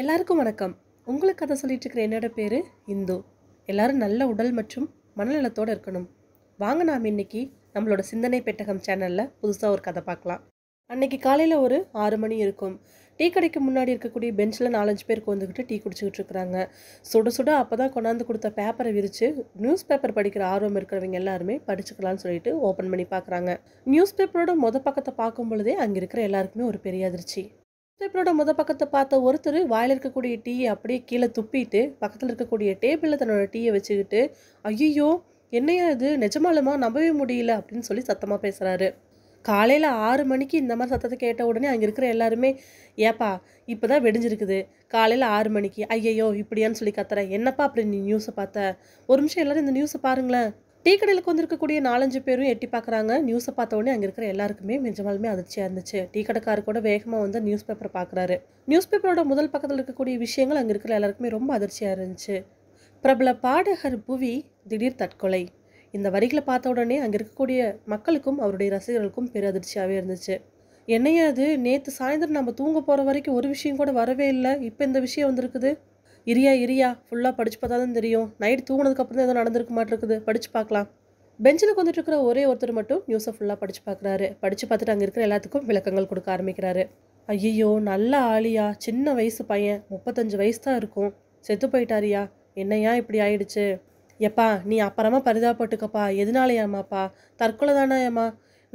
எல்லாருக்கும் வணக்கம் உங்களுக்கு கதை சொல்லிட்டு இருக்கிற என்னோட பேர் இந்து எல்லாரும் நல்ல உடல் மற்றும் மனநலத்தோடு இருக்கணும் வாங்க நாம் இன்னைக்கு நம்மளோட சிந்தனை பெட்டகம் சேனலில் புதுசாக ஒரு கதை பார்க்கலாம் அன்னைக்கு காலையில் ஒரு ஆறு மணி இருக்கும் டீ கடைக்கு முன்னாடி இருக்கக்கூடிய பெஞ்சில் நாலஞ்சு பேர் வந்துக்கிட்டு டீ குடிச்சிக்கிட்டு இருக்கிறாங்க சுட சுட அப்போ தான் கொண்டாந்து கொடுத்த பேப்பரை விரித்து நியூஸ் பேப்பர் படிக்கிற ஆர்வம் இருக்கிறவங்க எல்லாருமே படிச்சுக்கலாம்னு சொல்லிட்டு ஓப்பன் பண்ணி பார்க்குறாங்க நியூஸ் பேப்பரோட முத பக்கத்தை பார்க்கும் பொழுதே அங்கே இருக்கிற எல்லாருக்குமே ஒரு பெரிய அதிர்ச்சி ஸ்டெப்னோட முத பக்கத்தை பார்த்த ஒருத்தர் வாயில் இருக்கக்கூடிய டீயை அப்படியே கீழே துப்பிட்டு பக்கத்தில் இருக்கக்கூடிய டேபிளில் தன்னோட டீயை வச்சுக்கிட்டு ஐயோ என்னையா இது நிஜமாலுமா நம்பவே முடியல அப்படின்னு சொல்லி சத்தமாக பேசுகிறாரு காலையில் ஆறு மணிக்கு இந்த மாதிரி சத்தத்தை கேட்ட உடனே அங்கே இருக்கிற எல்லாருமே ஏப்பா இப்போ தான் வெடிஞ்சிருக்குது காலையில் ஆறு மணிக்கு ஐயையோ இப்படியான்னு சொல்லி கத்துறேன் என்னப்பா அப்படி நீ நியூஸை பார்த்த ஒரு நிமிஷம் எல்லோரும் இந்த நியூஸை பாருங்களேன் டீ கடையில் வந்திருக்கக்கூடிய நாலஞ்சு பேரும் எட்டி பார்க்குறாங்க நியூஸை பார்த்த உடனே அங்கே இருக்கிற எல்லாருக்குமே மெஜமாலுமே அதிர்ச்சியாக இருந்துச்சு டீ கடைக்காரர் கூட வேகமாக வந்து நியூஸ் பேப்பர் பார்க்குறாரு நியூஸ் பேப்பரோட முதல் பக்கத்தில் இருக்கக்கூடிய விஷயங்கள் அங்கே இருக்கிற எல்லாருக்குமே ரொம்ப அதிர்ச்சியாக இருந்துச்சு பிரபல பாடகர் புவி திடீர் தற்கொலை இந்த வரிகளை பார்த்த உடனே அங்கே இருக்கக்கூடிய மக்களுக்கும் அவருடைய ரசிகர்களுக்கும் பெரு அதிர்ச்சியாகவே இருந்துச்சு என்னையாது அது நேற்று சாயந்தரம் நம்ம தூங்க போகிற வரைக்கும் ஒரு விஷயம் கூட வரவே இல்லை இப்போ இந்த விஷயம் வந்திருக்குது இரியா இரியா ஃபுல்லாக படித்து பார்த்தா தான் தெரியும் நைட் தூங்கினதுக்கப்புறம் தான் எதுவும் நடந்திருக்க மாட்டிருக்குது படித்து பார்க்கலாம் பெஞ்சில் கொண்டுட்டு இருக்கிற ஒரே ஒருத்தர் மட்டும் நியூஸை ஃபுல்லாக படித்து பார்க்குறாரு படித்து பார்த்துட்டு அங்கே இருக்கிற எல்லாத்துக்கும் விளக்கங்கள் கொடுக்க ஆரம்பிக்கிறாரு ஐயோ நல்ல ஆளியா சின்ன வயசு பையன் முப்பத்தஞ்சு வயசு தான் இருக்கும் செத்து போயிட்டாரியா என்னையா இப்படி ஆயிடுச்சு எப்பா நீ அப்புறமா பரிதாபப்பட்டுக்கப்பா எதனாலயாமாப்பா தற்கொலை தானாயாம்மா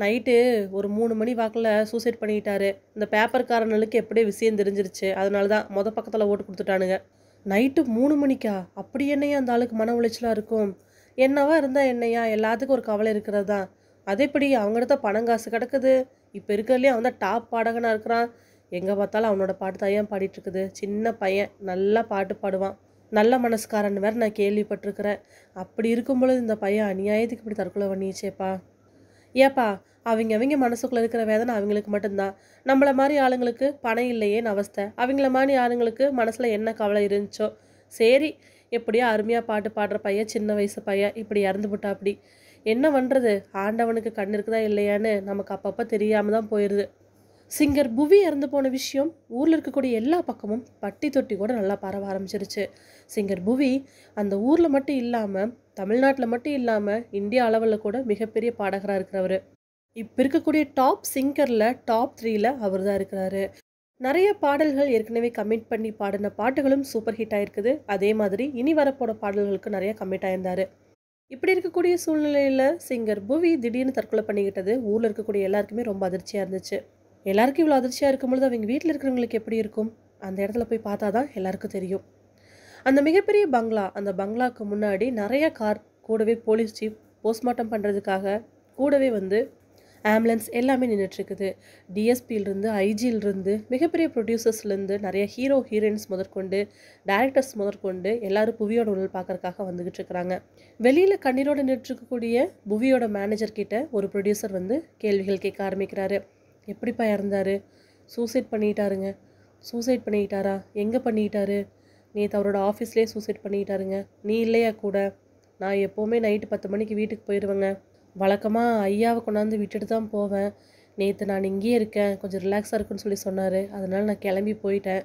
நைட்டு ஒரு மூணு மணி வாக்கில் சூசைட் பண்ணிக்கிட்டாரு இந்த பேப்பர்காரனுக்கு எப்படியே விஷயம் தெரிஞ்சிருச்சு அதனால தான் மொதல் பக்கத்தில் ஓட்டு கொடுத்துட்டானுங்க நைட்டு மூணு மணிக்கா அப்படி என்னையா அந்த ஆளுக்கு மன உளைச்சலாக இருக்கும் என்னவா இருந்தால் என்னையா எல்லாத்துக்கும் ஒரு கவலை இருக்கிறது தான் அதேபடி அவங்கள்ட்ட பணம் காசு கிடக்குது இப்போ இருக்கிறதுலே அவன் தான் டாப் பாடகனாக இருக்கிறான் எங்கே பார்த்தாலும் அவனோட பாட்டு தான் ஏன் பாடிட்டுருக்குது சின்ன பையன் நல்லா பாட்டு பாடுவான் நல்ல மனசுக்காரன் வேறு நான் கேள்விப்பட்டிருக்கிறேன் அப்படி இருக்கும் பொழுது இந்த பையன் அநியாயத்துக்கு இப்படி தற்கொலை பண்ணிச்சேப்பா ஏப்பா அவங்க அவங்க மனசுக்குள்ளே இருக்கிற வேதனை அவங்களுக்கு மட்டும்தான் நம்மள மாதிரி ஆளுங்களுக்கு பணம் இல்லையேன்னு அவஸ்தை அவங்கள மாதிரி ஆளுங்களுக்கு மனசில் என்ன கவலை இருந்துச்சோ சரி எப்படியா அருமையாக பாட்டு பாடுற பையன் சின்ன வயசு பையன் இப்படி இறந்து போட்டா அப்படி என்ன பண்ணுறது ஆண்டவனுக்கு கண் இருக்குதா இல்லையான்னு நமக்கு அப்பப்போ தெரியாமல் தான் போயிடுது சிங்கர் புவி இறந்து போன விஷயம் ஊரில் இருக்கக்கூடிய எல்லா பக்கமும் பட்டி தொட்டி கூட நல்லா பரவ ஆரம்பிச்சிருச்சு சிங்கர் புவி அந்த ஊரில் மட்டும் இல்லாமல் தமிழ்நாட்டில் மட்டும் இல்லாமல் இந்தியா அளவில் கூட மிகப்பெரிய பாடகராக இருக்கிறவர் இப்போ இருக்கக்கூடிய டாப் சிங்கரில் டாப் த்ரீயில் அவர் தான் இருக்கிறாரு நிறைய பாடல்கள் ஏற்கனவே கமிட் பண்ணி பாடின பாட்டுகளும் சூப்பர் ஹிட் ஆயிருக்குது அதே மாதிரி இனி வரப்போன பாடல்களுக்கு நிறைய கமிட் ஆயிருந்தார் இப்படி இருக்கக்கூடிய சூழ்நிலையில் சிங்கர் புவி திடீர்னு தற்கொலை பண்ணிக்கிட்டது ஊரில் இருக்கக்கூடிய எல்லாருக்குமே ரொம்ப அதிர்ச்சியாக இருந்துச்சு எல்லாருக்கும் இவ்வளோ அதிர்ச்சியாக இருக்கும்பொழுது அவங்க வீட்டில் இருக்கிறவங்களுக்கு எப்படி இருக்கும் அந்த இடத்துல போய் பார்த்தா தான் எல்லாருக்கும் தெரியும் அந்த மிகப்பெரிய பங்களா அந்த பங்களாவுக்கு முன்னாடி நிறைய கார் கூடவே போலீஸ் சீஃப் போஸ்ட்மார்ட்டம் பண்ணுறதுக்காக கூடவே வந்து ஆம்புலன்ஸ் எல்லாமே நின்றுட்டுருக்குது டிஎஸ்பியிலிருந்து ஐஜியிலிருந்து மிகப்பெரிய ப்ரொடியூசர்ஸ்லேருந்து நிறைய ஹீரோ ஹீரோயின்ஸ் முதற்கொண்டு டேரக்டர்ஸ் முதற்கொண்டு எல்லோரும் புவியோட உடல் பார்க்குறதுக்காக வந்துக்கிட்டு இருக்கிறாங்க வெளியில் கண்ணீரோடு நின்றுட்டுருக்கக்கூடிய புவியோட மேனேஜர்கிட்ட ஒரு ப்ரொடியூசர் வந்து கேள்விகள் கேட்க ஆரம்பிக்கிறாரு எப்படிப்பா இறந்தார் சூசைட் பண்ணிட்டாருங்க சூசைட் பண்ணிக்கிட்டாரா எங்கே பண்ணிக்கிட்டாரு நேற்று அவரோட ஆஃபீஸ்லேயே சூசைட் பண்ணிட்டாருங்க நீ இல்லையா கூட நான் எப்போவுமே நைட்டு பத்து மணிக்கு வீட்டுக்கு போயிடுவேங்க வழக்கமாக ஐயாவை கொண்டாந்து விட்டுட்டு தான் போவேன் நேற்று நான் இங்கேயே இருக்கேன் கொஞ்சம் ரிலாக்ஸாக இருக்குன்னு சொல்லி சொன்னார் அதனால் நான் கிளம்பி போயிட்டேன்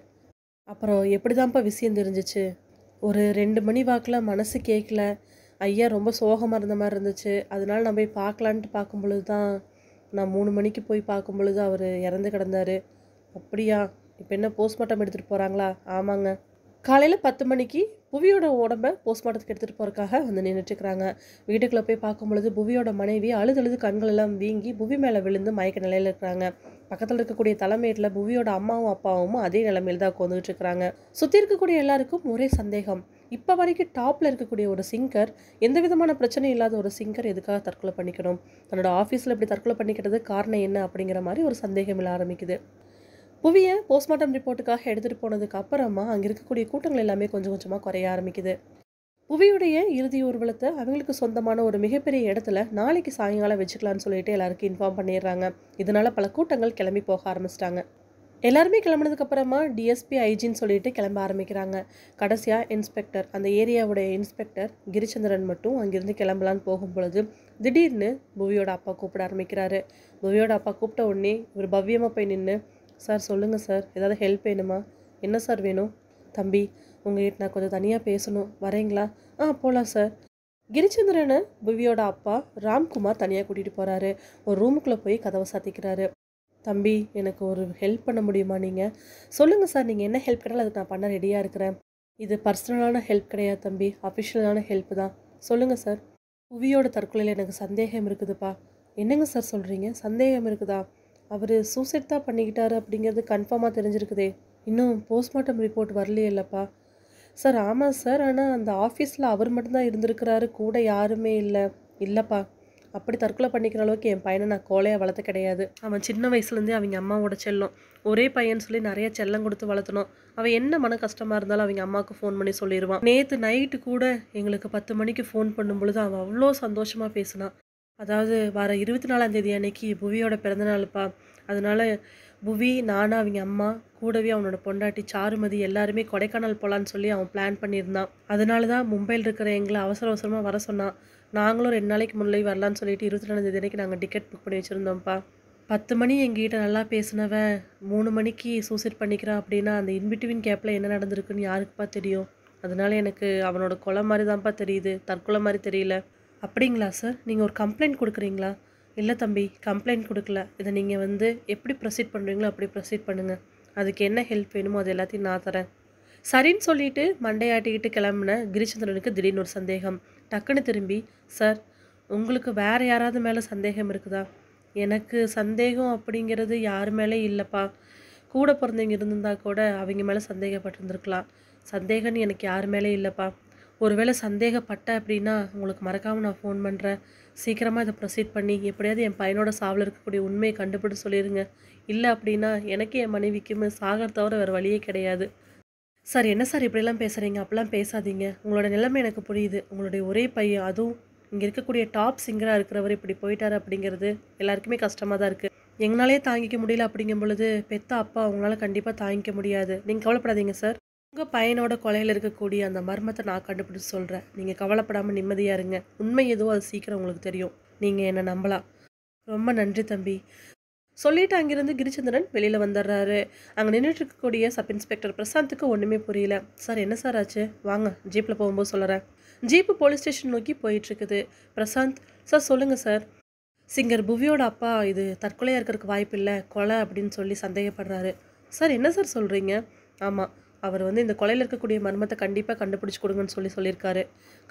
அப்புறம் எப்படி தான்ப்பா விஷயம் தெரிஞ்சிச்சு ஒரு ரெண்டு மணி வாக்கில் மனசு கேட்கல ஐயா ரொம்ப சோகமாக இருந்த மாதிரி இருந்துச்சு அதனால் நான் போய் பார்க்கலான்ட்டு பார்க்கும் பொழுது தான் நான் மூணு மணிக்கு போய் பார்க்கும் பொழுது அவர் இறந்து கிடந்தார் அப்படியா இப்போ என்ன போஸ்ட்மார்ட்டம் எடுத்துகிட்டு போகிறாங்களா ஆமாங்க காலையில் பத்து மணிக்கு புவியோட உடம்பை போஸ்ட்மார்ட்டத்துக்கு எடுத்துகிட்டு போகிறக்காக வந்து நின்றுட்டுருக்குறாங்க வீட்டுக்குள்ளே போய் பார்க்கும் பொழுது புவியோட மனைவி அழுதழுது கண்களெல்லாம் வீங்கி புவி மேலே விழுந்து மயக்க நிலையில் இருக்கிறாங்க பக்கத்தில் இருக்கக்கூடிய தலைமையில புவியோட அம்மாவும் அப்பாவும் அதே நிலைமையில் தான் உட்காந்துக்கிட்டு இருக்கிறாங்க சுற்றி இருக்கக்கூடிய எல்லாருக்கும் ஒரே சந்தேகம் இப்போ வரைக்கும் டாப்பில் இருக்கக்கூடிய ஒரு சிங்கர் எந்த விதமான பிரச்சனையும் இல்லாத ஒரு சிங்கர் எதுக்காக தற்கொலை பண்ணிக்கணும் தன்னோட ஆஃபீஸில் இப்படி தற்கொலை பண்ணிக்கிறது காரணம் என்ன அப்படிங்கிற மாதிரி ஒரு சந்தேகம் இல்ல ஆரம்பிக்குது புவியை போஸ்ட்மார்ட்டம் ரிப்போர்ட்டுக்காக எடுத்துகிட்டு போனதுக்கு அப்புறமா அங்கே இருக்கக்கூடிய கூட்டங்கள் எல்லாமே கொஞ்சம் கொஞ்சமாக குறைய ஆரம்பிக்குது புவியுடைய இறுதி ஊர்வலத்தை அவங்களுக்கு சொந்தமான ஒரு மிகப்பெரிய இடத்துல நாளைக்கு சாயங்காலம் வச்சுக்கலான்னு சொல்லிட்டு எல்லாருக்கும் இன்ஃபார்ம் பண்ணிடுறாங்க இதனால் பல கூட்டங்கள் கிளம்பி போக ஆரம்பிச்சிட்டாங்க எல்லாருமே கிளம்புனதுக்கப்புறமா டிஎஸ்பி ஐஜின்னு சொல்லிட்டு கிளம்ப ஆரம்பிக்கிறாங்க கடைசியாக இன்ஸ்பெக்டர் அந்த ஏரியாவுடைய இன்ஸ்பெக்டர் கிரிச்சந்திரன் மட்டும் அங்கேருந்து கிளம்பலான்னு போகும் பொழுது திடீர்னு புவியோட அப்பா கூப்பிட ஆரம்பிக்கிறாரு புவியோட அப்பா கூப்பிட்ட உடனே ஒரு பவ்யமாக போய் நின்று சார் சொல்லுங்கள் சார் ஏதாவது ஹெல்ப் வேணுமா என்ன சார் வேணும் தம்பி உங்ககிட்ட நான் கொஞ்சம் தனியாக பேசணும் வரீங்களா ஆ போகலாம் சார் கிரிச்சந்திரனை புவியோட அப்பா ராம்குமார் தனியாக கூட்டிகிட்டு போகிறாரு ஒரு ரூமுக்குள்ளே போய் கதவை சாத்திக்கிறாரு தம்பி எனக்கு ஒரு ஹெல்ப் பண்ண முடியுமா நீங்கள் சொல்லுங்கள் சார் நீங்கள் என்ன ஹெல்ப் கேட்டாலும் அதுக்கு நான் பண்ண ரெடியாக இருக்கிறேன் இது பர்சனலான ஹெல்ப் கிடையாது தம்பி அஃபிஷியலான ஹெல்ப் தான் சொல்லுங்கள் சார் புவியோட தற்கொலையில் எனக்கு சந்தேகம் இருக்குதுப்பா என்னங்க சார் சொல்கிறீங்க சந்தேகம் இருக்குதா அவர் சூசைட் தான் பண்ணிக்கிட்டாரு அப்படிங்கிறது கன்ஃபார்மாக தெரிஞ்சிருக்குதே இன்னும் போஸ்ட்மார்ட்டம் ரிப்போர்ட் வரலையே சார் ஆமாம் சார் ஆனால் அந்த ஆஃபீஸில் அவர் மட்டும்தான் இருந்திருக்கிறாரு கூட யாருமே இல்லை இல்லைப்பா அப்படி தற்கொலை பண்ணிக்கிற அளவுக்கு என் பையனை நான் கோலையாக வளர்த்த கிடையாது அவன் சின்ன வயசுலேருந்தே அவங்க அம்மாவோட செல்லும் ஒரே பையன் சொல்லி நிறைய செல்லம் கொடுத்து வளர்த்தணும் அவன் என்ன மன கஷ்டமாக இருந்தாலும் அவங்க அம்மாவுக்கு ஃபோன் பண்ணி சொல்லிடுவான் நேற்று நைட்டு கூட எங்களுக்கு பத்து மணிக்கு ஃபோன் பண்ணும் பொழுது அவன் அவ்வளோ சந்தோஷமாக பேசினான் அதாவது வர இருபத்தி நாலாந்தேதி அன்னைக்கு புவியோட பிறந்தநாள்ப்பா அதனால் புவி நானா அவங்க அம்மா கூடவே அவனோட பொண்டாட்டி சாருமதி எல்லாருமே கொடைக்கானல் போகலான்னு சொல்லி அவன் பிளான் பண்ணியிருந்தான் அதனால தான் மும்பையில் இருக்கிற எங்களை அவசர அவசரமாக வர சொன்னான் நாங்களும் ரெண்டு நாளைக்கு முன்னாடி வரலான்னு சொல்லிட்டு இருபத்தி நாலாந்தேதி அன்னைக்கு நாங்கள் டிக்கெட் புக் பண்ணி வச்சுருந்தோம்ப்பா பத்து மணி எங்ககிட்ட நல்லா பேசினவன் மூணு மணிக்கு சூசைட் பண்ணிக்கிறான் அப்படின்னா அந்த இன்பிட்டுவின் கேப்பில் என்ன நடந்திருக்குன்னு யாருக்குப்பா தெரியும் அதனால எனக்கு அவனோட குலம் மாதிரி தான்ப்பா தெரியுது தற்கொலை மாதிரி தெரியல அப்படிங்களா சார் நீங்கள் ஒரு கம்ப்ளைண்ட் கொடுக்குறீங்களா இல்லை தம்பி கம்ப்ளைண்ட் கொடுக்கல இதை நீங்கள் வந்து எப்படி ப்ரொசீட் பண்ணுறீங்களோ அப்படி ப்ரொசீட் பண்ணுங்கள் அதுக்கு என்ன ஹெல்ப் வேணுமோ அது எல்லாத்தையும் நான் தரேன் சரின்னு சொல்லிட்டு மண்டையாட்டிக்கிட்டு கிளம்புன கிரிச்சந்திரனுக்கு திடீர்னு ஒரு சந்தேகம் டக்குன்னு திரும்பி சார் உங்களுக்கு வேறு யாராவது மேலே சந்தேகம் இருக்குதா எனக்கு சந்தேகம் அப்படிங்கிறது யார் மேலே இல்லைப்பா கூட பிறந்தவங்க இருந்திருந்தா கூட அவங்க மேலே சந்தேகப்பட்டிருந்துருக்கலாம் சந்தேகம்னு எனக்கு யார் மேலே இல்லைப்பா ஒருவேளை சந்தேகப்பட்டேன் அப்படின்னா உங்களுக்கு மறக்காமல் நான் ஃபோன் பண்ணுறேன் சீக்கிரமாக இதை ப்ரொசீட் பண்ணி எப்படியாவது என் பையனோட சாவில் இருக்கக்கூடிய உண்மையை கண்டுபிடி சொல்லிடுங்க இல்லை அப்படின்னா எனக்கே என் மனைவிக்குமே சாகர் தவிர வேறு வழியே கிடையாது சார் என்ன சார் இப்படிலாம் பேசுகிறீங்க அப்படிலாம் பேசாதீங்க உங்களோட நிலைமை எனக்கு புரியுது உங்களுடைய ஒரே பையன் அதுவும் இங்கே இருக்கக்கூடிய டாப் சிங்கராக இருக்கிறவர் இப்படி போயிட்டார் அப்படிங்கிறது எல்லாருக்குமே கஷ்டமாக தான் இருக்குது எங்களாலே தாங்கிக்க முடியல அப்படிங்கும் பொழுது பெத்த அப்பா அவங்களால கண்டிப்பாக தாங்கிக்க முடியாது நீங்கள் கவலைப்படாதீங்க சார் உங்கள் பையனோட கொலையில் இருக்கக்கூடிய அந்த மர்மத்தை நான் கண்டுபிடிச்சு சொல்கிறேன் நீங்கள் கவலைப்படாமல் நிம்மதியாக இருங்க உண்மை எதுவும் அது சீக்கிரம் உங்களுக்கு தெரியும் நீங்கள் என்னை நம்பலாம் ரொம்ப நன்றி தம்பி சொல்லிட்டு அங்கிருந்து கிரிச்சந்திரன் வெளியில் வந்துடுறாரு அங்கே நின்றுட்டு இருக்கக்கூடிய சப் இன்ஸ்பெக்டர் பிரசாந்துக்கு ஒன்றுமே புரியல சார் என்ன சார் ஆச்சு வாங்க ஜீப்பில் போகும்போது சொல்கிறேன் ஜீப்பு போலீஸ் ஸ்டேஷன் நோக்கி போயிட்டுருக்குது பிரசாந்த் சார் சொல்லுங்கள் சார் சிங்கர் புவியோட அப்பா இது தற்கொலையாக இருக்கிறதுக்கு வாய்ப்பு இல்லை கொலை அப்படின்னு சொல்லி சந்தேகப்படுறாரு சார் என்ன சார் சொல்கிறீங்க ஆமாம் அவர் வந்து இந்த கொலையில் இருக்கக்கூடிய மர்மத்தை கண்டிப்பாக கண்டுபிடிச்சி கொடுங்கன்னு சொல்லி சொல்லியிருக்காரு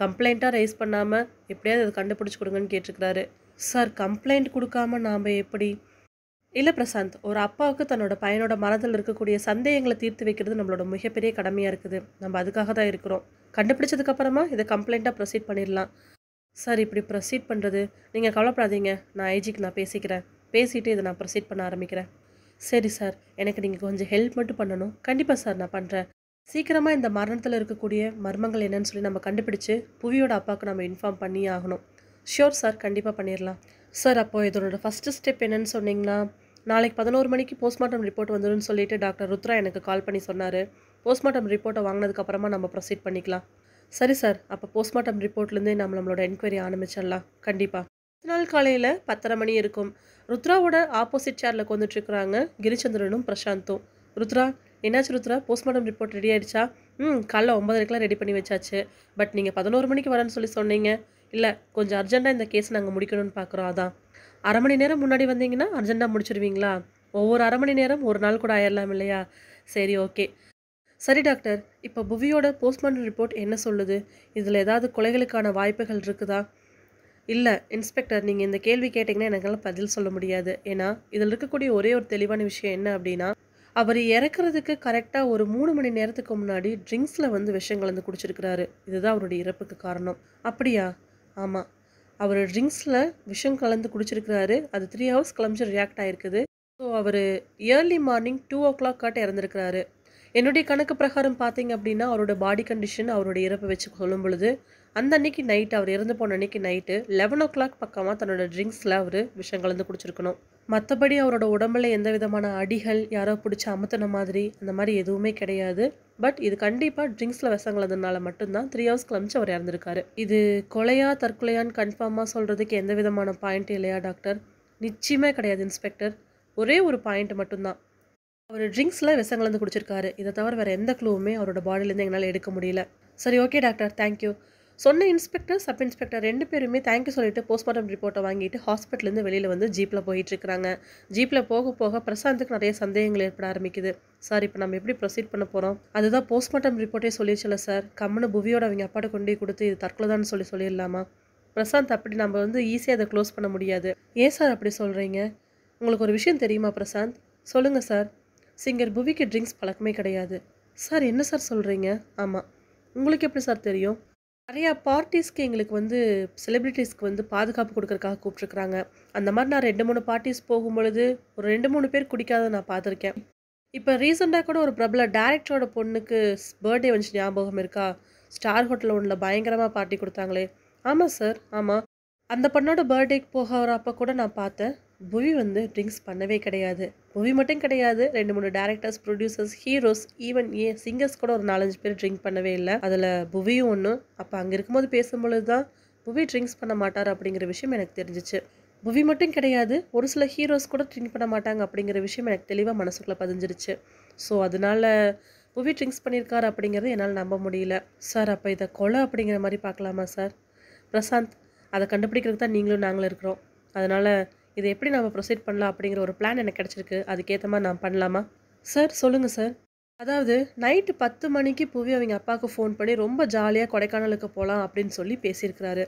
கம்ப்ளைண்ட்டாக ரைஸ் பண்ணாமல் எப்படியாவது அதை கண்டுபிடிச்சி கொடுங்கன்னு கேட்டிருக்கிறாரு சார் கம்ப்ளைண்ட் கொடுக்காம நாம் எப்படி இல்லை பிரசாந்த் ஒரு அப்பாவுக்கு தன்னோட பையனோட மனதில் இருக்கக்கூடிய சந்தேகங்களை தீர்த்து வைக்கிறது நம்மளோட மிகப்பெரிய கடமையாக இருக்குது நம்ம அதுக்காக தான் இருக்கிறோம் கண்டுபிடிச்சதுக்கப்புறமா இதை கம்ப்ளைண்ட்டாக ப்ரொசீட் பண்ணிடலாம் சார் இப்படி ப்ரொசீட் பண்ணுறது நீங்கள் கவலைப்படாதீங்க நான் ஐஜிக்கு நான் பேசிக்கிறேன் பேசிவிட்டு இதை நான் ப்ரொசீட் பண்ண ஆரம்பிக்கிறேன் சரி சார் எனக்கு நீங்கள் கொஞ்சம் ஹெல்ப் மட்டும் பண்ணணும் கண்டிப்பாக சார் நான் பண்ணுறேன் சீக்கிரமாக இந்த மரணத்தில் இருக்கக்கூடிய மர்மங்கள் என்னன்னு சொல்லி நம்ம கண்டுபிடிச்சு புவியோட அப்பாவுக்கு நம்ம இன்ஃபார்ம் பண்ணி ஆகணும் ஷியோர் சார் கண்டிப்பாக பண்ணிடலாம் சார் அப்போது இதோட ஃபஸ்ட்டு ஸ்டெப் என்னென்னு சொன்னீங்கன்னா நாளைக்கு பதினோரு மணிக்கு போஸ்ட்மார்ட்டம் ரிப்போர்ட் வந்துடும் சொல்லிட்டு டாக்டர் ருத்ரா எனக்கு கால் பண்ணி சொன்னார் போஸ்ட்மார்ட்டம் ரிப்போர்ட்டை வாங்கினதுக்கப்புறமா நம்ம ப்ரொசீட் பண்ணிக்கலாம் சரி சார் அப்போ போஸ்ட்மார்ட்டம் ரிப்போர்ட்லேருந்தே நம்ம நம்மளோட என்கொயரி ஆரம்பிச்சிடலாம் கண்டிப்பாக நாள் காலையில் பத்தரை மணி இருக்கும் ருத்ராவோட ஆப்போசிட் சேரில் கொண்டுட்ருக்குறாங்க கிரிச்சந்திரனும் பிரசாந்தும் ருத்ரா என்னாச்சு ருத்ரா போஸ்ட்மார்ட்டம் ரிப்போர்ட் ரெடி ஆகிடுச்சா ம் காலைல ஒம்பதரைக்கெலாம் ரெடி பண்ணி வச்சாச்சு பட் நீங்கள் பதினோரு மணிக்கு வரேன்னு சொல்லி சொன்னீங்க இல்லை கொஞ்சம் அர்ஜெண்ட்டாக இந்த கேஸ் நாங்கள் முடிக்கணும்னு பார்க்குறோம் அதான் அரை மணி நேரம் முன்னாடி வந்தீங்கன்னா அர்ஜெண்டாக முடிச்சிருவீங்களா ஒவ்வொரு அரை மணி நேரம் ஒரு நாள் கூட ஆயிடலாம் இல்லையா சரி ஓகே சரி டாக்டர் இப்போ புவியோட போஸ்ட்மார்ட்டம் ரிப்போர்ட் என்ன சொல்லுது இதில் ஏதாவது கொலைகளுக்கான வாய்ப்புகள் இருக்குதா இல்லை இன்ஸ்பெக்டர் நீங்கள் இந்த கேள்வி கேட்டிங்கன்னா எனக்கெல்லாம் பதில் சொல்ல முடியாது ஏன்னா இதில் இருக்கக்கூடிய ஒரே ஒரு தெளிவான விஷயம் என்ன அப்படின்னா அவர் இறக்குறதுக்கு கரெக்டாக ஒரு மூணு மணி நேரத்துக்கு முன்னாடி ட்ரிங்க்ஸில் வந்து விஷம் கலந்து குடிச்சிருக்கிறாரு இதுதான் அவருடைய இறப்புக்கு காரணம் அப்படியா ஆமாம் அவர் ட்ரிங்க்ஸில் விஷம் கலந்து குடிச்சிருக்கிறாரு அது த்ரீ ஹவர்ஸ் கிளம்பிச்சு ரியாக்ட் ஆகிருக்குது ஸோ அவர் early morning two o'clock காட்ட இறந்துருக்கிறாரு என்னுடைய கணக்கு பிரகாரம் பார்த்தீங்க அப்படின்னா அவரோட பாடி கண்டிஷன் அவரோட இறப்பை வச்சு சொல்லும் பொழுது அந்த அன்னைக்கு நைட் அவர் இறந்து போன அன்னைக்கு நைட்டு லெவன் ஓ கிளாக் பக்கமாக தன்னோட ட்ரிங்க்ஸில் அவர் விஷம் கலந்து குடிச்சிருக்கணும் மற்றபடி அவரோட உடம்புல எந்த விதமான அடிகள் யாரோ பிடிச்சி அமுத்தின மாதிரி அந்த மாதிரி எதுவுமே கிடையாது பட் இது கண்டிப்பாக ட்ரிங்க்ஸில் விஷம் கலந்ததுனால மட்டும்தான் த்ரீ ஹவர்ஸ் கிளம்பிச்சு அவர் இறந்துருக்காரு இது கொலையா தற்கொலையான்னு கன்ஃபார்மாக சொல்கிறதுக்கு எந்த விதமான பாயிண்ட் இல்லையா டாக்டர் நிச்சயமே கிடையாது இன்ஸ்பெக்டர் ஒரே ஒரு பாயிண்ட் மட்டும்தான் அவர் ட்ரிங்க்ஸில் விஷம் கலந்து குடிச்சிருக்காரு இதை தவிர வேறு எந்த க்ளூவுமே அவரோட பாடியிலேருந்து எங்களால் எடுக்க முடியல சரி ஓகே டாக்டர் தேங்க்யூ சொன்ன இன்ஸ்பெக்டர் சப் இன்ஸ்பெக்டர் ரெண்டு பேருமே தேங்க்யூ சொல்லிட்டு போஸ்ட்மார்ட்டம் ரிப்போர்ட்டை வாங்கிட்டு ஹாஸ்பிட்டலேருந்து வெளியில் வந்து ஜீப்பில் போயிட்டு இருக்கிறாங்க ஜீப்பில் போக போக பிரசாந்துக்கு நிறைய சந்தேகங்கள் ஏற்பட ஆரம்பிக்குது சார் இப்போ நம்ம எப்படி ப்ரொசீட் பண்ண போகிறோம் அதுதான் போஸ்ட்மார்ட்டம் ரிப்போர்ட்டே சொல்லிடுச்சுல சார் கம்முன்னு புவியோட அவங்க அப்பாட்ட கொண்டு கொடுத்து இது தற்கொலைதான்னு சொல்லி சொல்லிடலாமா பிரசாந்த் அப்படி நம்ம வந்து ஈஸியாக அதை க்ளோஸ் பண்ண முடியாது ஏன் சார் அப்படி சொல்கிறீங்க உங்களுக்கு ஒரு விஷயம் தெரியுமா பிரசாந்த் சொல்லுங்கள் சார் சிங்கர் புவிக்கு ட்ரிங்க்ஸ் பழக்கமே கிடையாது சார் என்ன சார் சொல்கிறீங்க ஆமாம் உங்களுக்கு எப்படி சார் தெரியும் நிறையா பார்ட்டிஸ்க்கு எங்களுக்கு வந்து செலிப்ரிட்டிஸ்க்கு வந்து பாதுகாப்பு கொடுக்கறக்காக கூப்பிட்ருக்குறாங்க அந்த மாதிரி நான் ரெண்டு மூணு பார்ட்டிஸ் போகும் பொழுது ஒரு ரெண்டு மூணு பேர் குடிக்காத நான் பார்த்துருக்கேன் இப்போ ரீசெண்டாக கூட ஒரு பிரபல டேரக்டரோட பொண்ணுக்கு பர்த்டே வந்துச்சு ஞாபகம் இருக்கா ஸ்டார் ஹோட்டலில் ஒன்றில் பயங்கரமாக பார்ட்டி கொடுத்தாங்களே ஆமாம் சார் ஆமாம் அந்த பொண்ணோட பர்த்டேக்கு போகிறப்ப கூட நான் பார்த்தேன் புவி வந்து ட்ரிங்க்ஸ் பண்ணவே கிடையாது புவி மட்டும் கிடையாது ரெண்டு மூணு directors producers heroes even a singers கூட ஒரு நாலஞ்சு பேர் ட்ரிங்க் பண்ணவே இல்லை அதில் புவியும் ஒன்று அப்போ அங்கே இருக்கும்போது பேசும்பொழுது தான் புவி ட்ரிங்க்ஸ் பண்ண மாட்டார் அப்படிங்கிற விஷயம் எனக்கு தெரிஞ்சிச்சு புவி மட்டும் கிடையாது ஒரு சில ஹீரோஸ் கூட ட்ரிங்க் பண்ண மாட்டாங்க அப்படிங்கிற விஷயம் எனக்கு தெளிவாக மனசுக்குள்ளே பதிஞ்சிருச்சு ஸோ அதனால் புவி ட்ரிங்க்ஸ் பண்ணியிருக்காரு அப்படிங்கிறது என்னால் நம்ப முடியல சார் அப்போ இதை கொலை அப்படிங்கிற மாதிரி பார்க்கலாமா சார் பிரசாந்த் அதை கண்டுபிடிக்கிறதுக்கு தான் நீங்களும் நாங்களும் இருக்கிறோம் அதனால் இது எப்படி நம்ம ப்ரொசீட் பண்ணலாம் அப்படிங்கிற ஒரு பிளான் எனக்கு கிடச்சிருக்கு அதுக்கேற்ற மாதிரி நான் பண்ணலாமா சார் சொல்லுங்கள் சார் அதாவது நைட்டு பத்து மணிக்கு புவி அவங்க அப்பாவுக்கு ஃபோன் பண்ணி ரொம்ப ஜாலியாக கொடைக்கானலுக்கு போகலாம் அப்படின்னு சொல்லி பேசியிருக்கிறாரு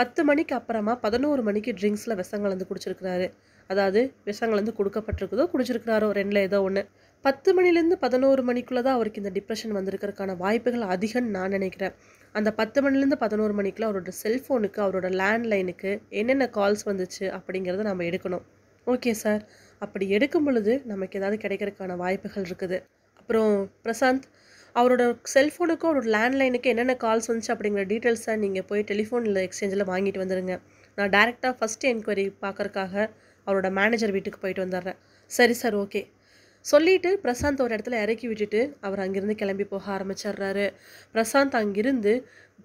பத்து மணிக்கு அப்புறமா பதினோரு மணிக்கு ட்ரிங்க்ஸில் விஷம் கலந்து குடிச்சிருக்கிறாரு அதாவது விஷம் கலந்து கொடுக்கப்பட்டிருக்குதோ குடிச்சிருக்கிறாரோ ரெண்டில் ஏதோ ஒன்று பத்து மணிலேருந்து பதினோரு மணிக்குள்ளே தான் அவருக்கு இந்த டிப்ரெஷன் வந்திருக்கிறதுக்கான வாய்ப்புகள் அதிகம்னு நான் நினைக்கிறேன் அந்த பத்து மணிலேருந்து பதினோரு மணிக்குலாம் அவரோட செல்ஃபோனுக்கு அவரோட லேண்ட்லைனுக்கு என்னென்ன கால்ஸ் வந்துச்சு அப்படிங்கிறத நம்ம எடுக்கணும் ஓகே சார் அப்படி எடுக்கும் பொழுது நமக்கு ஏதாவது கிடைக்கிறதுக்கான வாய்ப்புகள் இருக்குது அப்புறம் பிரசாந்த் அவரோட செல்ஃபோனுக்கும் அவரோட லேண்ட்லைனுக்கு என்னென்ன கால்ஸ் வந்துச்சு அப்படிங்கிற டீட்டெயில்ஸை நீங்கள் போய் டெலிஃபோனில் எக்ஸ்சேஞ்சில் வாங்கிட்டு வந்துடுங்க நான் டேரெக்டாக ஃபஸ்ட்டு என்கொயரி பார்க்குறக்காக அவரோட மேனேஜர் வீட்டுக்கு போயிட்டு வந்துடுறேன் சரி சார் ஓகே சொல்லிவிட்டு பிரசாந்த் ஒரு இடத்துல இறக்கி விட்டுட்டு அவர் அங்கேருந்து கிளம்பி போக ஆரம்பிச்சிடுறாரு பிரசாந்த் அங்கிருந்து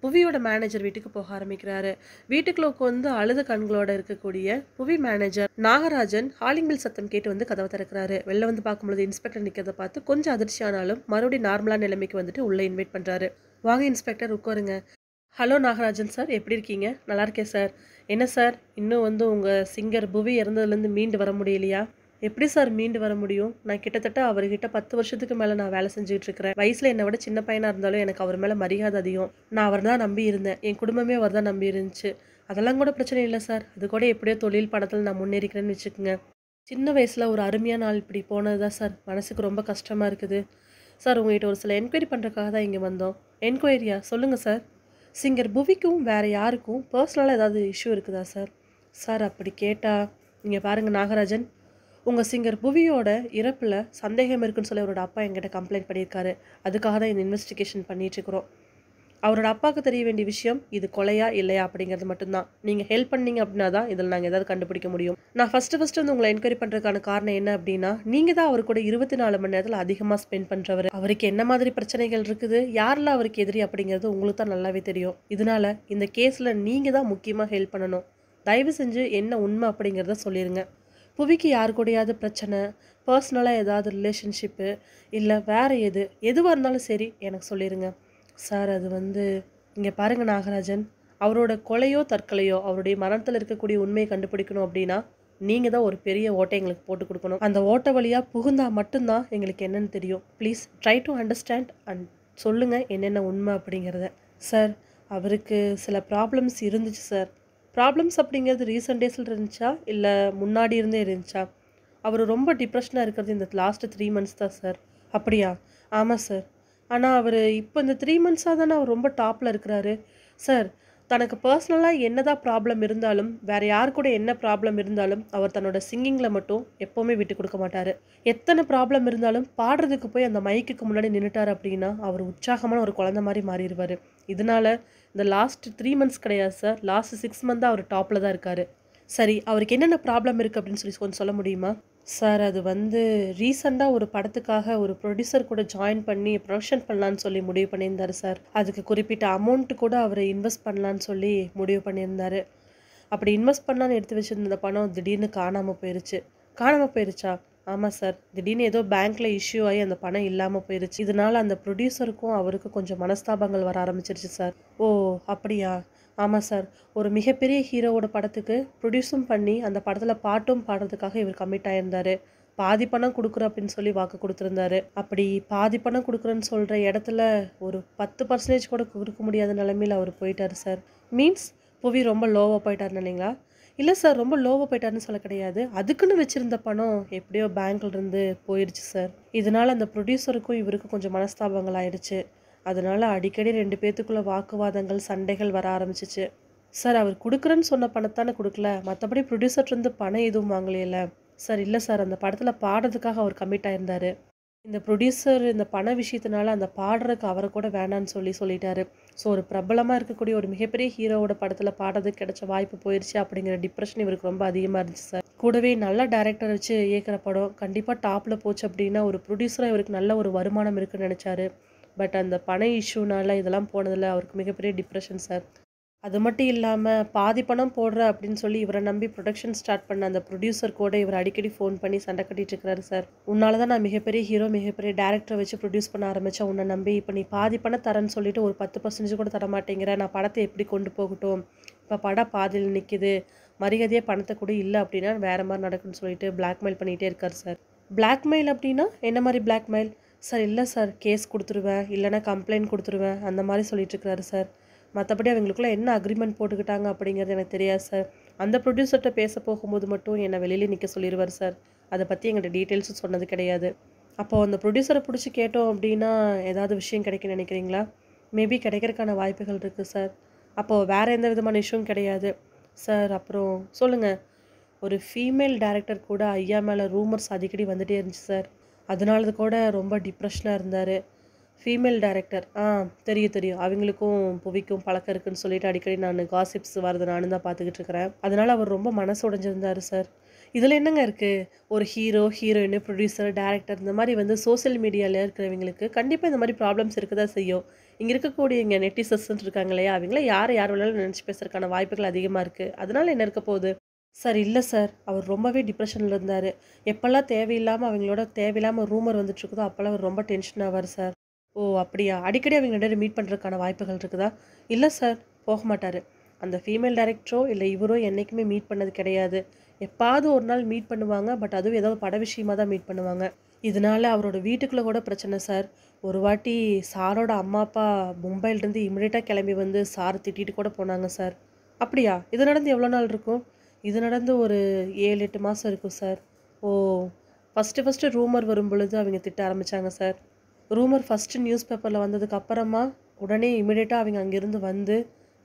புவியோட மேனேஜர் வீட்டுக்கு போக ஆரம்பிக்கிறாரு வீட்டுக்குள்ள உட்காந்து அழுத கண்களோட இருக்கக்கூடிய புவி மேனேஜர் நாகராஜன் ஹாலிங் பில் சத்தம் கேட்டு வந்து கதவை திறக்கிறாரு வெளில வந்து பார்க்கும்போது இன்ஸ்பெக்டர் நிற்கிறத பார்த்து கொஞ்சம் அதிர்ச்சியானாலும் மறுபடியும் நார்மலான நிலைமைக்கு வந்துட்டு உள்ளே இன்வைட் பண்ணுறாரு வாங்க இன்ஸ்பெக்டர் உட்காருங்க ஹலோ நாகராஜன் சார் எப்படி இருக்கீங்க நல்லா இருக்கேன் சார் என்ன சார் இன்னும் வந்து உங்கள் சிங்கர் புவி இறந்ததுலேருந்து மீண்டு வர முடியலையா எப்படி சார் மீண்டு வர முடியும் நான் கிட்டத்தட்ட அவர்கிட்ட பத்து வருஷத்துக்கு மேலே நான் வேலை செஞ்சுக்கிட்டு இருக்கிறேன் வயசில் என்னை விட சின்ன பையனாக இருந்தாலும் எனக்கு அவர் மேலே மரியாதை அதிகம் நான் அவர் தான் நம்பி இருந்தேன் என் குடும்பமே அவர் தான் நம்பி இருந்துச்சு அதெல்லாம் கூட பிரச்சனை இல்லை சார் அது கூட எப்படியோ தொழில் படத்தில் நான் முன்னேறிக்கிறேன்னு வச்சுக்கோங்க சின்ன வயசில் ஒரு அருமையான நாள் இப்படி போனது தான் சார் மனசுக்கு ரொம்ப கஷ்டமாக இருக்குது சார் உங்கள்கிட்ட ஒரு சில என்கொயரி பண்ணுறதுக்காக தான் இங்கே வந்தோம் என்கொயரியா சொல்லுங்கள் சார் சிங்கர் புவிக்கும் வேறு யாருக்கும் பர்சனலாக ஏதாவது இஷ்யூ இருக்குதா சார் சார் அப்படி கேட்டால் நீங்கள் பாருங்கள் நாகராஜன் உங்கள் சிங்கர் புவியோட இறப்பில் சந்தேகம் இருக்குன்னு சொல்லி அவரோட அப்பா என்கிட்ட கம்ப்ளைண்ட் பண்ணியிருக்காரு அதுக்காக தான் இந்த இன்வெஸ்டிகேஷன் பண்ணிகிட்ருக்குறோம் அவரோட அப்பாவுக்கு தெரிய வேண்டிய விஷயம் இது கொலையா இல்லையா அப்படிங்கிறது மட்டும்தான் நீங்கள் ஹெல்ப் பண்ணீங்க அப்படின்னா தான் இதில் நாங்கள் ஏதாவது கண்டுபிடிக்க முடியும் நான் ஃபஸ்ட்டு ஃபஸ்ட்டு வந்து உங்களை என்கொயரி பண்ணுறதுக்கான காரணம் என்ன அப்படின்னா நீங்கள் தான் அவர் கூட இருபத்தி நாலு மணி நேரத்தில் அதிகமாக ஸ்பெண்ட் பண்ணுறவர் அவருக்கு என்ன மாதிரி பிரச்சனைகள் இருக்குது யாரெல்லாம் அவருக்கு எதிரி அப்படிங்கிறது உங்களுக்கு தான் நல்லாவே தெரியும் இதனால இந்த கேஸில் நீங்கள் தான் முக்கியமாக ஹெல்ப் பண்ணணும் தயவு செஞ்சு என்ன உண்மை அப்படிங்கிறத சொல்லிடுங்க புவிக்கு யாரு கூடையாவது பிரச்சனை பர்சனலாக ஏதாவது ரிலேஷன்ஷிப்பு இல்லை வேறு எது எதுவாக இருந்தாலும் சரி எனக்கு சொல்லிடுங்க சார் அது வந்து இங்கே பாருங்கள் நாகராஜன் அவரோட கொலையோ தற்கொலையோ அவருடைய மரணத்தில் இருக்கக்கூடிய உண்மையை கண்டுபிடிக்கணும் அப்படின்னா நீங்கள் தான் ஒரு பெரிய ஓட்டை எங்களுக்கு போட்டு கொடுக்கணும் அந்த ஓட்டை வழியாக புகுந்தால் மட்டும்தான் எங்களுக்கு என்னென்னு தெரியும் please try to understand and சொல்லுங்கள் என்னென்ன உண்மை அப்படிங்கிறத சார் அவருக்கு சில ப்ராப்ளம்ஸ் இருந்துச்சு சார் ப்ராப்ளம்ஸ் அப்படிங்கிறது ரீசன்ட் டேஸில் இருந்துச்சா இல்லை முன்னாடி இருந்தே இருந்துச்சா அவர் ரொம்ப டிப்ரெஷனாக இருக்கிறது இந்த லாஸ்ட்டு த்ரீ மந்த்ஸ் தான் சார் அப்படியா ஆமாம் சார் ஆனால் அவர் இப்போ இந்த த்ரீ மந்த்ஸாக தானே அவர் ரொம்ப டாப்பில் இருக்கிறாரு சார் தனக்கு பர்சனலாக என்னதான் ப்ராப்ளம் இருந்தாலும் வேறு யார் கூட என்ன ப்ராப்ளம் இருந்தாலும் அவர் தன்னோட சிங்கிங்கில் மட்டும் எப்போவுமே விட்டு கொடுக்க மாட்டார் எத்தனை ப்ராப்ளம் இருந்தாலும் பாடுறதுக்கு போய் அந்த மைக்குக்கு முன்னாடி நின்றுட்டார் அப்படின்னா அவர் உற்சாகமான ஒரு குழந்த மாதிரி மாறிடுவார் இதனால் இந்த லாஸ்ட் த்ரீ மந்த்ஸ் கிடையாது சார் லாஸ்ட் சிக்ஸ் மந்த்தாக அவர் டாப்பில் தான் இருக்கார் சரி அவருக்கு என்னென்ன ப்ராப்ளம் இருக்குது அப்படின்னு சொல்லி கொஞ்சம் சொல்ல முடியுமா சார் அது வந்து ரீசெண்டாக ஒரு படத்துக்காக ஒரு ப்ரொடியூசர் கூட ஜாயின் பண்ணி ப்ரொடக்ஷன் பண்ணலான்னு சொல்லி முடிவு பண்ணியிருந்தார் சார் அதுக்கு குறிப்பிட்ட அமௌண்ட்டு கூட அவரை இன்வெஸ்ட் பண்ணலான்னு சொல்லி முடிவு பண்ணியிருந்தார் அப்படி இன்வெஸ்ட் பண்ணலான்னு எடுத்து வச்சுருந்த பணம் திடீர்னு காணாமல் போயிடுச்சு காணாமல் போயிருச்சா ஆமாம் சார் திடீர்னு ஏதோ பேங்க்கில் இஷ்யூ ஆகி அந்த பணம் இல்லாமல் போயிருச்சு இதனால் அந்த ப்ரொடியூசருக்கும் அவருக்கும் கொஞ்சம் மனஸ்தாபங்கள் வர ஆரம்பிச்சிருச்சு சார் ஓ அப்படியா ஆமாம் சார் ஒரு மிகப்பெரிய ஹீரோவோட படத்துக்கு ப்ரொடியூஸும் பண்ணி அந்த படத்தில் பாட்டும் பாடுறதுக்காக இவர் கமிட் ஆகியிருந்தார் பாதி பணம் கொடுக்குற அப்படின்னு சொல்லி வாக்கு கொடுத்துருந்தாரு அப்படி பாதி பணம் கொடுக்குறேன்னு சொல்கிற இடத்துல ஒரு பத்து பர்சன்டேஜ் கூட கொடுக்க முடியாத நிலைமையில் அவர் போயிட்டார் சார் மீன்ஸ் புவி ரொம்ப லோவாக போயிட்டார் நினைங்களா இல்லை சார் ரொம்ப லோவாக போயிட்டாருன்னு சொல்ல கிடையாது அதுக்குன்னு வச்சுருந்த பணம் எப்படியோ பேங்க்லேருந்து போயிடுச்சு சார் இதனால் அந்த ப்ரொடியூசருக்கும் இவருக்கும் கொஞ்சம் மனஸ்தாபங்கள் ஆயிடுச்சு அதனால் அடிக்கடி ரெண்டு பேர்த்துக்குள்ளே வாக்குவாதங்கள் சண்டைகள் வர ஆரம்பிச்சிச்சு சார் அவர் கொடுக்குறேன்னு சொன்ன பணத்தானே கொடுக்கல மற்றபடி ப்ரொடியூசர்லேருந்து பணம் எதுவும் வாங்கலையில சார் இல்லை சார் அந்த படத்தில் பாடுறதுக்காக அவர் கம்மிட் ஆயிருந்தார் இந்த ப்ரொடியூசர் இந்த பண விஷயத்தினால அந்த பாடுறதுக்கு அவரை கூட வேணான்னு சொல்லி சொல்லிட்டாரு ஸோ ஒரு பிரபலமாக இருக்கக்கூடிய ஒரு மிகப்பெரிய ஹீரோவோட படத்தில் பாடுறதுக்கு கிடைச்ச வாய்ப்பு போயிடுச்சு அப்படிங்கிற டிப்ரெஷன் இவருக்கு ரொம்ப அதிகமாக இருந்துச்சு சார் கூடவே நல்ல டேரக்டர் வச்சு இயக்கிற படம் கண்டிப்பாக டாப்பில் போச்சு அப்படின்னா ஒரு ப்ரொடியூசராக இவருக்கு நல்ல ஒரு வருமானம் இருக்குன்னு நினச்சாரு பட் அந்த பண இஷ்யூனால் இதெல்லாம் போனதில் அவருக்கு மிகப்பெரிய டிப்ரெஷன் சார் அது மட்டும் இல்லாமல் பாதி பணம் போடுற அப்படின்னு சொல்லி இவரை நம்பி ப்ரொடக்ஷன் ஸ்டார்ட் பண்ண அந்த ப்ரொடியூசர் கூட இவர் அடிக்கடி ஃபோன் பண்ணி சண்டை கட்டிட்டு இருக்கிறாரு சார் உன்னால தான் நான் மிகப்பெரிய ஹீரோ மிகப்பெரிய டேரக்டரை வச்சு ப்ரொடியூஸ் பண்ண ஆரம்பித்தேன் உன்னை நம்பி இப்போ நீ பாதி பணம் தரேன்னு சொல்லிட்டு ஒரு பத்து பர்சன்டேஜ் கூட தர மாட்டேங்கிற நான் படத்தை எப்படி கொண்டு போகட்டும் இப்போ படம் பாதியில் நிற்கிது மரியாதையே பணத்தை கூட இல்லை அப்படின்னா வேறு மாதிரி நடக்குன்னு சொல்லிட்டு பிளாக்மெயில் பண்ணிகிட்டே இருக்கார் சார் பிளாக்மெயில் அப்படின்னா என்ன மாதிரி பிளாக்மெயில் சார் இல்லை சார் கேஸ் கொடுத்துருவேன் இல்லைனா கம்ப்ளைண்ட் கொடுத்துருவேன் அந்த மாதிரி சொல்லிட்டு இருக்கிறாரு சார் மற்றபடி அவங்களுக்குள்ள என்ன அக்ரிமெண்ட் போட்டுக்கிட்டாங்க அப்படிங்கிறது எனக்கு தெரியாது சார் அந்த ப்ரொடியூசர்கிட்ட பேச போகும்போது மட்டும் என்னை வெளியில் நிற்க சொல்லிடுவார் சார் அதை பற்றி எங்கள்கிட்ட டீட்டெயில்ஸும் சொன்னது கிடையாது அப்போது அந்த ப்ரொடியூசரை பிடிச்சி கேட்டோம் அப்படின்னா ஏதாவது விஷயம் கிடைக்குன்னு நினைக்கிறீங்களா மேபி கிடைக்கிறதுக்கான வாய்ப்புகள் இருக்குது சார் அப்போது வேறு எந்த விதமான இஷ்யூவும் கிடையாது சார் அப்புறம் சொல்லுங்கள் ஒரு ஃபீமேல் டேரக்டர் கூட ஐயா மேலே ரூமர்ஸ் அடிக்கடி வந்துகிட்டே இருந்துச்சு சார் அதனால கூட ரொம்ப டிப்ரெஷனாக இருந்தார் ஃபீமேல் டேரக்டர் ஆ தெரியும் தெரியும் அவங்களுக்கும் புவிக்கும் பழக்கம் இருக்குன்னு சொல்லிட்டு அடிக்கடி நான் காசிப்ஸ் வரது நானும் தான் பார்த்துக்கிட்டு இருக்கிறேன் அதனால் அவர் ரொம்ப மனசு உடஞ்சிருந்தார் சார் இதில் என்னங்க இருக்குது ஒரு ஹீரோ ஹீரோயின் ப்ரொடியூசர் டேரக்டர் இந்த மாதிரி வந்து சோசியல் மீடியாவில் இருக்கிறவங்களுக்கு கண்டிப்பாக இந்த மாதிரி ப்ராப்ளம்ஸ் இருக்க தான் செய்யும் இங்கே இருக்கக்கூடிய இங்கே நெட்டிசஸ்ன்னு இருக்காங்க இல்லையா அவங்கள யார் யார் வேணாலும் நினச்சி பேசுறதுக்கான வாய்ப்புகள் அதிகமாக இருக்குது அதனால் என்ன இருக்க போகுது சார் இல்லை சார் அவர் ரொம்பவே டிப்ரெஷனில் இருந்தார் எப்போல்லாம் தேவையில்லாமல் அவங்களோட தேவையில்லாமல் ரூமர் வந்துட்டுருக்குதோ அப்போல்லாம் அவர் ரொம்ப டென்ஷன் ஆவார் சார் ஓ அப்படியா அடிக்கடி அவங்க ரெண்டு மீட் பண்ணுறதுக்கான வாய்ப்புகள் இருக்குதா இல்லை சார் போக மாட்டார் அந்த ஃபீமேல் டேரக்டரோ இல்லை இவரோ என்றைக்குமே மீட் பண்ணது கிடையாது எப்பாவது ஒரு நாள் மீட் பண்ணுவாங்க பட் அதுவும் ஏதாவது பட விஷயமாக தான் மீட் பண்ணுவாங்க இதனால் அவரோட வீட்டுக்குள்ளே கூட பிரச்சனை சார் ஒரு வாட்டி சாரோட அம்மா அப்பா மும்பையிலேருந்து இமிடியேட்டாக கிளம்பி வந்து சார் திட்டிட்டு கூட போனாங்க சார் அப்படியா இது நடந்து எவ்வளோ நாள் இருக்கும் இது நடந்து ஒரு ஏழு எட்டு மாதம் இருக்கும் sir oh first first rumour வரும் பொழுது அவங்க திட்ட ஆரம்பித்தாங்க சார் ரூமர் ஃபஸ்ட்டு நியூஸ் பேப்பரில் வந்ததுக்கப்புறமா உடனே இமிடியேட்டாக அவங்க அங்கேருந்து வந்து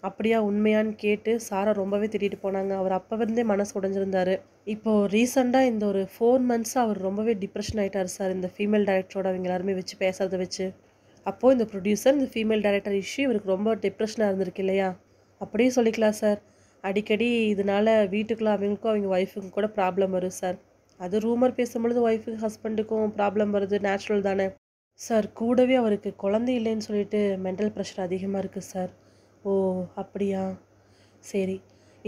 அப்படியா உண்மையான்னு கேட்டு சாரை ரொம்பவே திட்டிகிட்டு போனாங்க அவர் அப்போவிருந்தே மனசு உடஞ்சிருந்தார் இப்போது ரீசெண்டாக இந்த ஒரு ஃபோர் மந்த்ஸாக அவர் ரொம்பவே டிப்ரெஷன் ஆகிட்டார் சார் இந்த ஃபீமேல் டேரக்டரோட அவங்க எல்லாருமே வச்சு பேசுறதை வச்சு அப்போது இந்த ப்ரொடியூசர் இந்த ஃபீமேல் டேரக்டர் இஷ்யூ இவருக்கு ரொம்ப டிப்ரெஷனாக இருந்திருக்கு இல்லையா அப்படியே சொல்லிக்கலாம் சார் அடிக்கடி இதனால் வீட்டுக்குலாம் அவங்களுக்கும் அவங்க ஒய்ஃபுக்கும் கூட ப்ராப்ளம் வரும் சார் அது ரூமர் பேசும்பொழுது ஒய்ஃபுக்கு ஹஸ்பண்டுக்கும் ப்ராப்ளம் வருது நேச்சுரல் தானே சார் கூடவே அவருக்கு குழந்தை இல்லைன்னு சொல்லிட்டு மென்டல் ப்ரெஷர் அதிகமாக இருக்குது சார் ஓ அப்படியா சரி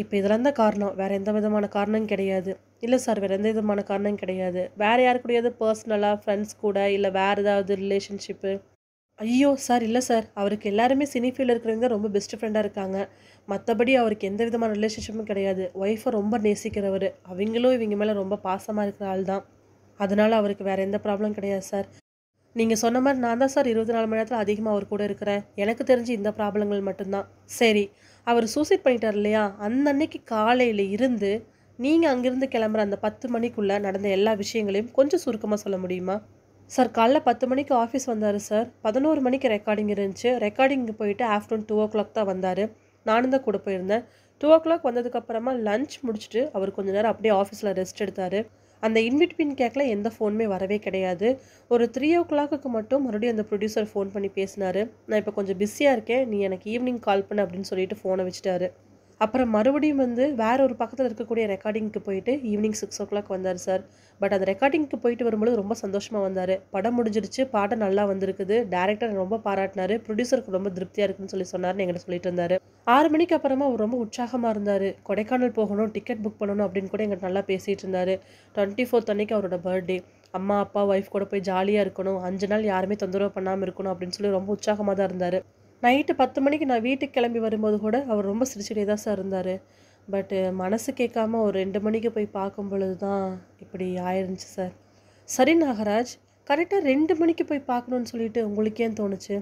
இப்போ இதெல்லாம் தான் காரணம் வேறு எந்த விதமான காரணம் கிடையாது இல்லை சார் வேறு எந்த விதமான காரணம் கிடையாது வேறு யார் கூடயாவது பர்சனலாக ஃப்ரெண்ட்ஸ் கூட இல்லை வேறு ஏதாவது ரிலேஷன்ஷிப்பு ஐயோ சார் இல்லை சார் அவருக்கு எல்லாருமே சினி ஃபீல் இருக்கிறவங்க ரொம்ப பெஸ்ட் ஃப்ரெண்டாக இருக்காங்க மற்றபடி அவருக்கு எந்த விதமான ரிலேஷன்ஷிப்பும் கிடையாது ஒய்ஃபை ரொம்ப நேசிக்கிறவர் அவங்களும் இவங்க மேலே ரொம்ப பாசமாக இருக்கிற ஆள் தான் அதனால் அவருக்கு வேறு எந்த ப்ராப்ளம் கிடையாது சார் நீங்கள் சொன்ன மாதிரி நான் தான் சார் இருபத்தி நாலு மணி நேரத்தில் அதிகமாக அவர் கூட இருக்கிறேன் எனக்கு தெரிஞ்சு இந்த ப்ராப்ளங்கள் மட்டும்தான் சரி அவர் சூசைட் பண்ணிட்டார் இல்லையா அந்த அன்னைக்கு காலையில் இருந்து நீங்கள் அங்கேருந்து கிளம்புற அந்த பத்து மணிக்குள்ளே நடந்த எல்லா விஷயங்களையும் கொஞ்சம் சுருக்கமாக சொல்ல முடியுமா சார் காலைல பத்து மணிக்கு ஆஃபீஸ் வந்தார் சார் பதினோரு மணிக்கு ரெக்கார்டிங் இருந்துச்சு ரெக்கார்டிங்கு போயிட்டு ஆஃப்டர்நூன் டூ ஓ கிளாக் தான் வந்தார் நானும் தான் கூட போயிருந்தேன் டூ ஓ கிளாக் வந்ததுக்கப்புறமா லஞ்ச் முடிச்சுட்டு அவர் கொஞ்சம் நேரம் அப்படியே ஆஃபீஸில் ரெஸ்ட் எடுத்தார் அந்த பின் கேக்கில் எந்த ஃபோனுமே வரவே கிடையாது ஒரு த்ரீ ஓ கிளாக்கு மட்டும் மறுபடியும் அந்த ப்ரொடியூசர் ஃபோன் பண்ணி பேசினார் நான் இப்போ கொஞ்சம் பிஸியாக இருக்கேன் நீ எனக்கு ஈவினிங் கால் பண்ண அப்படின்னு சொல்லிட்டு ஃபோனை வச்சுட்டாரு அப்புறம் மறுபடியும் வந்து வேற ஒரு பக்கத்தில் இருக்கக்கூடிய ரெக்கார்டிங்க்கு போயிட்டு ஈவினிங் சிக்ஸ் ஓ கிளாக் வந்தார் சார் பட் அந்த ரெக்கார்டிங்க்கு போயிட்டு வரும்பொழுது ரொம்ப சந்தோஷமாக வந்தார் படம் முடிஞ்சிருச்சு பாடம் நல்லா வந்திருக்குது டேரக்டர் ரொம்ப பாராட்டினார் ப்ரொடியூசருக்கு ரொம்ப திருப்தியாக இருக்குன்னு சொல்லி சொன்னார்னு எங்கிட்ட சொல்லிட்டு இருந்தார் ஆறு மணிக்கு அப்புறமா அவர் ரொம்ப உற்சாகமாக இருந்தார் கொடைக்கானல் போகணும் டிக்கெட் புக் பண்ணணும் அப்படின்னு கூட எங்கிட்ட நல்லா பேசிகிட்டு இருந்தார் டுவெண்ட்டி ஃபோர்த் அன்னைக்கு அவரோட பர்த்டே அம்மா அப்பா ஒய்ஃப் கூட போய் ஜாலியாக இருக்கணும் அஞ்சு நாள் யாருமே தொந்தரவு பண்ணாமல் இருக்கணும் அப்படின்னு சொல்லி ரொம்ப உற்சாகமாக தான் இருந்தார் நைட்டு பத்து மணிக்கு நான் வீட்டுக்கு கிளம்பி வரும்போது கூட அவர் ரொம்ப சிரிச்சுட்டே தான் சார் இருந்தார் பட்டு மனசு கேட்காம ஒரு ரெண்டு மணிக்கு போய் பார்க்கும் பொழுது தான் இப்படி ஆயிருந்துச்சு சார் சரி நாகராஜ் கரெக்டாக ரெண்டு மணிக்கு போய் பார்க்கணுன்னு சொல்லிட்டு உங்களுக்கே தோணுச்சு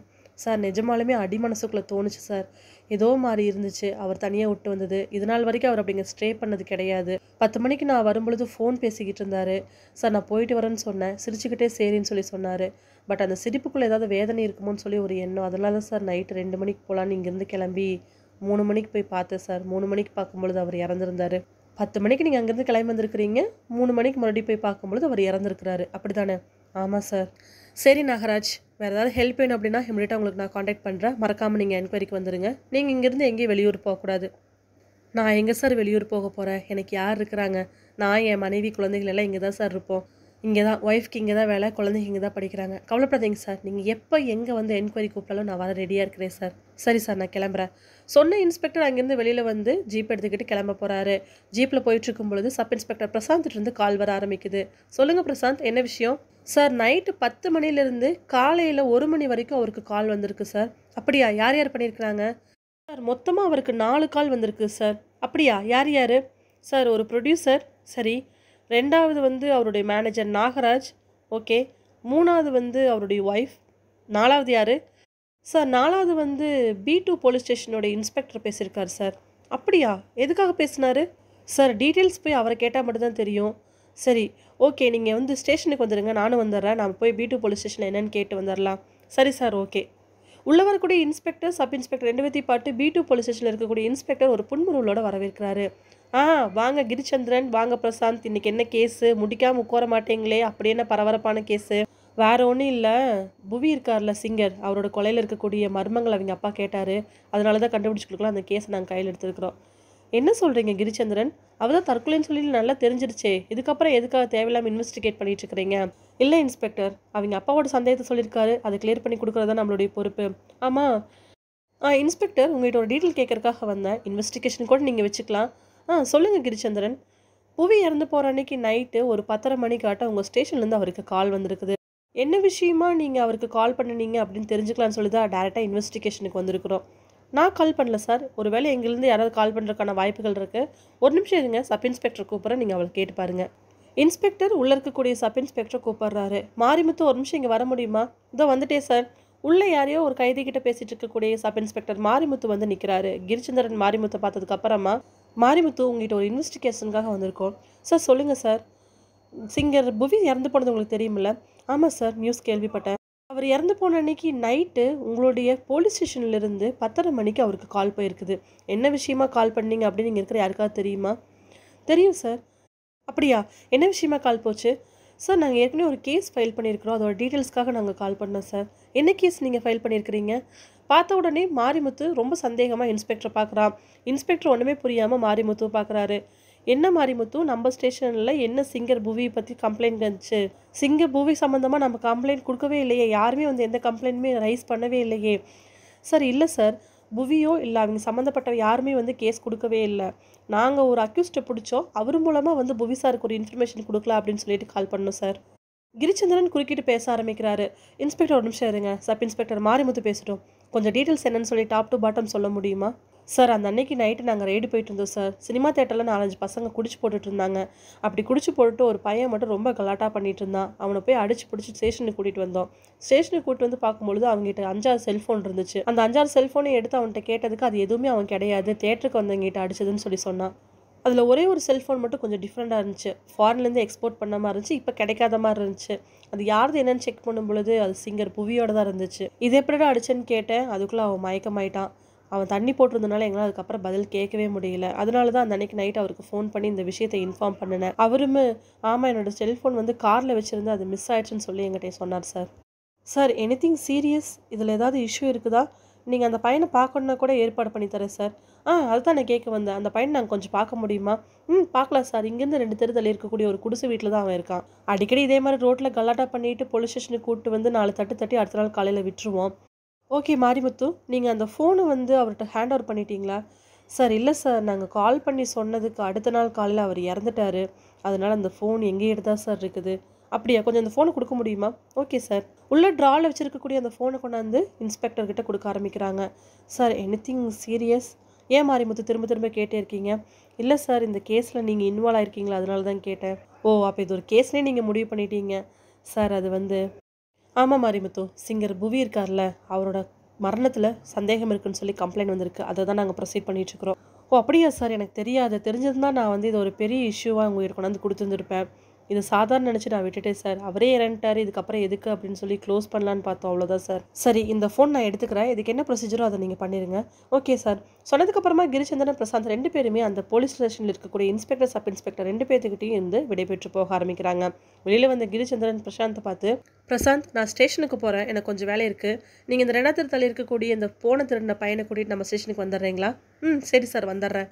சார் நிஜமாலுமே அடி மனசுக்குள்ளே தோணுச்சு சார் ஏதோ மாதிரி இருந்துச்சு அவர் தனியாக விட்டு வந்தது இது நாள் வரைக்கும் அவர் அப்படிங்க ஸ்டே பண்ணது கிடையாது பத்து மணிக்கு நான் வரும்பொழுது ஃபோன் பேசிக்கிட்டு இருந்தார் சார் நான் போயிட்டு வரேன்னு சொன்னேன் சிரிச்சுக்கிட்டே சரின்னு சொல்லி சொன்னார் பட் அந்த சிரிப்புக்குள்ளே ஏதாவது வேதனை இருக்குமோன்னு சொல்லி ஒரு எண்ணம் அதனால தான் சார் நைட்டு ரெண்டு மணிக்கு போகலான்னு இங்கேருந்து கிளம்பி மூணு மணிக்கு போய் பார்த்தேன் சார் மூணு மணிக்கு பார்க்கும்பொழுது அவர் இறந்துருந்தார் பத்து மணிக்கு நீங்கள் அங்கேருந்து கிளம்பி வந்திருக்கிறீங்க மூணு மணிக்கு மறுபடியும் போய் பார்க்கும்பொழுது அவர் இறந்துருக்கிறாரு அப்படி தானே ஆமாம் சார் சரி நாகராஜ் வேறு ஏதாவது ஹெல்ப் வேணும் அப்படின்னா இமீடியட்டாக உங்களுக்கு நான் காண்டாக்ட் பண்ணுறேன் மறக்காமல் நீங்கள் என்கொயரிக்கு வந்துடுங்க நீங்கள் இங்கேருந்து எங்கேயும் வெளியூர் போகக்கூடாது நான் எங்கே சார் வெளியூர் போக போகிறேன் எனக்கு யார் இருக்கிறாங்க நான் என் மனைவி குழந்தைகள் எல்லாம் இங்கே தான் சார் இருப்போம் இங்கே தான் ஒய்ஃப்க்கு இங்கே தான் வேலை குழந்தைங்க இங்கே தான் படிக்கிறாங்க கவலைப்படாதீங்க சார் நீங்கள் எப்போ எங்கே வந்து என்கொயரி கூப்பிட்டாலும் நான் வர ரெடியாக இருக்கிறேன் சார் சரி சார் நான் கிளம்புறேன் சொன்ன இன்ஸ்பெக்டர் அங்கேருந்து வெளியில் வந்து ஜீப் எடுத்துக்கிட்டு கிளம்ப போகிறாரு ஜீப்பில் போயிட்டுருக்கும் பொழுது சப் இன்ஸ்பெக்டர் இருந்து கால் வர ஆரம்பிக்குது சொல்லுங்கள் பிரசாந்த் என்ன விஷயம் சார் நைட்டு பத்து மணிலேருந்து காலையில் ஒரு மணி வரைக்கும் அவருக்கு கால் வந்திருக்கு சார் அப்படியா யார் யார் பண்ணியிருக்கிறாங்க சார் மொத்தமாக அவருக்கு நாலு கால் வந்திருக்கு சார் அப்படியா யார் யார் சார் ஒரு ப்ரொடியூசர் சரி ரெண்டாவது வந்து அவருடைய மேனேஜர் நாகராஜ் ஓகே மூணாவது வந்து அவருடைய ஒய்ஃப் நாலாவது யார் சார் நாலாவது வந்து பி டூ போலீஸ் ஸ்டேஷனோட இன்ஸ்பெக்டர் பேசியிருக்கார் சார் அப்படியா எதுக்காக பேசினார் சார் டீட்டெயில்ஸ் போய் அவரை கேட்டால் மட்டும்தான் தெரியும் சரி ஓகே நீங்கள் வந்து ஸ்டேஷனுக்கு வந்துடுங்க நானும் வந்துடுறேன் நான் போய் பி டூ போலீஸ் ஸ்டேஷன் என்னென்னு கேட்டு வந்துடலாம் சரி சார் ஓகே உள்ளே வரக்கூடிய இன்ஸ்பெக்டர் சப் இன்ஸ்பெக்டர் ரெண்டு பேர்த்தையும் பார்த்து பி டூ போலீஸ் ஸ்டேஷனில் இருக்கக்கூடிய இன்ஸ்பெக்டர் ஒரு புன்முருவலோடு வரவேற்கிறாரு ஆ வாங்க கிரிச்சந்திரன் வாங்க பிரசாந்த் இன்னைக்கு என்ன கேஸு முடிக்காமல் உட்கார மாட்டேங்களே அப்படி என்ன பரபரப்பான கேஸு வேற ஒன்றும் இல்லை புவி இருக்கார்ல சிங்கர் அவரோட கொலையில் இருக்கக்கூடிய மர்மங்கள் அவங்க அப்பா கேட்டார் அதனால தான் கொடுக்கலாம் அந்த கேஸை நாங்கள் கையில் எடுத்துருக்குறோம் என்ன சொல்கிறீங்க கிரிச்சந்திரன் அவர் தான் தற்கொலைன்னு சொல்லி நல்லா தெரிஞ்சிருச்சே இதுக்கப்புறம் எதுக்காக தேவையில்லாமல் இன்வெஸ்டிகேட் பண்ணிட்டு இருக்கிறீங்க இல்லை இன்ஸ்பெக்டர் அவங்க அப்பாவோட சந்தேகத்தை சொல்லியிருக்காரு அதை கிளியர் பண்ணி கொடுக்குறது நம்மளுடைய பொறுப்பு ஆமாம் இன்ஸ்பெக்டர் உங்கள்கிட்ட ஒரு டீட்டெயில் கேட்கறக்காக வந்தேன் இன்வெஸ்டிகேஷன் கூட நீங்கள் வச்சுக்கலாம் ஆ சொல்லுங்கள் கிரிச்சந்திரன் புவி இறந்து போகிற அன்னைக்கு நைட்டு ஒரு பத்தரை மணிக்காட்ட உங்கள் ஸ்டேஷன்லேருந்து அவருக்கு கால் வந்திருக்குது என்ன விஷயமா நீங்கள் அவருக்கு கால் பண்ணினீங்க அப்படின்னு தெரிஞ்சுக்கலாம்னு சொல்லி தான் டேரெக்டாக இன்வெஸ்டிகேஷனுக்கு வந்திருக்கிறோம் நான் கால் பண்ணல சார் ஒரு வேளை எங்கேருந்து யாராவது கால் பண்ணுறதுக்கான வாய்ப்புகள் இருக்குது ஒரு நிமிஷம் இருங்க சப் இன்ஸ்பெக்டர் கூப்பிட்றேன் நீங்கள் அவளை கேட்டு பாருங்கள் இன்ஸ்பெக்டர் உள்ளே இருக்கக்கூடிய சப் இன்ஸ்பெக்டர் கூப்பிட்றாரு மாரிமுத்து ஒரு நிமிஷம் இங்கே வர முடியுமா இதோ வந்துட்டே சார் உள்ளே யாரையோ ஒரு கைதி கிட்ட பேசிகிட்டு இருக்கக்கூடிய சப் இன்ஸ்பெக்டர் மாரிமுத்து வந்து நிற்கிறாரு கிரிச்சந்திரன் மாரிமுத்தை பார்த்ததுக்கப்புறமா மாரிமுத்து உங்கள்கிட்ட ஒரு இன்வெஸ்டிகேஷனுக்காக வந்திருக்கோம் சார் சொல்லுங்கள் சார் சிங்கர் புவி இறந்து போனது உங்களுக்கு தெரியுமில்ல ஆமாம் சார் நியூஸ் கேள்விப்பட்டேன் அவர் இறந்து போன அன்னைக்கு நைட்டு உங்களுடைய போலீஸ் ஸ்டேஷன்லேருந்து பத்தரை மணிக்கு அவருக்கு கால் போயிருக்குது என்ன விஷயமா கால் பண்ணீங்க அப்படின்னு நீங்கள் இருக்கிற யாருக்காவது தெரியுமா தெரியும் சார் அப்படியா என்ன விஷயமா கால் போச்சு சார் நாங்கள் ஏற்கனவே ஒரு கேஸ் ஃபைல் பண்ணியிருக்கிறோம் அதோட டீட்டெயில்ஸ்க்காக நாங்கள் கால் பண்ணோம் சார் என்ன கேஸ் நீங்கள் ஃபைல் பண்ணியிருக்கிறீங்க பார்த்த உடனே மாரிமுத்து ரொம்ப சந்தேகமாக இன்ஸ்பெக்டரை பார்க்குறான் இன்ஸ்பெக்டர் ஒன்றுமே புரியாமல் மாரிமுத்து பார்க்குறாரு என்ன மாரிமுத்து நம்ம ஸ்டேஷனில் என்ன சிங்கர் பூவியை பற்றி கம்ப்ளைண்ட் இருந்துச்சு சிங்கர் பூவி சம்மந்தமாக நம்ம கம்ப்ளைண்ட் கொடுக்கவே இல்லையே யாருமே வந்து எந்த கம்ப்ளைண்ட்டுமே ரைஸ் பண்ணவே இல்லையே சார் இல்லை சார் புவியோ இல்லை அவங்க சம்மந்தப்பட்ட யாருமே வந்து கேஸ் கொடுக்கவே இல்லை நாங்கள் ஒரு அக்யூஸ்ட்டை பிடிச்சோம் அவர் மூலமாக வந்து புவி சாருக்கு ஒரு இன்ஃபர்மேஷன் கொடுக்கலாம் அப்படின்னு சொல்லிட்டு கால் பண்ணோம் சார் கிரிச்சந்திரன் குறுக்கிட்டு பேச ஆரம்பிக்கிறாரு இன்ஸ்பெக்டர் ஒரு நிமிஷம் இருங்க சப் இன்ஸ்பெக்டர் மாரிமுத்து பேசிட்டோம் கொஞ்சம் டீட்டெயில்ஸ் என்னென்னு சொல்லி டாப் டு பாட்டம் சொல்ல முடியுமா சார் அந்த அன்னைக்கு நைட்டு நாங்கள் ரைடு போயிட்டு இருந்தோம் சார் சினிமா தேட்டரில் நாலஞ்சு பசங்க குடிச்சு போட்டுட்டு இருந்தாங்க அப்படி குடிச்சு போட்டுட்டு ஒரு பையன் மட்டும் ரொம்ப கலாட்டாக பண்ணிட்டு இருந்தான் அவனை போய் அடிச்சு பிடிச்சி ஸ்டேஷனுக்கு கூட்டிகிட்டு வந்தோம் ஸ்டேஷனுக்கு கூட்டிட்டு வந்து பார்க்கும்பொழுது அவங்ககிட்ட அஞ்சாறு செல்ஃபோன் இருந்துச்சு அந்த அஞ்சாறு செல்ஃபோனை எடுத்து அவன்கிட்ட கேட்டதுக்கு அது எதுவுமே அவன் கிடையாது தேட்டருக்கு வந்தவங்ககிட்ட அடிச்சதுன்னு சொல்லி சொன்னான் அதில் ஒரே ஒரு செல்ஃபோன் மட்டும் கொஞ்சம் டிஃப்ரெண்ட்டாக இருந்துச்சு ஃபாரின்லேருந்து எக்ஸ்போர்ட் பண்ண மாதிரி இருந்துச்சு இப்போ கிடைக்காத மாதிரி இருந்துச்சு அது யாரது என்னன்னு செக் பண்ணும் பொழுது அது சிங்கர் புவியோட தான் இருந்துச்சு இது எப்படிடா அடிச்சேன்னு கேட்டேன் அதுக்குள்ளே அவன் மயக்கமாயிட்டான் அவன் தண்ணி போட்டிருந்தனால எங்களால் அதுக்கப்புறம் பதில் கேட்கவே முடியல அதனால தான் அந்த அன்னைக்கு நைட் அவருக்கு ஃபோன் பண்ணி இந்த விஷயத்தை இன்ஃபார்ம் பண்ணினேன் அவருமே ஆமாம் என்னோடய செல்ஃபோன் வந்து காரில் வச்சுருந்து அது மிஸ் ஆயிடுச்சுன்னு சொல்லி எங்கிட்ட சொன்னார் sir sir anything serious இதில் ஏதாவது இஷ்யூ இருக்குதா நீங்கள் அந்த பையனை பார்க்கணுன்னா கூட ஏற்பாடு பண்ணித்தரேன் தரேன் சார் ஆ அதுதான் நான் கேட்க வந்தேன் அந்த பையனை நாங்கள் கொஞ்சம் பார்க்க முடியுமா ம் பார்க்கலாம் சார் இங்கேருந்து ரெண்டு தெருதல் இருக்கக்கூடிய ஒரு குடிசை வீட்டில் தான் அவன் இருக்கான் அடிக்கடி இதே மாதிரி ரோட்டில் கலாட்டா பண்ணிட்டு போலீஸ் ஸ்டேஷனுக்கு கூப்பிட்டு வந்து நாலு தட்டு தட்டி அடுத்த நாள் காலையில் விட்டுருவோம் ஓகே மாரிமுத்து நீங்கள் அந்த ஃபோனை வந்து அவர்கிட்ட ஹேண்ட் ஓவர் பண்ணிட்டீங்களா சார் இல்லை சார் நாங்கள் கால் பண்ணி சொன்னதுக்கு அடுத்த நாள் காலையில் அவர் இறந்துட்டார் அதனால் அந்த ஃபோன் எங்கே தான் சார் இருக்குது அப்படியா கொஞ்சம் அந்த ஃபோனை கொடுக்க முடியுமா ஓகே சார் உள்ள ட்ராவில் வச்சுருக்கக்கூடிய அந்த ஃபோனை கொண்டாந்து இன்ஸ்பெக்டர்கிட்ட கொடுக்க ஆரம்பிக்கிறாங்க சார் எனி திங் சீரியஸ் ஏன் முத்து திரும்ப திரும்ப கேட்டே இருக்கீங்க இல்லை சார் இந்த கேஸில் நீங்கள் இன்வால்வ் ஆகிருக்கீங்களா அதனால தான் கேட்டேன் ஓ அப்போ இது ஒரு கேஸ்லேயே நீங்கள் முடிவு பண்ணிட்டீங்க சார் அது வந்து ஆமாம் மாரிமுத்து சிங்கர் புவி இருக்கார்ல அவரோட மரணத்தில் சந்தேகம் இருக்குன்னு சொல்லி கம்ப்ளைண்ட் வந்திருக்கு அதை தான் நாங்கள் ப்ரொசீட் பண்ணிகிட்ருக்குறோம் ஓ அப்படியா சார் எனக்கு தெரியாது தெரிஞ்சதுன்னா நான் வந்து இது ஒரு பெரிய இஷ்யூவாக உங்கள் கொண்டாந்து கொடுத்துருந்துருப்பேன் இது சாதாரண நினச்சி நான் விட்டுட்டேன் சார் அவரே இறந்துட்டார் இதுக்கப்புறம் எதுக்கு அப்படின்னு சொல்லி க்ளோஸ் பண்ணலான்னு பார்த்தோம் அவ்வளோதான் சார் சரி இந்த ஃபோன் நான் எடுத்துக்கிறேன் இதுக்கு என்ன ப்ரொசீஜரோ அதை நீங்கள் பண்ணிடுங்க ஓகே சார் சொன்னதுக்கப்புறமா கிரிச்சந்திரன் பிரசாந்த் ரெண்டு பேருமே அந்த போலீஸ் ஸ்டேஷனில் இருக்கக்கூடிய இன்ஸ்பெக்டர் சப் இன்ஸ்பெக்டர் ரெண்டு பேர்த்துக்கிட்டையும் இருந்து விடைபெற்று போக ஆரம்பிக்கிறாங்க வெளியில் வந்த கிரிச்சந்திரன் பிரசாந்த் பார்த்து பிரசாந்த் நான் ஸ்டேஷனுக்கு போகிறேன் எனக்கு கொஞ்சம் வேலை இருக்குது நீங்கள் இந்த தள்ளி இருக்கக்கூடிய இந்த போன திருடின பையனை கூட்டிகிட்டு நம்ம ஸ்டேஷனுக்கு வந்துடுறீங்களா ம் சரி சார் வந்துடுறேன்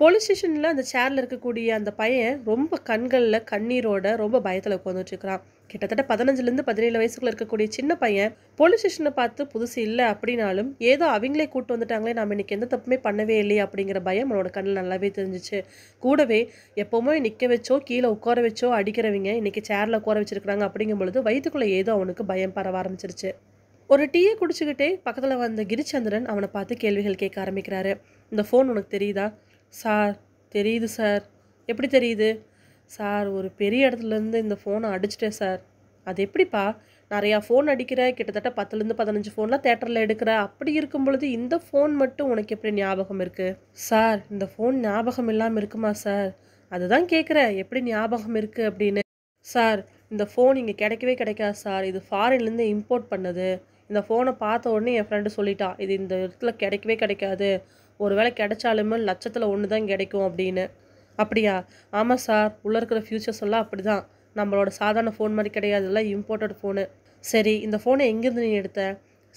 போலீஸ் ஸ்டேஷனில் அந்த சேரில் இருக்கக்கூடிய அந்த பையன் ரொம்ப கண்களில் கண்ணீரோட ரொம்ப பயத்தில் உட்காந்துட்ருக்கிறான் கிட்டத்தட்ட பதினஞ்சுலேருந்து பதினேழு வயசுக்குள்ள இருக்கக்கூடிய சின்ன பையன் போலீஸ் ஸ்டேஷனை பார்த்து புதுசு இல்லை அப்படின்னாலும் ஏதோ அவங்களே கூட்டு வந்துட்டாங்களே நம்ம இன்றைக்கி எந்த தப்புமே பண்ணவே இல்லையே அப்படிங்கிற பயம் அவனோட கண்ணில் நல்லாவே தெரிஞ்சிச்சு கூடவே எப்போவுமே நிற்க வச்சோ கீழே உட்கார வச்சோ அடிக்கிறவங்க இன்றைக்கி சேரில் உட்கார வச்சிருக்கிறாங்க அப்படிங்கும் பொழுது வயிற்றுக்குள்ளே ஏதோ அவனுக்கு பயம் பரவ ஆரம்பிச்சிருச்சு ஒரு டீயை குடிச்சுக்கிட்டே பக்கத்தில் வந்த கிரிச்சந்திரன் அவனை பார்த்து கேள்விகள் கேட்க ஆரம்பிக்கிறாரு இந்த ஃபோன் உனக்கு தெரியுதா சார் தெரியுது சார் எப்படி தெரியுது சார் ஒரு பெரிய இடத்துலேருந்து இந்த ஃபோனை அடிச்சிட்டேன் சார் அது எப்படிப்பா நிறையா ஃபோன் அடிக்கிற கிட்டத்தட்ட பத்துலேருந்து பதினஞ்சு ஃபோன்லாம் தேட்டரில் எடுக்கிற அப்படி இருக்கும் பொழுது இந்த ஃபோன் மட்டும் உனக்கு எப்படி ஞாபகம் இருக்குது சார் இந்த ஃபோன் ஞாபகம் இல்லாமல் இருக்குமா சார் அதுதான் கேட்குறேன் எப்படி ஞாபகம் இருக்குது அப்படின்னு சார் இந்த ஃபோன் இங்கே கிடைக்கவே கிடைக்காது சார் இது ஃபாரின்லேருந்து இம்போர்ட் பண்ணது இந்த ஃபோனை பார்த்த உடனே என் ஃப்ரெண்டு சொல்லிட்டா இது இந்த இடத்துல கிடைக்கவே கிடைக்காது ஒரு வேளை கிடைச்சாலுமே லட்சத்தில் ஒன்று தான் கிடைக்கும் அப்படின்னு அப்படியா ஆமாம் சார் உள்ளே இருக்கிற ஃபியூச்சர்ஸ் எல்லாம் அப்படி தான் நம்மளோட சாதாரண ஃபோன் மாதிரி கிடையாது எல்லாம் இம்போர்ட்டட் ஃபோனு சரி இந்த ஃபோனை எங்கேருந்து நீ எடுத்த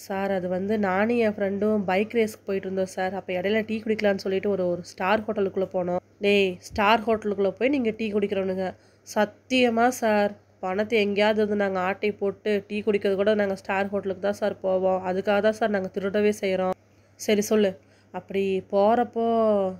சார் அது வந்து நானும் என் ஃப்ரெண்டும் பைக் ரேஸ்க்கு போயிட்டு இருந்தோம் சார் அப்போ இடையில டீ குடிக்கலான்னு சொல்லிட்டு ஒரு ஒரு ஸ்டார் ஹோட்டலுக்குள்ளே போனோம் டேய் ஸ்டார் ஹோட்டலுக்குள்ளே போய் நீங்கள் டீ குடிக்கிறவனுங்க சத்தியமாக சார் பணத்தை எங்கேயாவது இருந்து நாங்கள் ஆட்டை போட்டு டீ குடிக்கிறது கூட நாங்கள் ஸ்டார் ஹோட்டலுக்கு தான் சார் போவோம் அதுக்காக தான் சார் நாங்கள் திருடவே செய்கிறோம் சரி சொல்லு அப்படி போகிறப்போ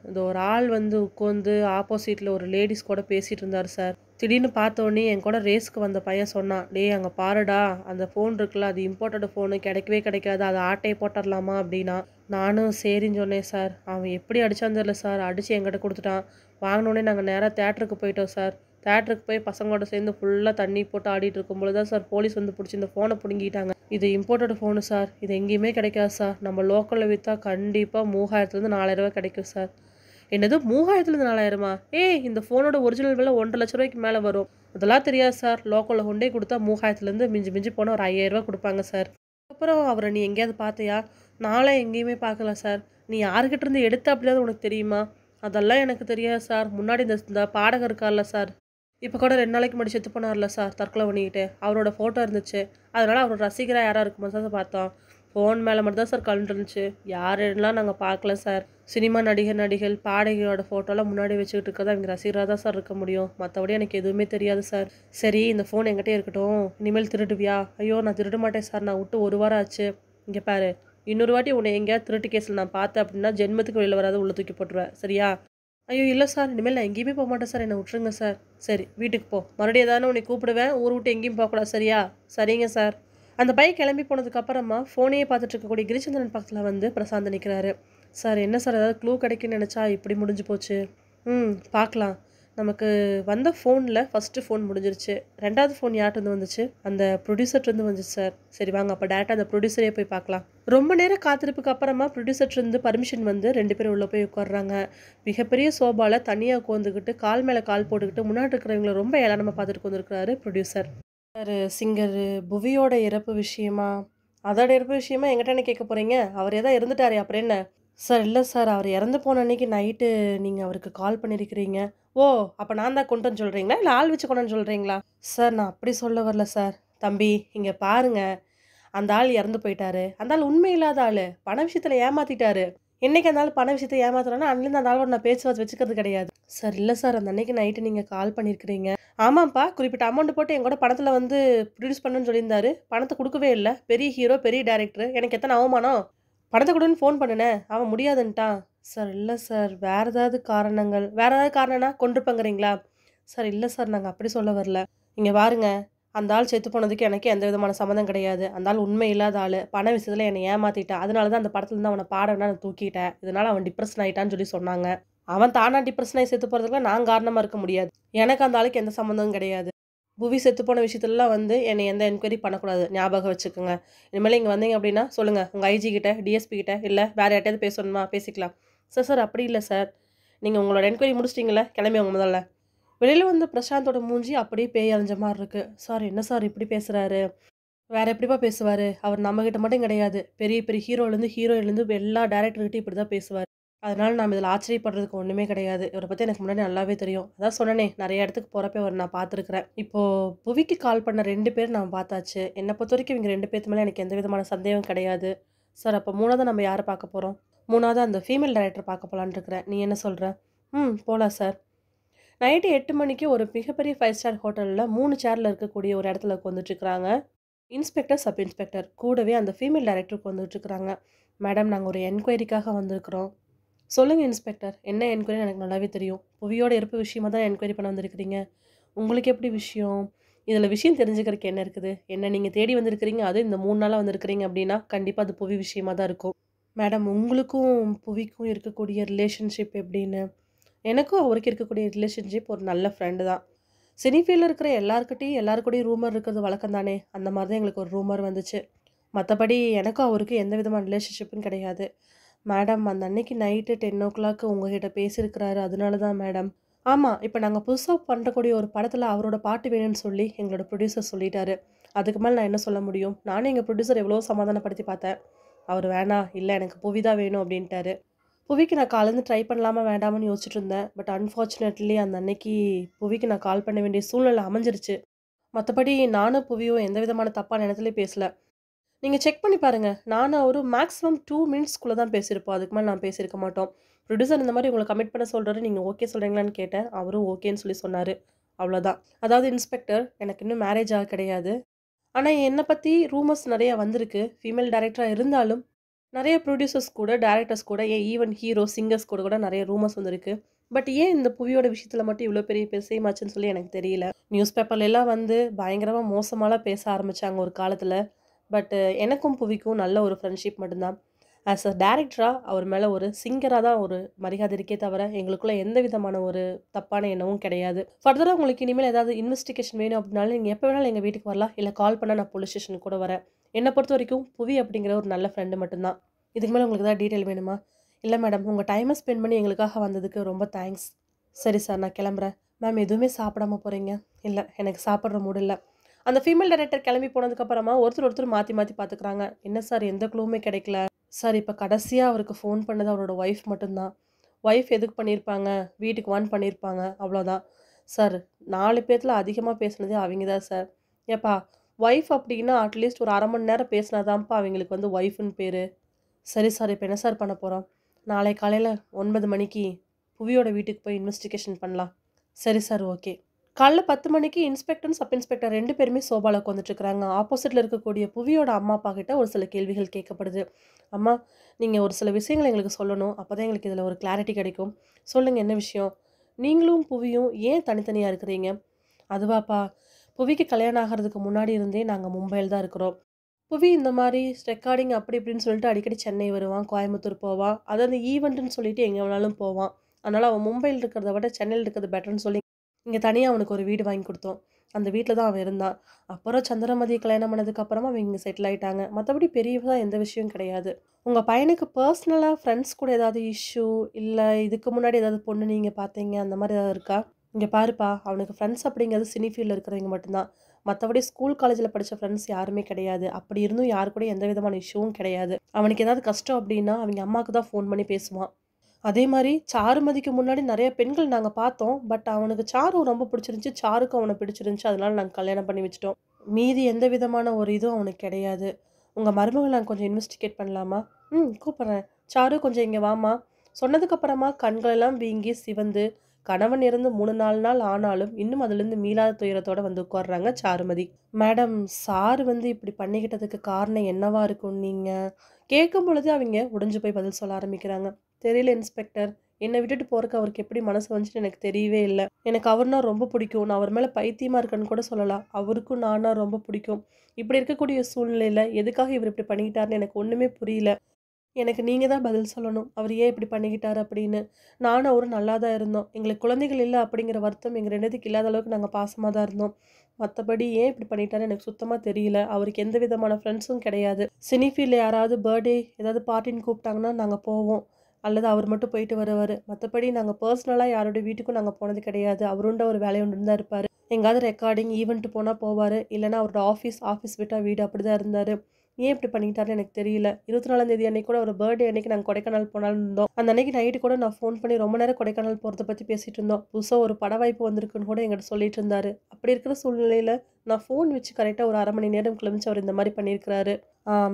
இந்த ஒரு ஆள் வந்து உட்காந்து ஆப்போசிட்டில் ஒரு லேடிஸ் கூட பேசிகிட்டு இருந்தார் சார் திடீர்னு பார்த்தோன்னே என் கூட ரேஸ்க்கு வந்த பையன் சொன்னான் டே அங்கே பாருடா அந்த ஃபோன் இருக்குல்ல அது இம்போர்ட்டட் ஃபோனு கிடைக்கவே கிடைக்காது அதை ஆட்டையை போட்டுடலாமா அப்படின்னா நானும் சரின்னு சொன்னேன் சார் அவன் எப்படி அடித்தான் தெரியல சார் அடித்து எங்கிட்ட கொடுத்துட்டான் வாங்கினோடனே நாங்கள் நேராக தேட்டருக்கு போயிட்டோம் சார் தேட்டருக்கு போய் பசங்களோட சேர்ந்து ஃபுல்லாக தண்ணி போட்டு ஆடிட்டு இருக்கும் பொழுது தான் சார் போலீஸ் வந்து பிடிச்சி இந்த ஃபோனை பிடுங்கிட்டாங்க இது இம்போர்ட்டட் ஃபோனு சார் இது எங்கேயுமே கிடைக்காது சார் நம்ம லோக்கலில் விற்றா கண்டிப்பாக மூவாயிரத்துலேருந்து நாலாயிரரூவா கிடைக்கும் சார் என்னது மூகாயிரத்துலேருந்து நாலாயிரமா ஏய் இந்த ஃபோனோட ஒரிஜினல் விலை ஒன்றரை லட்ச ரூபாய்க்கு மேலே வரும் அதெல்லாம் தெரியாது சார் லோக்கலில் கொண்டே கொடுத்தா மூகாயத்துலேருந்து மிஞ்சி மிஞ்சி போனால் ஒரு ஐயாயிரரூவா கொடுப்பாங்க சார் அப்புறம் அவரை நீ எங்கேயாவது பார்த்தியா நாளே எங்கேயுமே பார்க்கல சார் நீ யாருக்கிட்டேருந்து எடுத்த அப்படியாவது உனக்கு தெரியுமா அதெல்லாம் எனக்கு தெரியாது சார் முன்னாடி இந்த பாடகர் இருக்கார்ல சார் இப்போ கூட ரெண்டு நாளைக்கு முன்னாடி செத்து போனார்ல சார் தற்கொலை பண்ணிக்கிட்டு அவரோட ஃபோட்டோ இருந்துச்சு அதனால் அவரோட ரசிகராக யாராக இருக்குமா சார் பார்த்தோம் ஃபோன் மேலே மட்டும்தான் சார் கலந்துருந்துச்சு யாரெல்லாம் நாங்கள் பார்க்கல சார் சினிமா நடிகர் நடிகள் பாடகையோட ஃபோட்டோலாம் முன்னாடி வச்சுக்கிட்டு இருக்கதா இவங்க ரசிகராக தான் சார் இருக்க முடியும் மற்றபடி எனக்கு எதுவுமே தெரியாது சார் சரி இந்த ஃபோன் எங்கிட்டே இருக்கட்டும் இனிமேல் திருடுவியா ஐயோ நான் திருட மாட்டேன் சார் நான் விட்டு ஒரு வாரம் ஆச்சு இங்கே பாரு இன்னொரு வாட்டி உன்னை எங்கேயாவது திருட்டு கேஸில் நான் பார்த்தேன் அப்படின்னா ஜென்மத்துக்கு வெளியில் வராது உள்ள தூக்கி போட்டுருவேன் சரியா ஐயோ இல்லை சார் இனிமேல் நான் எங்கேயுமே போக மாட்டேன் சார் என்னை விட்ருங்க சார் சரி வீட்டுக்கு போ மறுபடியும் தானே உன்னை கூப்பிடுவேன் ஊர் விட்டு எங்கேயும் போகக்கூடாது சரியா சரிங்க சார் அந்த பைக் கிளம்பி போனதுக்கப்புறமா ஃபோனையே பார்த்துட்டு இருக்கக்கூடிய கிரிச்சந்திரன் பக்கத்தில் வந்து பிரசாந்த் நிற்கிறாரு சார் என்ன சார் ஏதாவது க்ளூ கிடைக்குன்னு நினச்சா இப்படி முடிஞ்சு போச்சு ம் பார்க்கலாம் நமக்கு வந்த ஃபோனில் ஃபஸ்ட்டு ஃபோன் முடிஞ்சிருச்சு ரெண்டாவது ஃபோன் யார்ட்டு வந்துச்சு அந்த வந்து வந்துச்சு சார் சரி வாங்க அப்போ டேரெக்டாக அந்த ப்ரொடியூசரே போய் பார்க்கலாம் ரொம்ப நேரம் காத்திருப்புக்கு அப்புறமா ப்ரொடியூசர்ட்டு பர்மிஷன் வந்து ரெண்டு பேரும் உள்ளே போய் உட்காடுறாங்க மிகப்பெரிய சோபாவில் தனியாக உட்காந்துக்கிட்டு கால் மேலே கால் போட்டுக்கிட்டு முன்னாடி இருக்கிறவங்களை ரொம்ப ஏளனமாக பார்த்துட்டு வந்துருக்கிறாரு ப்ரொடியூசர் சார் சிங்கரு புவியோட இறப்பு விஷயமா அதோட இறப்பு விஷயமா எங்கிட்ட கேட்க போகிறீங்க அவர் எதாவது இருந்துட்டாரே அப்புறம் என்ன சார் இல்லை சார் அவர் இறந்து போன அன்னைக்கு நைட்டு நீங்கள் அவருக்கு கால் பண்ணியிருக்கிறீங்க ஓ அப்போ நான் தான் கொண்டுன்னு சொல்கிறீங்களா இல்லை ஆள் வச்சு கொண்டுன்னு சொல்கிறீங்களா சார் நான் அப்படி சொல்ல வரல சார் தம்பி இங்கே பாருங்கள் அந்த ஆள் இறந்து போயிட்டாரு அந்த ஆள் உண்மை இல்லாத ஆள் பண விஷயத்தில் ஏமாற்றிட்டார் என்றைக்கு அந்த ஆள் பண விஷயத்தை ஏமாத்துறோன்னா அன்னிலேருந்து அந்த ஆளோட நான் பேச்சு வச்சுக்கிறது கிடையாது சார் இல்லை சார் அந்த அன்னைக்கு நைட்டு நீங்கள் கால் பண்ணியிருக்கிறீங்க ஆமாம்ப்பா குறிப்பிட்ட அமௌண்ட் போட்டு எங்கூட பணத்தில் வந்து ப்ரொடியூஸ் பண்ணுன்னு சொல்லியிருந்தாரு பணத்தை கொடுக்கவே இல்லை பெரிய ஹீரோ பெரிய டேரக்டர் எனக்கு எத்தனை அவமானம் பணத்தை கொடுன்னு ஃபோன் பண்ணினேன் அவன் முடியாதுன்ட்டான் சார் இல்லை சார் வேறு ஏதாவது காரணங்கள் வேறு ஏதாவது காரணம்னா கொண்டு பங்குறீங்களா சார் இல்லை சார் நாங்கள் அப்படி சொல்ல வரல இங்கே பாருங்க அந்த ஆள் செத்து போனதுக்கு எனக்கு எந்த விதமான சம்மந்தம் கிடையாது அந்த ஆள் உண்மை இல்லாத ஆள் பண விஷயத்தில் என்னை ஏமாற்றிட்டேன் அதனால தான் அந்த படத்துலேருந்து அவனை பாடம்னா நான் தூக்கிட்டேன் இதனால் அவன் டிப்ரெஷன் ஆகிட்டான்னு சொல்லி சொன்னாங்க அவன் தானா டிப்ரெஷன் ஆகி செத்து போகிறதுக்குலாம் நான் காரணமாக இருக்க முடியாது எனக்கு அந்த ஆளுக்கு எந்த சம்மந்தமும் கிடையாது புவி செத்து போன விஷயத்துலலாம் வந்து என்னை எந்த என்கொயரி பண்ணக்கூடாது ஞாபகம் வச்சுக்கோங்க இனிமேல் இங்கே வந்தீங்க அப்படின்னா சொல்லுங்கள் உங்கள் ஐஜி கிட்ட டிஎஸ்பி கிட்ட இல்லை வேறு யார்ட்டையாவது பேசணுமா பேசிக்கலாம் சார் சார் அப்படி இல்லை சார் நீங்கள் உங்களோட என்கொயரி முடிச்சிட்டிங்களே கிளம்பி அவங்க முதல்ல வெளியில் வந்து பிரசாந்தோட மூஞ்சி அப்படியே பேய் அழிஞ்ச மாதிரி இருக்குது சார் என்ன சார் இப்படி பேசுகிறாரு வேறு எப்படிப்பா பேசுவார் அவர் நம்மக்கிட்ட மட்டும் கிடையாது பெரிய பெரிய ஹீரோலேருந்து ஹீரோயிலேருந்து எல்லா டேரக்டர்கிட்டையும் இப்படி தான் பேசுவார் அதனால் நாம் இதில் ஆச்சரியப்படுறதுக்கு ஒன்றுமே கிடையாது இவரை பற்றி எனக்கு முன்னாடி நல்லாவே தெரியும் அதான் சொன்னனே நிறைய இடத்துக்கு போகிறப்ப அவர் நான் பார்த்துருக்குறேன் இப்போது புவிக்கு கால் பண்ண ரெண்டு பேர் நான் பார்த்தாச்சு என்னை பொறுத்த வரைக்கும் இவங்க ரெண்டு பேர்த்து மேலே எனக்கு எந்த விதமான சந்தேகம் கிடையாது சார் அப்போ மூணாவது நம்ம யாரை பார்க்க போகிறோம் மூணாவது அந்த ஃபீமேல் டைரக்டர் பார்க்க போகலான்னு இருக்கிறேன் நீ என்ன சொல்கிற ம் போகலாம் சார் நைட்டு எட்டு மணிக்கு ஒரு மிகப்பெரிய ஃபைவ் ஸ்டார் ஹோட்டலில் மூணு சேரில் இருக்கக்கூடிய ஒரு இடத்துல உட்காந்துட்டுருக்குறாங்க இன்ஸ்பெக்டர் சப் இன்ஸ்பெக்டர் கூடவே அந்த ஃபீமேல் டைரக்டர் உட்காந்துட்டுருக்குறாங்க மேடம் நாங்கள் ஒரு என்கொயரிக்காக வந்திருக்கிறோம் சொல்லுங்கள் இன்ஸ்பெக்டர் என்ன என்கொயரி எனக்கு நல்லாவே தெரியும் புவியோட இருப்பு விஷயமாக தான் என்கொயரி பண்ண வந்திருக்கிறீங்க உங்களுக்கு எப்படி விஷயம் இதில் விஷயம் தெரிஞ்சுக்கிறதுக்கு என்ன இருக்குது என்ன நீங்கள் தேடி வந்திருக்கிறீங்க அதுவும் இந்த மூணு நாளாக வந்திருக்கிறீங்க அப்படின்னா கண்டிப்பாக அது புவி விஷயமாக தான் இருக்கும் மேடம் உங்களுக்கும் புவிக்கும் இருக்கக்கூடிய ரிலேஷன்ஷிப் எப்படின்னு எனக்கும் அவருக்கு இருக்கக்கூடிய ரிலேஷன்ஷிப் ஒரு நல்ல ஃப்ரெண்டு தான் சினிஃபீல்டில் இருக்கிற எல்லாருக்கிட்டையும் எல்லாருக்கூடையும் ரூமர் இருக்கிறது வழக்கம் தானே அந்த மாதிரி தான் எங்களுக்கு ஒரு ரூமர் வந்துச்சு மற்றபடி எனக்கும் அவருக்கும் எந்த விதமான ரிலேஷன்ஷிப்பும் கிடையாது மேடம் அந்த அன்னைக்கு நைட்டு டென் ஓ கிளாக் உங்ககிட்ட பேசியிருக்கிறாரு அதனால தான் மேடம் ஆமாம் இப்போ நாங்கள் புதுசாக பண்ணுறக்கூடிய ஒரு படத்தில் அவரோட பாட்டு வேணும்னு சொல்லி எங்களோட ப்ரொடியூசர் சொல்லிட்டாரு அதுக்கு மேலே நான் என்ன சொல்ல முடியும் நானும் எங்கள் ப்ரொடியூசர் எவ்வளோ சமாதானப்படுத்தி பார்த்தேன் அவர் வேணா இல்லை எனக்கு புவி தான் வேணும் அப்படின்ட்டாரு புவிக்கு நான் காலேருந்து ட்ரை பண்ணலாமா வேண்டாமான்னு யோசிச்சுட்டு இருந்தேன் பட் அன்ஃபார்ச்சுனேட்லி அந்த அன்னைக்கு புவிக்கு நான் கால் பண்ண வேண்டிய சூழ்நிலை அமைஞ்சிருச்சு மற்றபடி நானும் புவியும் எந்த விதமான தப்பான இடத்துலையும் பேசலை நீங்கள் செக் பண்ணி பாருங்கள் நானும் ஒரு மேக்ஸிமம் டூ மினிட்ஸ்குள்ளே தான் பேசியிருப்போம் அதுக்கு மேலே நான் பேசியிருக்க மாட்டோம் ப்ரொடியூசர் இந்த மாதிரி உங்களை கமிட் பண்ண சொல்கிறாரு நீங்கள் ஓகே சொல்கிறீங்களான்னு கேட்டேன் அவரும் ஓகேன்னு சொல்லி சொன்னார் அவ்வளோதான் அதாவது இன்ஸ்பெக்டர் எனக்கு இன்னும் மேரேஜ் ஆக கிடையாது ஆனால் என்னை பற்றி ரூமர்ஸ் நிறையா வந்திருக்கு ஃபீமேல் டேரக்டராக இருந்தாலும் நிறைய ப்ரொடியூசர்ஸ் கூட டேரக்டர்ஸ் கூட ஏன் ஈவன் ஹீரோ சிங்கர்ஸ் கூட கூட நிறைய ரூமர்ஸ் வந்திருக்கு பட் ஏன் இந்த புவியோட விஷயத்தில் மட்டும் இவ்வளோ பெரிய பேசமாச்சுன்னு சொல்லி எனக்கு தெரியல நியூஸ் பேப்பர்லாம் வந்து பயங்கரமாக மோசமாக பேச ஆரம்பித்தாங்க ஒரு காலத்தில் பட் எனக்கும் புவிக்கும் நல்ல ஒரு ஃப்ரெண்ட்ஷிப் மட்டும்தான் ஆஸ் அ டேரக்டராக அவர் மேலே ஒரு சிங்கராக தான் ஒரு மரியாதை இருக்கே தவிர எங்களுக்குள்ளே எந்த விதமான ஒரு தப்பான எண்ணமும் கிடையாது ஃபர்தராக உங்களுக்கு இனிமேல் ஏதாவது இன்வெஸ்டிகேஷன் வேணும் அப்படின்னாலும் நீங்கள் எப்போ வேணாலும் எங்கள் வீட்டுக்கு வரலாம் இல்லை கால் பண்ணால் நான் போலீஸ் ஸ்டேஷன் கூட வரேன் என்னை பொறுத்த வரைக்கும் புவி அப்படிங்கிற ஒரு நல்ல ஃப்ரெண்டு மட்டும்தான் இதுக்கு மேலே உங்களுக்கு ஏதாவது டீட்டெயில் வேணுமா இல்லை மேடம் உங்கள் டைமை ஸ்பெண்ட் பண்ணி எங்களுக்காக வந்ததுக்கு ரொம்ப தேங்க்ஸ் சரி சார் நான் கிளம்புறேன் மேம் எதுவுமே சாப்பிடாம போகிறீங்க இல்லை எனக்கு சாப்பிட்ற மூடு இல்லை அந்த ஃபீமேல் டேரக்டர் கிளம்பி போனதுக்கப்புறமா ஒருத்தர் ஒருத்தர் மாற்றி மாற்றி பார்த்துக்குறாங்க என்ன சார் எந்த குழுவுமே கிடைக்கல சார் இப்போ கடைசியாக அவருக்கு ஃபோன் பண்ணது அவரோட ஒய்ஃப் மட்டும்தான் ஒய்ஃப் எதுக்கு பண்ணியிருப்பாங்க வீட்டுக்கு வான் பண்ணியிருப்பாங்க அவ்வளோதான் சார் நாலு பேர்த்தில் அதிகமாக பேசுனதே அவங்க தான் சார் ஏப்பா ஒய்ஃப் அப்படின்னா அட்லீஸ்ட் ஒரு அரை மணி நேரம் பேசினாதான்ப்பா அவங்களுக்கு வந்து ஒய்ஃப்னு பேர் சரி சார் இப்போ என்ன சார் பண்ண போகிறோம் நாளை காலையில் ஒன்பது மணிக்கு புவியோட வீட்டுக்கு போய் இன்வெஸ்டிகேஷன் பண்ணலாம் சரி சார் ஓகே காலைல பத்து மணிக்கு இன்ஸ்பெக்டர் சப் இன்ஸ்பெக்டர் ரெண்டு பேருமே சோபாவில் உட்காந்துட்ருக்குறாங்க ஆப்போசிட்டில் இருக்கக்கூடிய புவியோட அம்மா அப்பா கிட்ட ஒரு சில கேள்விகள் கேட்கப்படுது அம்மா நீங்கள் ஒரு சில விஷயங்களை எங்களுக்கு சொல்லணும் அப்போ தான் எங்களுக்கு இதில் ஒரு கிளாரிட்டி கிடைக்கும் சொல்லுங்கள் என்ன விஷயம் நீங்களும் புவியும் ஏன் தனித்தனியாக இருக்கிறீங்க அதுவாப்பா புவிக்கு கல்யாணம் ஆகிறதுக்கு முன்னாடி இருந்தே நாங்கள் மும்பையில் தான் இருக்கிறோம் புவி இந்த மாதிரி ரெக்கார்டிங் அப்படி இப்படின்னு சொல்லிட்டு அடிக்கடி சென்னை வருவான் கோயம்புத்தூர் போவான் அதாவது ஈவெண்ட்டுன்னு சொல்லிட்டு எங்கே வேணாலும் போவான் அதனால் அவன் மும்பையில் இருக்கிறத விட சென்னையில் இருக்கிறது பெட்டர்னு சொல்லி இங்கே தனியாக அவனுக்கு ஒரு வீடு வாங்கி கொடுத்தோம் அந்த வீட்டில் தான் அவன் இருந்தான் அப்புறம் சந்திரமதி கல்யாணம் பண்ணதுக்கு அப்புறமா அவங்க இங்கே செட்டில் ஆகிட்டாங்க மற்றபடி பெரியதாக எந்த விஷயம் கிடையாது உங்கள் பையனுக்கு பர்சனலாக ஃப்ரெண்ட்ஸ் கூட ஏதாவது இஷ்யூ இல்லை இதுக்கு முன்னாடி ஏதாவது பொண்ணு நீங்கள் பார்த்தீங்க அந்த மாதிரி ஏதாவது இருக்கா இங்கே பாருப்பா அவனுக்கு ஃப்ரெண்ட்ஸ் அப்படிங்கிறது சினி ஃபீல்டில் இருக்கிறவங்க மட்டும்தான் மற்றபடி ஸ்கூல் காலேஜில் படித்த ஃப்ரெண்ட்ஸ் யாருமே கிடையாது அப்படி இருந்தும் யாரு கூட எந்த விதமான இஷ்யூவும் கிடையாது அவனுக்கு ஏதாவது கஷ்டம் அப்படின்னா அவங்க அம்மாவுக்கு தான் ஃபோன் பண்ணி பேசுவான் அதே மாதிரி சாருமதிக்கு முன்னாடி நிறைய பெண்கள் நாங்கள் பார்த்தோம் பட் அவனுக்கு சாரும் ரொம்ப பிடிச்சிருந்துச்சி சாருக்கும் அவனை பிடிச்சிருந்துச்சி அதனால் நாங்கள் கல்யாணம் பண்ணி வச்சிட்டோம் மீதி எந்த விதமான ஒரு இதுவும் அவனுக்கு கிடையாது உங்கள் மருமகள் நாங்கள் கொஞ்சம் இன்வெஸ்டிகேட் பண்ணலாமா ம் கூப்பிட்றேன் சாரு கொஞ்சம் இங்கே வாமா சொன்னதுக்கப்புறமா கண்களெல்லாம் வீங்கி சிவந்து கணவன் இருந்து மூணு நாலு நாள் ஆனாலும் இன்னும் அதுலேருந்து மீளாத துயரத்தோடு வந்து உட்காடுறாங்க சாருமதி மேடம் சார் வந்து இப்படி பண்ணிக்கிட்டதுக்கு காரணம் என்னவா இருக்கும் நீங்கள் கேட்கும் பொழுது அவங்க உடஞ்சு போய் பதில் சொல்ல ஆரம்பிக்கிறாங்க தெரியல இன்ஸ்பெக்டர் என்னை விட்டுட்டு போறக்கு அவருக்கு எப்படி மனசு வந்துட்டு எனக்கு தெரியவே இல்லை எனக்கு அவர்னா ரொம்ப பிடிக்கும் நான் அவர் மேலே பைத்தியமாக இருக்கேன்னு கூட சொல்லலாம் அவருக்கும் நானா ரொம்ப பிடிக்கும் இப்படி இருக்கக்கூடிய சூழ்நிலையில் எதுக்காக இவர் இப்படி பண்ணிக்கிட்டாருன்னு எனக்கு ஒன்றுமே புரியல எனக்கு நீங்கள் தான் பதில் சொல்லணும் அவர் ஏன் இப்படி பண்ணிக்கிட்டார் அப்படின்னு நானும் அவரும் நல்லா தான் இருந்தோம் எங்களுக்கு குழந்தைகள் இல்லை அப்படிங்கிற வருத்தம் எங்கள் ரெண்டுத்துக்கு இல்லாத அளவுக்கு நாங்கள் பாசமாக தான் இருந்தோம் மற்றபடி ஏன் இப்படி பண்ணிட்டாருன்னு எனக்கு சுத்தமாக தெரியல அவருக்கு எந்த விதமான ஃப்ரெண்ட்ஸும் கிடையாது சினிஃபீல்டில் யாராவது பர்த்டே ஏதாவது பார்ட்டின்னு கூப்பிட்டாங்கன்னா நாங்கள் போவோம் அல்லது அவர் மட்டும் போயிட்டு வருவார் மற்றபடி நாங்கள் பர்சனலாக யாரோட வீட்டுக்கும் நாங்கள் போனது கிடையாது அவருண்ட ஒரு ஒன்று தான் இருப்பார் எங்காவது ரெக்கார்டிங் ஈவெண்ட் போனால் போவார் இல்லைனா அவரோட ஆஃபீஸ் ஆஃபீஸ் விட்டால் வீடு அப்படி தான் இருந்தார் ஏன் இப்படி பண்ணிக்கிட்டாருன்னு எனக்கு தெரியல இருபத்தி நாலாம் தேதி அன்னைக்கு கூட ஒரு பர்த்டே அன்னைக்கு நாங்கள் கொடைக்கானல் போனாலும் இருந்தோம் அந்த அன்னைக்கு நைட்டு கூட நான் ஃபோன் பண்ணி ரொம்ப நேரம் கொடைக்கானல் போகிறத பற்றி பேசிகிட்டு இருந்தோம் புதுசாக ஒரு பட வாய்ப்பு வந்திருக்குன்னு கூட எங்கிட்ட சொல்லிட்டு இருந்தார் அப்படி இருக்கிற சூழ்நிலையில் நான் ஃபோன் வச்சு கரெக்டாக ஒரு அரை மணி நேரம் கிளம்பிச்சு அவர் இந்த மாதிரி பண்ணியிருக்கிறாரு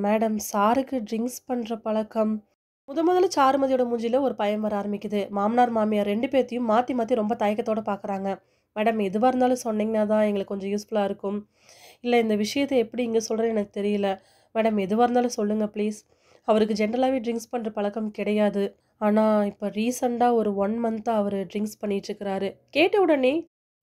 மேடம் சாருக்கு ட்ரிங்க்ஸ் பண்ணுற பழக்கம் முத முதல்ல சாருமதியோட மூஞ்சியில் ஒரு பயம் வர ஆரம்பிக்குது மாமனார் மாமியார் ரெண்டு பேர்த்தையும் மாற்றி மாற்றி ரொம்ப தயக்கத்தோடு பார்க்குறாங்க மேடம் எதுவாக இருந்தாலும் சொன்னீங்கன்னா தான் எங்களுக்கு கொஞ்சம் யூஸ்ஃபுல்லாக இருக்கும் இல்லை இந்த விஷயத்தை எப்படி இங்கே சொல்கிறேன்னு எனக்கு தெரியல மேடம் எதுவாக இருந்தாலும் சொல்லுங்கள் ப்ளீஸ் அவருக்கு ஜென்ரலாகவே ட்ரிங்க்ஸ் பண்ணுற பழக்கம் கிடையாது ஆனால் இப்போ ரீசண்டாக ஒரு ஒன் மந்த்தாக அவர் ட்ரிங்க்ஸ் பண்ணிகிட்ருக்கிறாரு கேட்ட உடனே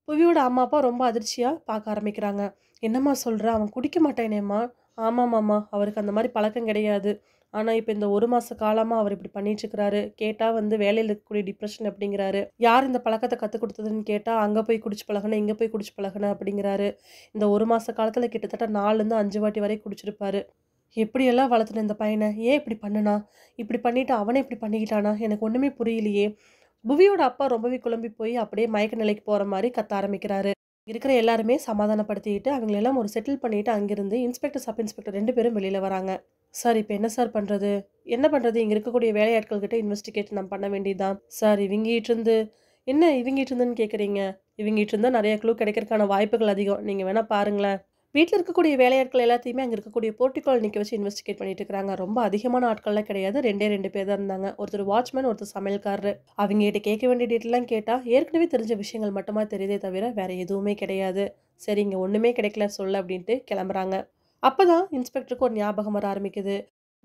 புவியோட அம்மா அப்பா ரொம்ப அதிர்ச்சியாக பார்க்க ஆரம்பிக்கிறாங்க என்னம்மா சொல்கிறேன் அவன் குடிக்க மாட்டேனேம்மா ஆமாம் மாமா அவருக்கு அந்த மாதிரி பழக்கம் கிடையாது ஆனால் இப்போ இந்த ஒரு மாத காலமாக அவர் இப்படி பண்ணிட்டுருக்கிறாரு கேட்டால் வந்து வேலையில் இருக்கக்கூடிய டிப்ரெஷன் அப்படிங்கிறாரு யார் இந்த பழக்கத்தை கற்றுக் கொடுத்ததுன்னு கேட்டால் அங்கே போய் குடிச்சு பழகினேன் இங்கே போய் குடிச்சு பழகினேன் அப்படிங்கிறாரு இந்த ஒரு மாத காலத்தில் கிட்டத்தட்ட நாலுலேருந்து அஞ்சு வாட்டி வரை குடிச்சிருப்பாரு எப்படியெல்லாம் வளர்த்துன இந்த பையனை ஏன் இப்படி பண்ணுனா இப்படி பண்ணிவிட்டு அவனே இப்படி பண்ணிக்கிட்டானா எனக்கு ஒன்றுமே புரியலையே புவியோட அப்பா ரொம்பவே குழம்பி போய் அப்படியே மயக்க நிலைக்கு போகிற மாதிரி கத்த ஆரம்பிக்கிறாரு இருக்கிற எல்லாருமே சமாதானப்படுத்திக்கிட்டு அவங்களெல்லாம் ஒரு செட்டில் பண்ணிவிட்டு அங்கேருந்து இன்ஸ்பெக்டர் சப் இன்ஸ்பெக்டர் ரெண்டு பேரும் வெளியில் வராங்க சார் இப்போ என்ன சார் பண்ணுறது என்ன பண்ணுறது இங்கே இருக்கக்கூடிய வேலையாட்கள் கிட்ட இன்வெஸ்டிகேட் நம்ம பண்ண வேண்டியதுதான் சார் இவங்கிட்டு இருந்து என்ன இவங்கிட்டு இருந்துன்னு கேட்குறீங்க இவங்கிட்டு இருந்தால் நிறைய க்ளூ கிடைக்கிறதுக்கான வாய்ப்புகள் அதிகம் நீங்கள் வேணால் பாருங்களேன் வீட்டில் இருக்கக்கூடிய வேலையாட்கள் எல்லாத்தையுமே அங்கே இருக்கக்கூடிய போர்ட்டிக்கோல் நிற்க வச்சு இன்வெஸ்டிகேட் பண்ணிட்டு இருக்காங்க ரொம்ப அதிகமான ஆட்கள்லாம் கிடையாது ரெண்டே ரெண்டு பேர் தான் இருந்தாங்க ஒருத்தர் வாட்ச்மேன் ஒருத்தர் சமையல்காரர் கிட்ட கேட்க வேண்டிய டீட்டெயிலாம் கேட்டால் ஏற்கனவே தெரிஞ்ச விஷயங்கள் மட்டுமா தெரியுதே தவிர வேறு எதுவுமே கிடையாது சரி இங்கே ஒன்றுமே கிடைக்கல சொல்ல அப்படின்ட்டு கிளம்புறாங்க அப்போ தான் இன்ஸ்பெக்டருக்கு ஒரு ஞாபகம் வர ஆரம்பிக்குது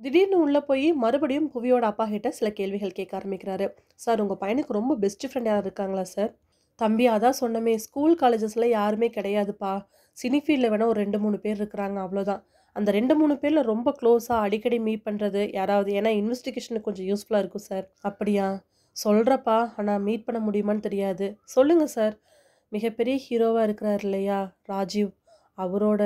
திடீர்னு உள்ளே போய் மறுபடியும் புவியோட அப்பா கிட்ட சில கேள்விகள் கேட்க ஆரம்பிக்கிறாரு சார் உங்கள் பையனுக்கு ரொம்ப பெஸ்ட் ஃப்ரெண்ட் யாராவது இருக்காங்களா சார் தம்பி அதான் சொன்னமே ஸ்கூல் காலேஜஸில் யாருமே கிடையாதுப்பா சினிஃபீல்டில் வேணால் ஒரு ரெண்டு மூணு பேர் இருக்கிறாங்க அவ்வளோதான் அந்த ரெண்டு மூணு பேரில் ரொம்ப க்ளோஸாக அடிக்கடி மீட் பண்ணுறது யாராவது ஏன்னா இன்வெஸ்டிகேஷனுக்கு கொஞ்சம் யூஸ்ஃபுல்லாக இருக்கும் சார் அப்படியா சொல்கிறப்பா ஆனால் மீட் பண்ண முடியுமான்னு தெரியாது சொல்லுங்கள் சார் மிகப்பெரிய ஹீரோவாக இருக்கிறார் இல்லையா ராஜீவ் அவரோட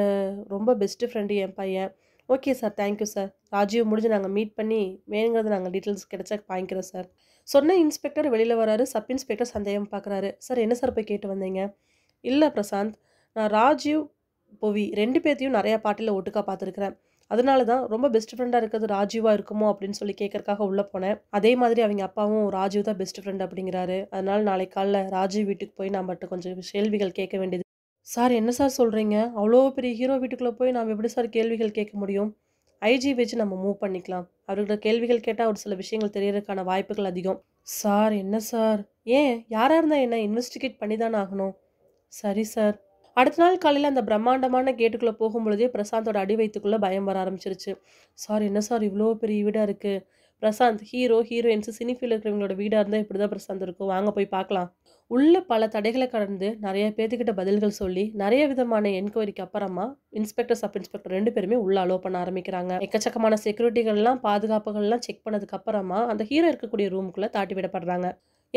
ரொம்ப பெஸ்ட்டு ஃப்ரெண்டு என் பையன் okay sir thank you sir Rajiv முடிஞ்சு நாங்கள் மீட் பண்ணி வேணுங்கிறது நாங்கள் டீட்டெயில்ஸ் கிடச்சா வாங்கிக்கிறோம் சார் சொன்ன இன்ஸ்பெக்டர் வெளியில் வராரு சப் இன்ஸ்பெக்டர் சந்தேகம் பார்க்குறாரு சார் என்ன சார் போய் கேட்டு வந்தீங்க இல்லை பிரசாந்த் நான் ராஜீவ் புவி ரெண்டு பேர்த்தையும் நிறையா பாட்டில் ஒட்டுக்கா பார்த்துருக்குறேன் அதனால தான் ரொம்ப பெஸ்ட் ஃப்ரெண்டாக இருக்கிறது ராஜீவாக இருக்குமோ அப்படின்னு சொல்லி கேட்கறக்காக உள்ளே போனேன் அதே மாதிரி அவங்க அப்பாவும் ராஜீவ் தான் பெஸ்ட் ஃப்ரெண்ட் அப்படிங்கிறாரு அதனால் நாளை காலைல ராஜீவ் வீட்டுக்கு போய் நான் மட்டும் கொஞ்சம் கேள்விகள் கேட்க வேண்டியது சார் என்ன சார் சொல்கிறீங்க அவ்வளோ பெரிய ஹீரோ வீட்டுக்குள்ளே போய் நாம் எப்படி சார் கேள்விகள் கேட்க முடியும் ஐஜி வச்சு நம்ம மூவ் பண்ணிக்கலாம் அவர்கிட்ட கேள்விகள் கேட்டால் ஒரு சில விஷயங்கள் தெரியறதுக்கான வாய்ப்புகள் அதிகம் சார் என்ன சார் ஏன் யாராக இருந்தால் என்ன இன்வெஸ்டிகேட் பண்ணி தானே ஆகணும் சரி சார் அடுத்த நாள் காலையில் அந்த பிரம்மாண்டமான கேட்டுக்குள்ளே போகும்பொழுதே பிரசாந்தோட அடி வைத்துக்குள்ளே பயம் வர ஆரம்பிச்சிருச்சு சார் என்ன சார் இவ்வளோ பெரிய வீடாக இருக்குது பிரசாந்த் ஹீரோ ஹீரோயின்ஸ் சினிஃபீல் இருக்கிறவங்களோட வீடாக இருந்தால் இப்படி தான் பிரசாந்த் இருக்கும் வாங்க போய் பார்க்கலாம் உள்ள பல தடைகளை கடந்து நிறைய பேர்த்துக்கிட்ட பதில்கள் சொல்லி நிறைய விதமான என்கொயரிக்கு அப்புறமா இன்ஸ்பெக்டர் சப் இன்ஸ்பெக்டர் ரெண்டு பேருமே உள்ள அலோவ் பண்ண ஆரம்பிக்கிறாங்க எக்கச்சக்கமான செக்யூரிட்டிகள்லாம் பாதுகாப்புகள்லாம் செக் பண்ணதுக்கு அப்புறமா அந்த ஹீரோ இருக்கக்கூடிய ரூமுக்குள்ளே தாட்டி விடப்படுறாங்க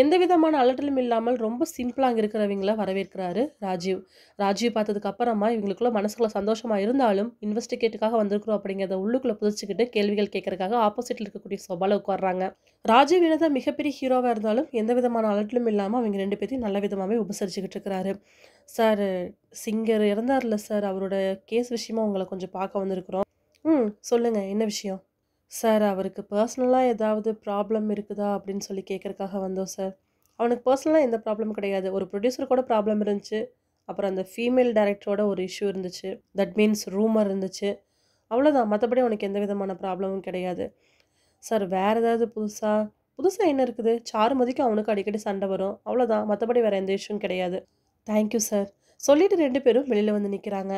எந்த விதமான அலட்டலும் இல்லாமல் ரொம்ப சிம்பிளாக அங்கே இருக்கிறவங்கள வரவேற்கிறாரு ராஜீவ் ராஜீவ் பார்த்ததுக்கு அப்புறமா இவங்களுக்குள்ள மனசுக்குள்ள சந்தோஷமாக இருந்தாலும் இன்வெஸ்டிகேட்டுக்காக வந்திருக்கிறோம் அப்படிங்கிறத உள்ளுக்குள்ளே புதிச்சுக்கிட்டு கேள்விகள் கேட்குறக்காக ஆப்போசிட்டில் இருக்கக்கூடிய சோபால உட்காடுறாங்க ராஜீவ் என்னதான் மிகப்பெரிய ஹீரோவாக இருந்தாலும் எந்த விதமான அலட்டலும் இல்லாமல் அவங்க ரெண்டு பேரையும் நல்ல விதமாகவே உபசரிச்சுக்கிட்டு இருக்கிறாரு சார் சிங்கர் இறந்தார்ல சார் அவரோட கேஸ் விஷயமா உங்களை கொஞ்சம் பார்க்க வந்திருக்கிறோம் ம் சொல்லுங்கள் என்ன விஷயம் சார் அவருக்கு பர்சனலாக ஏதாவது ப்ராப்ளம் இருக்குதா அப்படின்னு சொல்லி கேட்குறக்காக வந்தோம் சார் அவனுக்கு பர்சனலாக எந்த ப்ராப்ளமும் கிடையாது ஒரு ப்ரொடியூசர் கூட ப்ராப்ளம் இருந்துச்சு அப்புறம் அந்த ஃபீமேல் டேரக்டரோட ஒரு இஷ்யூ இருந்துச்சு தட் மீன்ஸ் ரூமர் இருந்துச்சு அவ்வளோதான் மற்றபடி அவனுக்கு எந்த விதமான ப்ராப்ளமும் கிடையாது சார் வேறு ஏதாவது புதுசாக புதுசாக என்ன இருக்குது மதிக்கும் அவனுக்கு அடிக்கடி சண்டை வரும் அவ்வளோதான் மற்றபடி வேறு எந்த இஷ்யூவும் கிடையாது தேங்க்யூ சார் சொல்லிவிட்டு ரெண்டு பேரும் வெளியில் வந்து நிற்கிறாங்க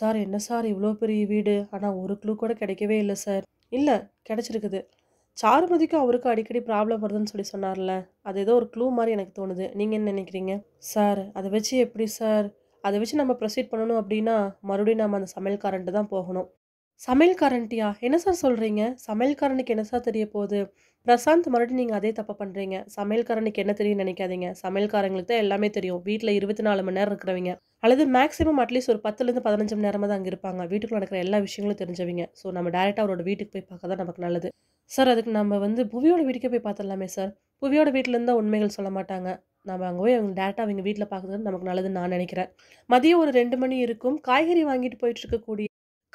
சார் என்ன சார் இவ்வளோ பெரிய வீடு ஆனால் ஒரு க்ளூ கூட கிடைக்கவே இல்லை சார் இல்லை கிடச்சிருக்குது சாருமதிக்கும் அவருக்கும் அடிக்கடி ப்ராப்ளம் வருதுன்னு சொல்லி சொன்னார்ல அது ஏதோ ஒரு க்ளூ மாதிரி எனக்கு தோணுது நீங்கள் என்ன நினைக்கிறீங்க சார் அதை வச்சு எப்படி சார் அதை வச்சு நம்ம ப்ரொசீட் பண்ணணும் அப்படின்னா மறுபடியும் நம்ம அந்த சமையல்காரன்ட்டு தான் போகணும் சமையல்காரன்ட்டியா என்ன சார் சொல்கிறீங்க சமையல்காரனுக்கு என்ன சார் தெரிய போகுது பிரசாந்த் மறுபடியும் நீங்கள் அதே தப்பை பண்ணுறீங்க சமையல்காரனுக்கு என்ன தெரியும் நினைக்காதீங்க சமையல்காரங்களுக்கு தான் எல்லாமே தெரியும் வீட்டில் இருபத்தி நாலு மணி நேரம் இருக்கிறவங்க அல்லது மேக்ஸிமம் அட்லீஸ்ட் ஒரு பத்துலேருந்து பதினஞ்சு மணி நேரமாக தான் அங்கே இருப்பாங்க வீட்டுக்குள்ள நடக்கிற எல்லா விஷயங்களும் தெரிஞ்சவங்க ஸோ நம்ம டேரெக்டாக அவரோட வீட்டுக்கு போய் பார்க்க தான் நமக்கு நல்லது சார் அதுக்கு நம்ம வந்து புவியோட வீட்டுக்கே போய் பார்த்துடலாமே சார் புவியோட வீட்டிலேருந்து தான் உண்மைகள் சொல்ல மாட்டாங்க நம்ம அங்கே போய் அவங்க டேரெக்டாக அவங்க வீட்டில் பார்க்குறது நமக்கு நல்லதுன்னு நான் நினைக்கிறேன் மதியம் ஒரு ரெண்டு மணி இருக்கும் காய்கறி வாங்கிட்டு போயிட்டு இருக்கக்கூடிய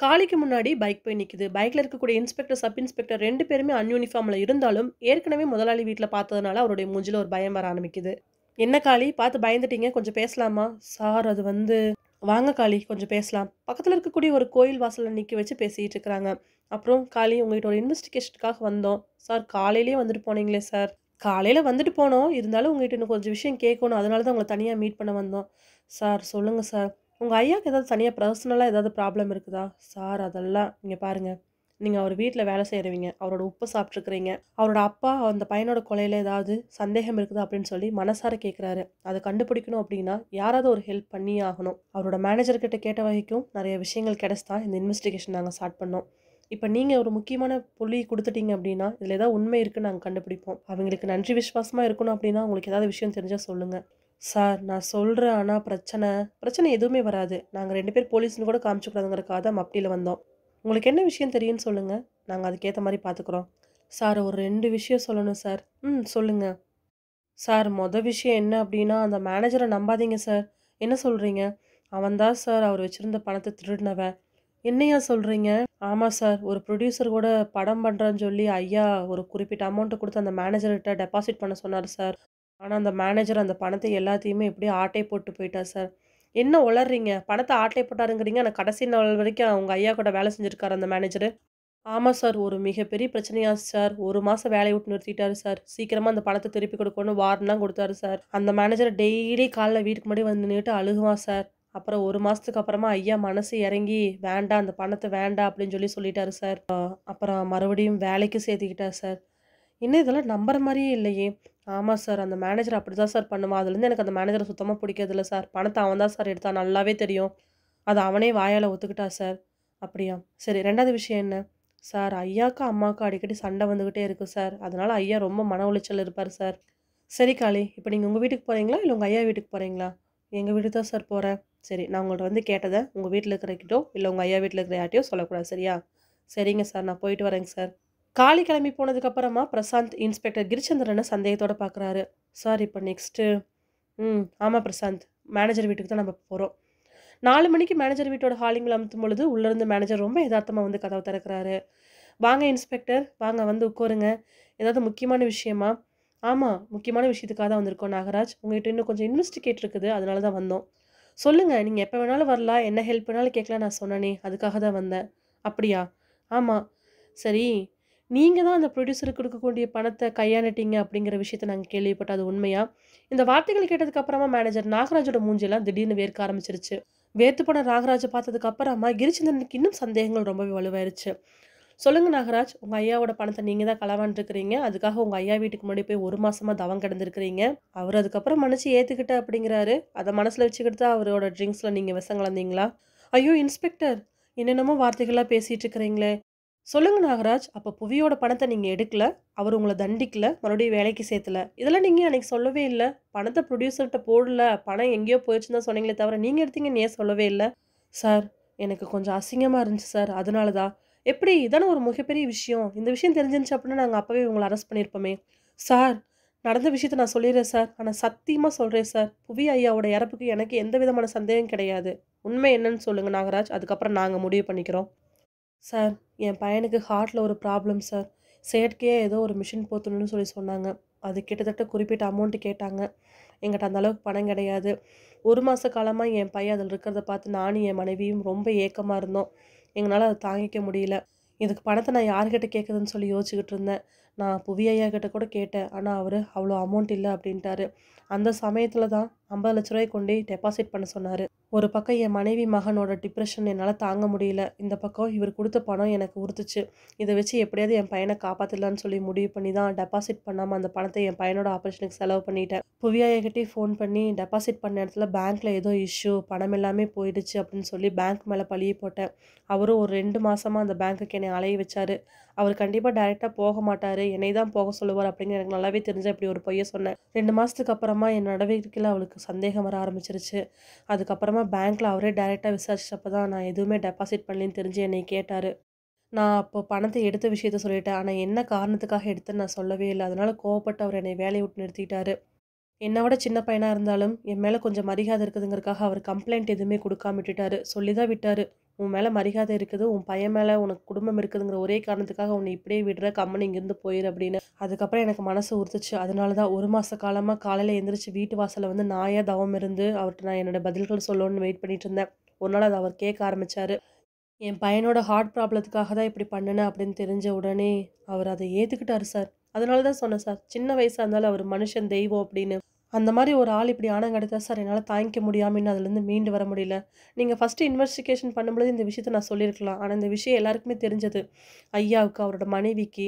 காளிக்கு முன்னாடி பைக் போய் நிற்குது பைக்கில் இருக்கக்கூடிய இன்ஸ்பெக்டர் சப் இன்ஸ்பெக்டர் ரெண்டு பேருமே அன்யூனிஃபார்மில் இருந்தாலும் ஏற்கனவே முதலாளி வீட்டில் பார்த்ததுனால அவருடைய மூஞ்சில் ஒரு பயம் வர ஆரம்பிக்குது என்ன காளி பார்த்து பயந்துட்டீங்க கொஞ்சம் பேசலாமா சார் அது வந்து வாங்க காளி கொஞ்சம் பேசலாம் பக்கத்தில் இருக்கக்கூடிய ஒரு கோயில் வாசலில் நிற்க வச்சு பேசிகிட்டு இருக்கிறாங்க அப்புறம் காளி உங்கள்கிட்ட ஒரு இன்வெஸ்டிகேஷனுக்காக வந்தோம் சார் காலையிலேயே வந்துட்டு போனீங்களே சார் காலையில் வந்துட்டு போனோம் இருந்தாலும் உங்கள்கிட்ட இன்னும் கொஞ்சம் விஷயம் கேட்கணும் அதனால தான் உங்களை தனியாக மீட் பண்ண வந்தோம் சார் சொல்லுங்கள் சார் உங்கள் ஐயாவுக்கு ஏதாவது தனியாக பர்சனலாக ஏதாவது ப்ராப்ளம் இருக்குதா சார் அதெல்லாம் நீங்கள் பாருங்கள் நீங்கள் அவர் வீட்டில் வேலை செய்கிறவங்க அவரோட உப்பு சாப்பிட்ருக்குறீங்க அவரோட அப்பா அந்த பையனோட கொலையில் ஏதாவது சந்தேகம் இருக்குதா அப்படின்னு சொல்லி மனசார கேட்குறாரு அதை கண்டுபிடிக்கணும் அப்படின்னா யாராவது ஒரு ஹெல்ப் பண்ணி ஆகணும் அவரோட மேனேஜர்கிட்ட கேட்ட வரைக்கும் நிறைய விஷயங்கள் கிடச்சிதான் இந்த இன்வெஸ்டிகேஷன் நாங்கள் ஸ்டார்ட் பண்ணோம் இப்போ நீங்கள் ஒரு முக்கியமான புள்ளி கொடுத்துட்டீங்க அப்படின்னா இதில் ஏதாவது உண்மை இருக்குன்னு நாங்கள் கண்டுபிடிப்போம் அவங்களுக்கு நன்றி விசுவாசமாக இருக்கணும் அப்படின்னா உங்களுக்கு ஏதாவது விஷயம் தெரிஞ்சால் சொல்லுங்கள் சார் நான் சொல்கிறேன் ஆனால் பிரச்சனை பிரச்சனை எதுவுமே வராது நாங்கள் ரெண்டு பேர் போலீஸ்னு கூட காமிச்சுக்கூடாதுங்கிறக்காக தான் மப்டியில் வந்தோம் உங்களுக்கு என்ன விஷயம் தெரியும்னு சொல்லுங்கள் நாங்கள் அதுக்கேற்ற மாதிரி பார்த்துக்குறோம் சார் ஒரு ரெண்டு விஷயம் சொல்லணும் சார் ம் சொல்லுங்கள் சார் மொதல் விஷயம் என்ன அப்படின்னா அந்த மேனேஜரை நம்பாதீங்க சார் என்ன சொல்கிறீங்க அவன்தான் சார் அவர் வச்சுருந்த பணத்தை திருடினவன் என்னையா சொல்கிறீங்க ஆமாம் சார் ஒரு ப்ரொடியூசர் கூட படம் பண்ணுறேன்னு சொல்லி ஐயா ஒரு குறிப்பிட்ட அமௌண்ட்டை கொடுத்து அந்த மேனேஜர்கிட்ட டெபாசிட் பண்ண சொன்னார் சார் ஆனால் அந்த மேனேஜர் அந்த பணத்தை எல்லாத்தையுமே எப்படி ஆட்டை போட்டு போயிட்டா சார் என்ன உளறீங்க பணத்தை ஆட்டை போட்டாருங்கிறீங்க ஆனால் கடைசி நாள் வரைக்கும் அவங்க ஐயா கூட வேலை செஞ்சுருக்காரு அந்த மேனேஜர் ஆமாம் சார் ஒரு மிகப்பெரிய பிரச்சனையா சார் ஒரு மாதம் வேலையை விட்டு நிறுத்திட்டாரு சார் சீக்கிரமாக அந்த பணத்தை திருப்பி கொடுக்கணும்னு வார்ன்லாம் கொடுத்தாரு சார் அந்த மேனேஜர் டெய்லி காலைல வீட்டுக்கு முன்னாடி வந்து நின்றுட்டு அழுகுவான் சார் அப்புறம் ஒரு மாதத்துக்கு அப்புறமா ஐயா மனசு இறங்கி வேண்டாம் அந்த பணத்தை வேண்டாம் அப்படின்னு சொல்லி சொல்லிட்டாரு சார் அப்புறம் மறுபடியும் வேலைக்கு சேர்த்துக்கிட்டார் சார் இன்னும் இதெல்லாம் நம்புற மாதிரியே இல்லையே ஆமாம் சார் அந்த மேனேஜர் அப்படி தான் சார் பண்ணுவான் அதுலேருந்து எனக்கு அந்த மேனேஜரை சுத்தமாக பிடிக்கிறதில்ல சார் பணத்தை அவன் தான் சார் எடுத்தான் நல்லாவே தெரியும் அது அவனே வாயால் ஒத்துக்கிட்டா சார் அப்படியா சரி ரெண்டாவது விஷயம் என்ன சார் ஐயாவுக்கு அம்மாவுக்கு அடிக்கடி சண்டை வந்துக்கிட்டே இருக்குது சார் அதனால் ஐயா ரொம்ப மன உளைச்சல் இருப்பார் சார் சரி காளி இப்போ நீங்கள் உங்கள் வீட்டுக்கு போகிறீங்களா இல்லை உங்கள் ஐயா வீட்டுக்கு போகிறீங்களா எங்கள் வீடு தான் சார் போகிறேன் சரி நான் உங்கள்கிட்ட வந்து கேட்டதை உங்கள் வீட்டில் இருக்கிறக்கிட்டோ இல்லை உங்கள் ஐயா வீட்டில் இருக்கிற யார்ட்டையோ சொல்லக்கூடாது சரியா சரிங்க சார் நான் போயிட்டு வரேங்க சார் காலி கிளம்பி போனதுக்கப்புறமா பிரசாந்த் இன்ஸ்பெக்டர் கிரிச்சந்திரனை சந்தேகத்தோட பார்க்குறாரு சார் இப்போ நெக்ஸ்ட்டு ம் ஆமாம் பிரசாந்த் மேனேஜர் வீட்டுக்கு தான் நம்ம போகிறோம் நாலு மணிக்கு மேனேஜர் வீட்டோட ஹாலிங்கில் அமுத்தும் பொழுது உள்ளேருந்து மேனேஜர் ரொம்ப யதார்த்தமாக வந்து கதவை திறக்கிறாரு வாங்க இன்ஸ்பெக்டர் வாங்க வந்து உட்காருங்க ஏதாவது முக்கியமான விஷயமா ஆமாம் முக்கியமான விஷயத்துக்காக தான் வந்திருக்கோம் நாகராஜ் உங்கள்கிட்ட இன்னும் கொஞ்சம் இன்வெஸ்டிகேட் இருக்குது அதனால தான் வந்தோம் சொல்லுங்கள் நீங்கள் எப்போ வேணாலும் வரலாம் என்ன ஹெல்ப் வேணாலும் கேட்கலாம் நான் சொன்னனே அதுக்காக தான் வந்தேன் அப்படியா ஆமாம் சரி நீங்கள் தான் அந்த ப்ரொடியூசருக்கு கொடுக்கக்கூடிய பணத்தை கையாண்டிட்டீங்க அப்படிங்கிற விஷயத்த நாங்கள் கேள்விப்பட்டோம் அது உண்மையாக இந்த வார்த்தைகள் கேட்டதுக்கப்புறமா மேனேஜர் நாகராஜோட மூஞ்சியெல்லாம் திடீர்னு வேர்க்க ஆரம்பிச்சிருச்சு வேர்த்து போன நாகராஜை பார்த்ததுக்கப்புறமா கிரிச்சந்திரனுக்கு இன்னும் சந்தேகங்கள் ரொம்பவே வலுவாயிருச்சு சொல்லுங்கள் நாகராஜ் உங்கள் ஐயாவோட பணத்தை நீங்கள் தான் கலவாண்டிருக்கிறீங்க அதுக்காக உங்கள் ஐயா வீட்டுக்கு முன்னாடி போய் ஒரு மாதமாக தவம் கிடந்திருக்கிறீங்க அவர் அதுக்கப்புறம் மனசு ஏற்றுக்கிட்ட அப்படிங்கிறாரு அதை மனசில் வச்சுக்கிட்டு தான் அவரோட ட்ரிங்க்ஸில் நீங்கள் விஷம் கலந்தீங்களா ஐயோ இன்ஸ்பெக்டர் என்னென்னமோ வார்த்தைகளாக பேசிகிட்டு இருக்கிறீங்களே சொல்லுங்கள் நாகராஜ் அப்போ புவியோட பணத்தை நீங்கள் எடுக்கல அவர் உங்களை தண்டிக்கல மறுபடியும் வேலைக்கு சேர்த்துல இதெல்லாம் நீங்கள் அன்றைக்கி சொல்லவே இல்லை பணத்தை ப்ரொடியூசர்கிட்ட போடல பணம் எங்கேயோ போயிடுச்சுன்னு தான் சொன்னீங்களே தவிர நீங்கள் எடுத்தீங்கன்னு ஏன் சொல்லவே இல்லை சார் எனக்கு கொஞ்சம் அசிங்கமாக இருந்துச்சு சார் அதனால தான் எப்படி இதான ஒரு மிகப்பெரிய விஷயம் இந்த விஷயம் தெரிஞ்சிருந்துச்சு அப்படின்னா நாங்கள் அப்போவே உங்களை அரெஸ்ட் பண்ணியிருப்போமே சார் நடந்த விஷயத்த நான் சொல்லிடுறேன் சார் ஆனால் சத்தியமாக சொல்கிறேன் சார் புவி ஐயாவோட இறப்புக்கு எனக்கு எந்த விதமான சந்தேகம் கிடையாது உண்மை என்னன்னு சொல்லுங்கள் நாகராஜ் அதுக்கப்புறம் நாங்கள் முடிவு பண்ணிக்கிறோம் சார் என் பையனுக்கு ஹார்ட்டில் ஒரு ப்ராப்ளம் சார் செயற்கையாக ஏதோ ஒரு மிஷின் போத்தணும்னு சொல்லி சொன்னாங்க அது கிட்டத்தட்ட குறிப்பிட்ட அமௌண்ட்டு கேட்டாங்க எங்கிட்ட அந்த அளவுக்கு பணம் கிடையாது ஒரு மாத காலமாக என் பையன் அதில் இருக்கிறத பார்த்து நானும் என் மனைவியும் ரொம்ப ஏக்கமாக இருந்தோம் எங்களால் அதை தாங்கிக்க முடியல இதுக்கு பணத்தை நான் யார்கிட்ட கேட்குதுன்னு சொல்லி யோசிச்சுக்கிட்டு இருந்தேன் நான் புவி ஐயா கிட்ட கூட கேட்டேன் ஆனால் அவர் அவ்வளோ அமௌண்ட் இல்லை அப்படின்ட்டாரு அந்த சமயத்தில் தான் ஐம்பது லட்ச ரூபாய் கொண்டு டெபாசிட் பண்ண சொன்னார் ஒரு பக்கம் என் மனைவி மகனோட டிப்ரெஷன் என்னால் தாங்க முடியல இந்த பக்கம் இவர் கொடுத்த பணம் எனக்கு உறுத்துச்சு இதை வச்சு எப்படியாவது என் பையனை காப்பாற்றலான்னு சொல்லி முடிவு பண்ணி தான் டெபாசிட் பண்ணாமல் அந்த பணத்தை என் பையனோட ஆப்ரேஷனுக்கு செலவு பண்ணிட்டேன் புவியாயகிட்டே ஃபோன் பண்ணி டெபாசிட் பண்ண இடத்துல பேங்க்கில் ஏதோ இஷ்யூ பணம் எல்லாமே போயிடுச்சு அப்படின்னு சொல்லி பேங்க் மேலே பழிய போட்டேன் அவரும் ஒரு ரெண்டு மாதமாக அந்த பேங்க்குக்கு என்னை அலைய வச்சார் அவர் கண்டிப்பாக டைரெக்டாக போக மாட்டார் என்னை தான் போக சொல்லுவார் அப்படிங்கிற எனக்கு நல்லாவே தெரிஞ்ச இப்படி ஒரு பொய்ய சொன்னேன் ரெண்டு மாதத்துக்கு அப்புறமா என் நடவடிக்கையில் அவளுக்கு சந்தேகம் வர ஆரம்பிச்சிருச்சு அதுக்கப்புறமா இல்லாமல் பேங்க்கில் அவரே டைரெக்டாக விசாரிச்சப்ப தான் நான் எதுவுமே டெபாசிட் பண்ணலன்னு தெரிஞ்சு என்னை கேட்டார் நான் அப்போ பணத்தை எடுத்த விஷயத்த சொல்லிட்டேன் ஆனால் என்ன காரணத்துக்காக எடுத்தேன்னு நான் சொல்லவே இல்லை அதனால் கோவப்பட்டு அவர் என்னை வேலையை விட்டு நிறுத்திட்டாரு என்னை விட சின்ன பையனாக இருந்தாலும் என் மேலே கொஞ்சம் மரியாதை இருக்குதுங்கிறக்காக அவர் கம்ப்ளைண்ட் எதுவுமே கொடுக்காம விட்டுட்டாரு சொல்லி தான் விட்டார் உன் மேலே மரியாதை இருக்குது உன் பையன் மேலே உனக்கு குடும்பம் இருக்குதுங்கிற ஒரே காரணத்துக்காக உன்னை இப்படியே விடுற கம்மன் இங்கேருந்து போயிரு அப்படின்னு அதுக்கப்புறம் எனக்கு மனசு உறுத்துச்சு அதனால தான் ஒரு மாத காலமாக காலையில் எழுந்திரிச்சு வீட்டு வாசலில் வந்து நாயாக தவம் இருந்து அவர்கிட்ட நான் என்னோடய பதில்கள் சொல்லணும்னு வெயிட் பண்ணிட்டு இருந்தேன் ஒரு நாள் அதை அவர் கேட்க ஆரம்பித்தார் என் பையனோட ஹார்ட் ப்ராப்ளத்துக்காக தான் இப்படி பண்ணினேன் அப்படின்னு தெரிஞ்ச உடனே அவர் அதை ஏற்றுக்கிட்டார் சார் அதனால தான் சொன்னேன் சார் சின்ன வயசாக இருந்தாலும் அவர் மனுஷன் தெய்வம் அப்படின்னு அந்த மாதிரி ஒரு ஆள் இப்படி ஆணம் கிடைத்தா சார் என்னால் தாங்கிக்க முடியாமின்னு அதுலேருந்து மீண்டு வர முடியல நீங்கள் ஃபஸ்ட்டு இன்வெஸ்டிகேஷன் பண்ணும்போது இந்த விஷயத்தை நான் சொல்லியிருக்கலாம் ஆனால் இந்த விஷயம் எல்லாருக்குமே தெரிஞ்சது ஐயாவுக்கு அவரோட மனைவிக்கு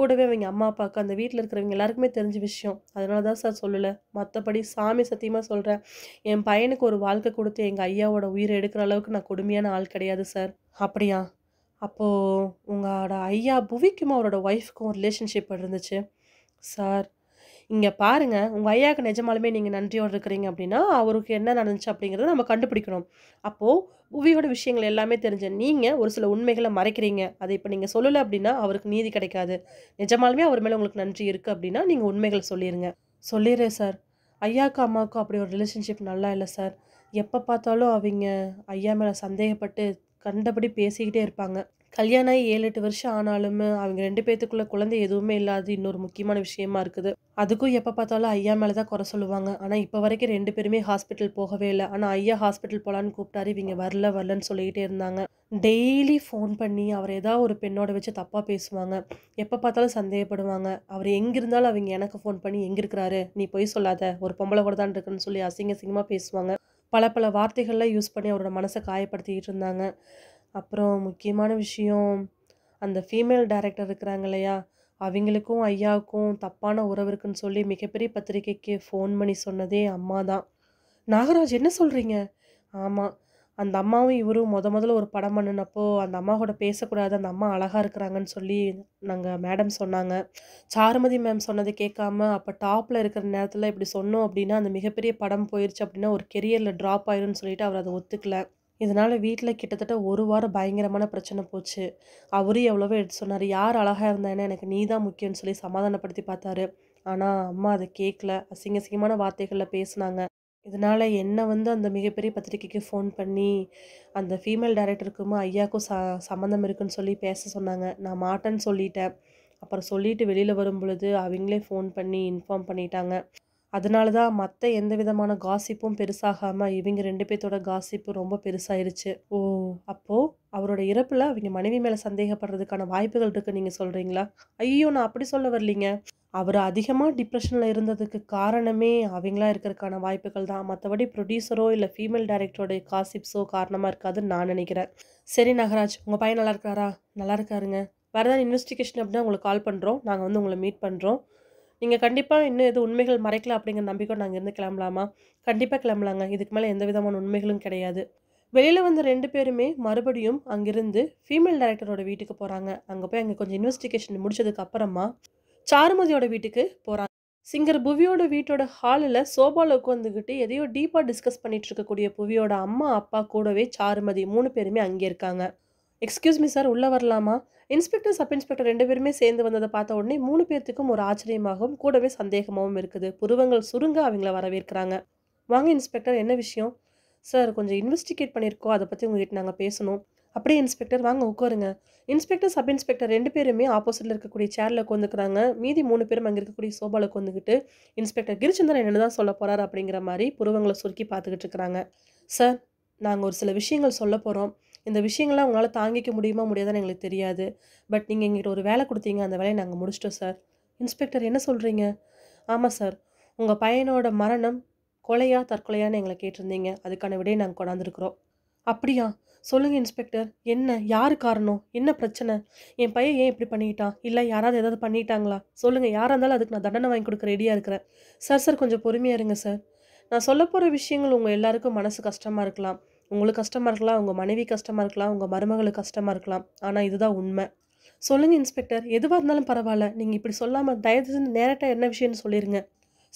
கூடவே அவங்க அம்மா அப்பாவுக்கு அந்த வீட்டில் இருக்கிறவங்க எல்லாருக்குமே தெரிஞ்ச விஷயம் அதனால தான் சார் சொல்லலை மற்றபடி சாமி சத்தியமாக சொல்கிறேன் என் பையனுக்கு ஒரு வாழ்க்கை கொடுத்து எங்கள் ஐயாவோட உயிரை எடுக்கிற அளவுக்கு நான் கொடுமையான ஆள் கிடையாது சார் அப்படியா அப்போது உங்களோட ஐயா புவிக்கும் அவரோட ஒய்ஃப்க்கும் ரிலேஷன்ஷிப் இருந்துச்சு சார் இங்கே பாருங்கள் உங்கள் ஐயாவுக்கு நிஜமாலுமே நீங்கள் நன்றியோடு இருக்கிறீங்க அப்படின்னா அவருக்கு என்ன நடந்துச்சு அப்படிங்கிறத நம்ம கண்டுபிடிக்கணும் அப்போது புவியோட விஷயங்கள் எல்லாமே தெரிஞ்ச நீங்கள் ஒரு சில உண்மைகளை மறைக்கிறீங்க அதை இப்போ நீங்கள் சொல்லலை அப்படின்னா அவருக்கு நீதி கிடைக்காது நிஜமாலுமே அவர் மேலே உங்களுக்கு நன்றி இருக்குது அப்படின்னா நீங்கள் உண்மைகள் சொல்லிடுங்க சொல்லிடுறேன் சார் ஐயாவுக்கும் அம்மாவுக்கும் அப்படி ஒரு ரிலேஷன்ஷிப் நல்லா இல்லை சார் எப்போ பார்த்தாலும் அவங்க ஐயா மேலே சந்தேகப்பட்டு கண்டபடி பேசிக்கிட்டே இருப்பாங்க கல்யாணம் ஆகி ஏழு எட்டு வருஷம் ஆனாலும் அவங்க ரெண்டு பேத்துக்குள்ள குழந்தை எதுவுமே இல்லாது இன்னொரு முக்கியமான விஷயமா இருக்குது அதுக்கும் எப்போ பார்த்தாலும் ஐயா மேலே தான் குறை சொல்லுவாங்க ஆனால் இப்போ வரைக்கும் ரெண்டு பேருமே ஹாஸ்பிட்டல் போகவே இல்லை ஆனால் ஐயா ஹாஸ்பிட்டல் போகலான்னு கூப்பிட்டாரு இவங்க வரல வரலன்னு சொல்லிக்கிட்டே இருந்தாங்க டெய்லி ஃபோன் பண்ணி அவர் ஏதாவது ஒரு பெண்ணோட வச்சு தப்பாக பேசுவாங்க எப்போ பார்த்தாலும் சந்தேகப்படுவாங்க அவர் எங்கே இருந்தாலும் அவங்க எனக்கு ஃபோன் பண்ணி எங்கே இருக்கிறாரு நீ போய் சொல்லாத ஒரு பொம்பளை கூட தான் இருக்குன்னு சொல்லி அசிங்க அசிங்கமாக பேசுவாங்க பல பல வார்த்தைகள்லாம் யூஸ் பண்ணி அவரோட மனசை காயப்படுத்திக்கிட்டு இருந்தாங்க அப்புறம் முக்கியமான விஷயம் அந்த ஃபீமேல் டேரக்டர் இருக்கிறாங்க இல்லையா அவங்களுக்கும் ஐயாவுக்கும் தப்பான உறவு இருக்குன்னு சொல்லி மிகப்பெரிய பத்திரிகைக்கு ஃபோன் பண்ணி சொன்னதே அம்மா தான் நாகராஜ் என்ன சொல்கிறீங்க ஆமாம் அந்த அம்மாவும் இவரும் முத முதல்ல ஒரு படம் பண்ணினப்போ அந்த அம்மா கூட பேசக்கூடாது அந்த அம்மா அழகாக இருக்கிறாங்கன்னு சொல்லி நாங்கள் மேடம் சொன்னாங்க சாருமதி மேம் சொன்னதை கேட்காம அப்போ டாப்பில் இருக்கிற நேரத்தில் இப்படி சொன்னோம் அப்படின்னா அந்த மிகப்பெரிய படம் போயிடுச்சு அப்படின்னா ஒரு கெரியரில் ட்ராப் ஆயிரும்னு சொல்லிட்டு அவர் அதை ஒத்துக்கல இதனால் வீட்டில் கிட்டத்தட்ட ஒரு வாரம் பயங்கரமான பிரச்சனை போச்சு அவரும் எவ்வளவோ எடுத்து சொன்னார் யார் அழகாக இருந்தேன்னா எனக்கு நீ தான் முக்கியம்னு சொல்லி சமாதானப்படுத்தி பார்த்தாரு ஆனால் அம்மா அதை கேட்கல அசிங்க அசிங்கமான வார்த்தைகளில் பேசினாங்க இதனால் என்னை வந்து அந்த மிகப்பெரிய பத்திரிக்கைக்கு ஃபோன் பண்ணி அந்த ஃபீமேல் டைரக்டருக்கும் ஐயாவுக்கும் ச சம்மந்தம் இருக்குன்னு சொல்லி பேச சொன்னாங்க நான் மாட்டேன்னு சொல்லிட்டேன் அப்புறம் சொல்லிட்டு வெளியில் வரும் பொழுது அவங்களே ஃபோன் பண்ணி இன்ஃபார்ம் பண்ணிட்டாங்க அதனால தான் மற்ற எந்த விதமான காசிப்பும் பெருசாகாமல் இவங்க ரெண்டு பேர்த்தோட காசிப்பு ரொம்ப பெருசாயிருச்சு ஓ அப்போது அவரோட இறப்பில் அவங்க மனைவி மேலே சந்தேகப்படுறதுக்கான வாய்ப்புகள் இருக்குது நீங்கள் சொல்கிறீங்களா ஐயோ நான் அப்படி சொல்ல வரலீங்க அவர் அதிகமாக டிப்ரெஷனில் இருந்ததுக்கு காரணமே அவங்களா இருக்கிறதுக்கான வாய்ப்புகள் தான் மற்றபடி ப்ரொடியூசரோ இல்லை ஃபீமேல் டைரக்டரோட காசிப்ஸோ காரணமாக இருக்காதுன்னு நான் நினைக்கிறேன் சரி நாகராஜ் உங்கள் பையன் நல்லா இருக்காரா நல்லா இருக்காருங்க வேறு ஏதாவது இன்வெஸ்டிகேஷன் அப்படின்னா உங்களுக்கு கால் பண்ணுறோம் நாங்கள் வந்து உங்களை மீட் பண்ணுறோம் நீங்கள் கண்டிப்பாக இன்னும் எதுவும் உண்மைகள் மறைக்கல அப்படிங்கிற நம்பிக்கை நாங்கள் இருந்து கிளம்பலாமா கண்டிப்பாக கிளம்பலாங்க இதுக்கு மேலே எந்த விதமான உண்மைகளும் கிடையாது வெளியில் வந்த ரெண்டு பேருமே மறுபடியும் அங்கிருந்து ஃபீமேல் டைரக்டரோட வீட்டுக்கு போகிறாங்க அங்கே போய் அங்கே கொஞ்சம் இன்வெஸ்டிகேஷன் முடிச்சதுக்கு அப்புறமா சாருமதியோட வீட்டுக்கு போகிறாங்க சிங்கர் புவியோட வீட்டோட ஹாலில் சோபாவில் உட்காந்துக்கிட்டு எதையோ டீப்பாக டிஸ்கஸ் பண்ணிகிட்டு இருக்கக்கூடிய புவியோட அம்மா அப்பா கூடவே சாருமதி மூணு பேருமே அங்கே இருக்காங்க எக்ஸ்கியூஸ் மீ சார் உள்ளே வரலாமா இன்ஸ்பெக்டர் சப் இன்ஸ்பெக்டர் ரெண்டு பேருமே சேர்ந்து வந்ததை பார்த்த உடனே மூணு பேர்த்துக்கும் ஒரு ஆச்சரியமாகவும் கூடவே சந்தேகமாகவும் இருக்குது புருவங்கள் சுருங்க அவங்கள வரவேற்கிறாங்க வாங்க இன்ஸ்பெக்டர் என்ன விஷயம் சார் கொஞ்சம் இன்வெஸ்டிகேட் பண்ணியிருக்கோம் அதை பற்றி உங்ககிட்ட நாங்கள் பேசணும் அப்படியே இன்ஸ்பெக்டர் வாங்க உட்காருங்க இன்ஸ்பெக்டர் சப் இன்ஸ்பெக்டர் ரெண்டு பேருமே ஆப்போசிட்டில் இருக்கக்கூடிய சேரில் உட்காந்துக்கிறாங்க மீதி மூணு பேரும் அங்கே இருக்கக்கூடிய சோபாவில் உட்காந்துக்கிட்டு இன்ஸ்பெக்டர் கிரிச்சந்திரன் என்ன தான் சொல்ல போகிறார் அப்படிங்கிற மாதிரி புருவங்களை சுருக்கி பார்த்துக்கிட்டு இருக்கிறாங்க சார் நாங்கள் ஒரு சில விஷயங்கள் சொல்ல போகிறோம் இந்த விஷயங்கள்லாம் உங்களால் தாங்கிக்க முடியுமா முடியாதான்னு எங்களுக்கு தெரியாது பட் நீங்கள் எங்கிட்ட ஒரு வேலை கொடுத்தீங்க அந்த வேலையை நாங்கள் முடிச்சிட்டோம் சார் இன்ஸ்பெக்டர் என்ன சொல்கிறீங்க ஆமாம் சார் உங்கள் பையனோட மரணம் கொலையா தற்கொலையான்னு எங்களை கேட்டிருந்தீங்க அதுக்கான விடையை நாங்கள் கொண்டாந்துருக்குறோம் அப்படியா சொல்லுங்கள் இன்ஸ்பெக்டர் என்ன யார் காரணம் என்ன பிரச்சனை என் பையன் ஏன் இப்படி பண்ணிக்கிட்டான் இல்லை யாராவது ஏதாவது பண்ணிட்டாங்களா சொல்லுங்கள் யாராக இருந்தாலும் அதுக்கு நான் தண்டனை வாங்கி கொடுக்க ரெடியாக இருக்கிறேன் சார் சார் கொஞ்சம் பொறுமையாக இருங்க சார் நான் சொல்ல போகிற விஷயங்கள் உங்கள் எல்லாருக்கும் மனசு கஷ்டமாக இருக்கலாம் உங்களுக்கு கஷ்டமாக இருக்கலாம் உங்கள் மனைவி கஷ்டமாக இருக்கலாம் உங்கள் மருமகளுக்கு கஷ்டமாக இருக்கலாம் ஆனால் இதுதான் உண்மை சொல்லுங்கள் இன்ஸ்பெக்டர் எதுவாக இருந்தாலும் பரவாயில்ல நீங்கள் இப்படி சொல்லாமல் தயவுசெய்து நேரட்டாக என்ன விஷயம்னு சொல்லிடுங்க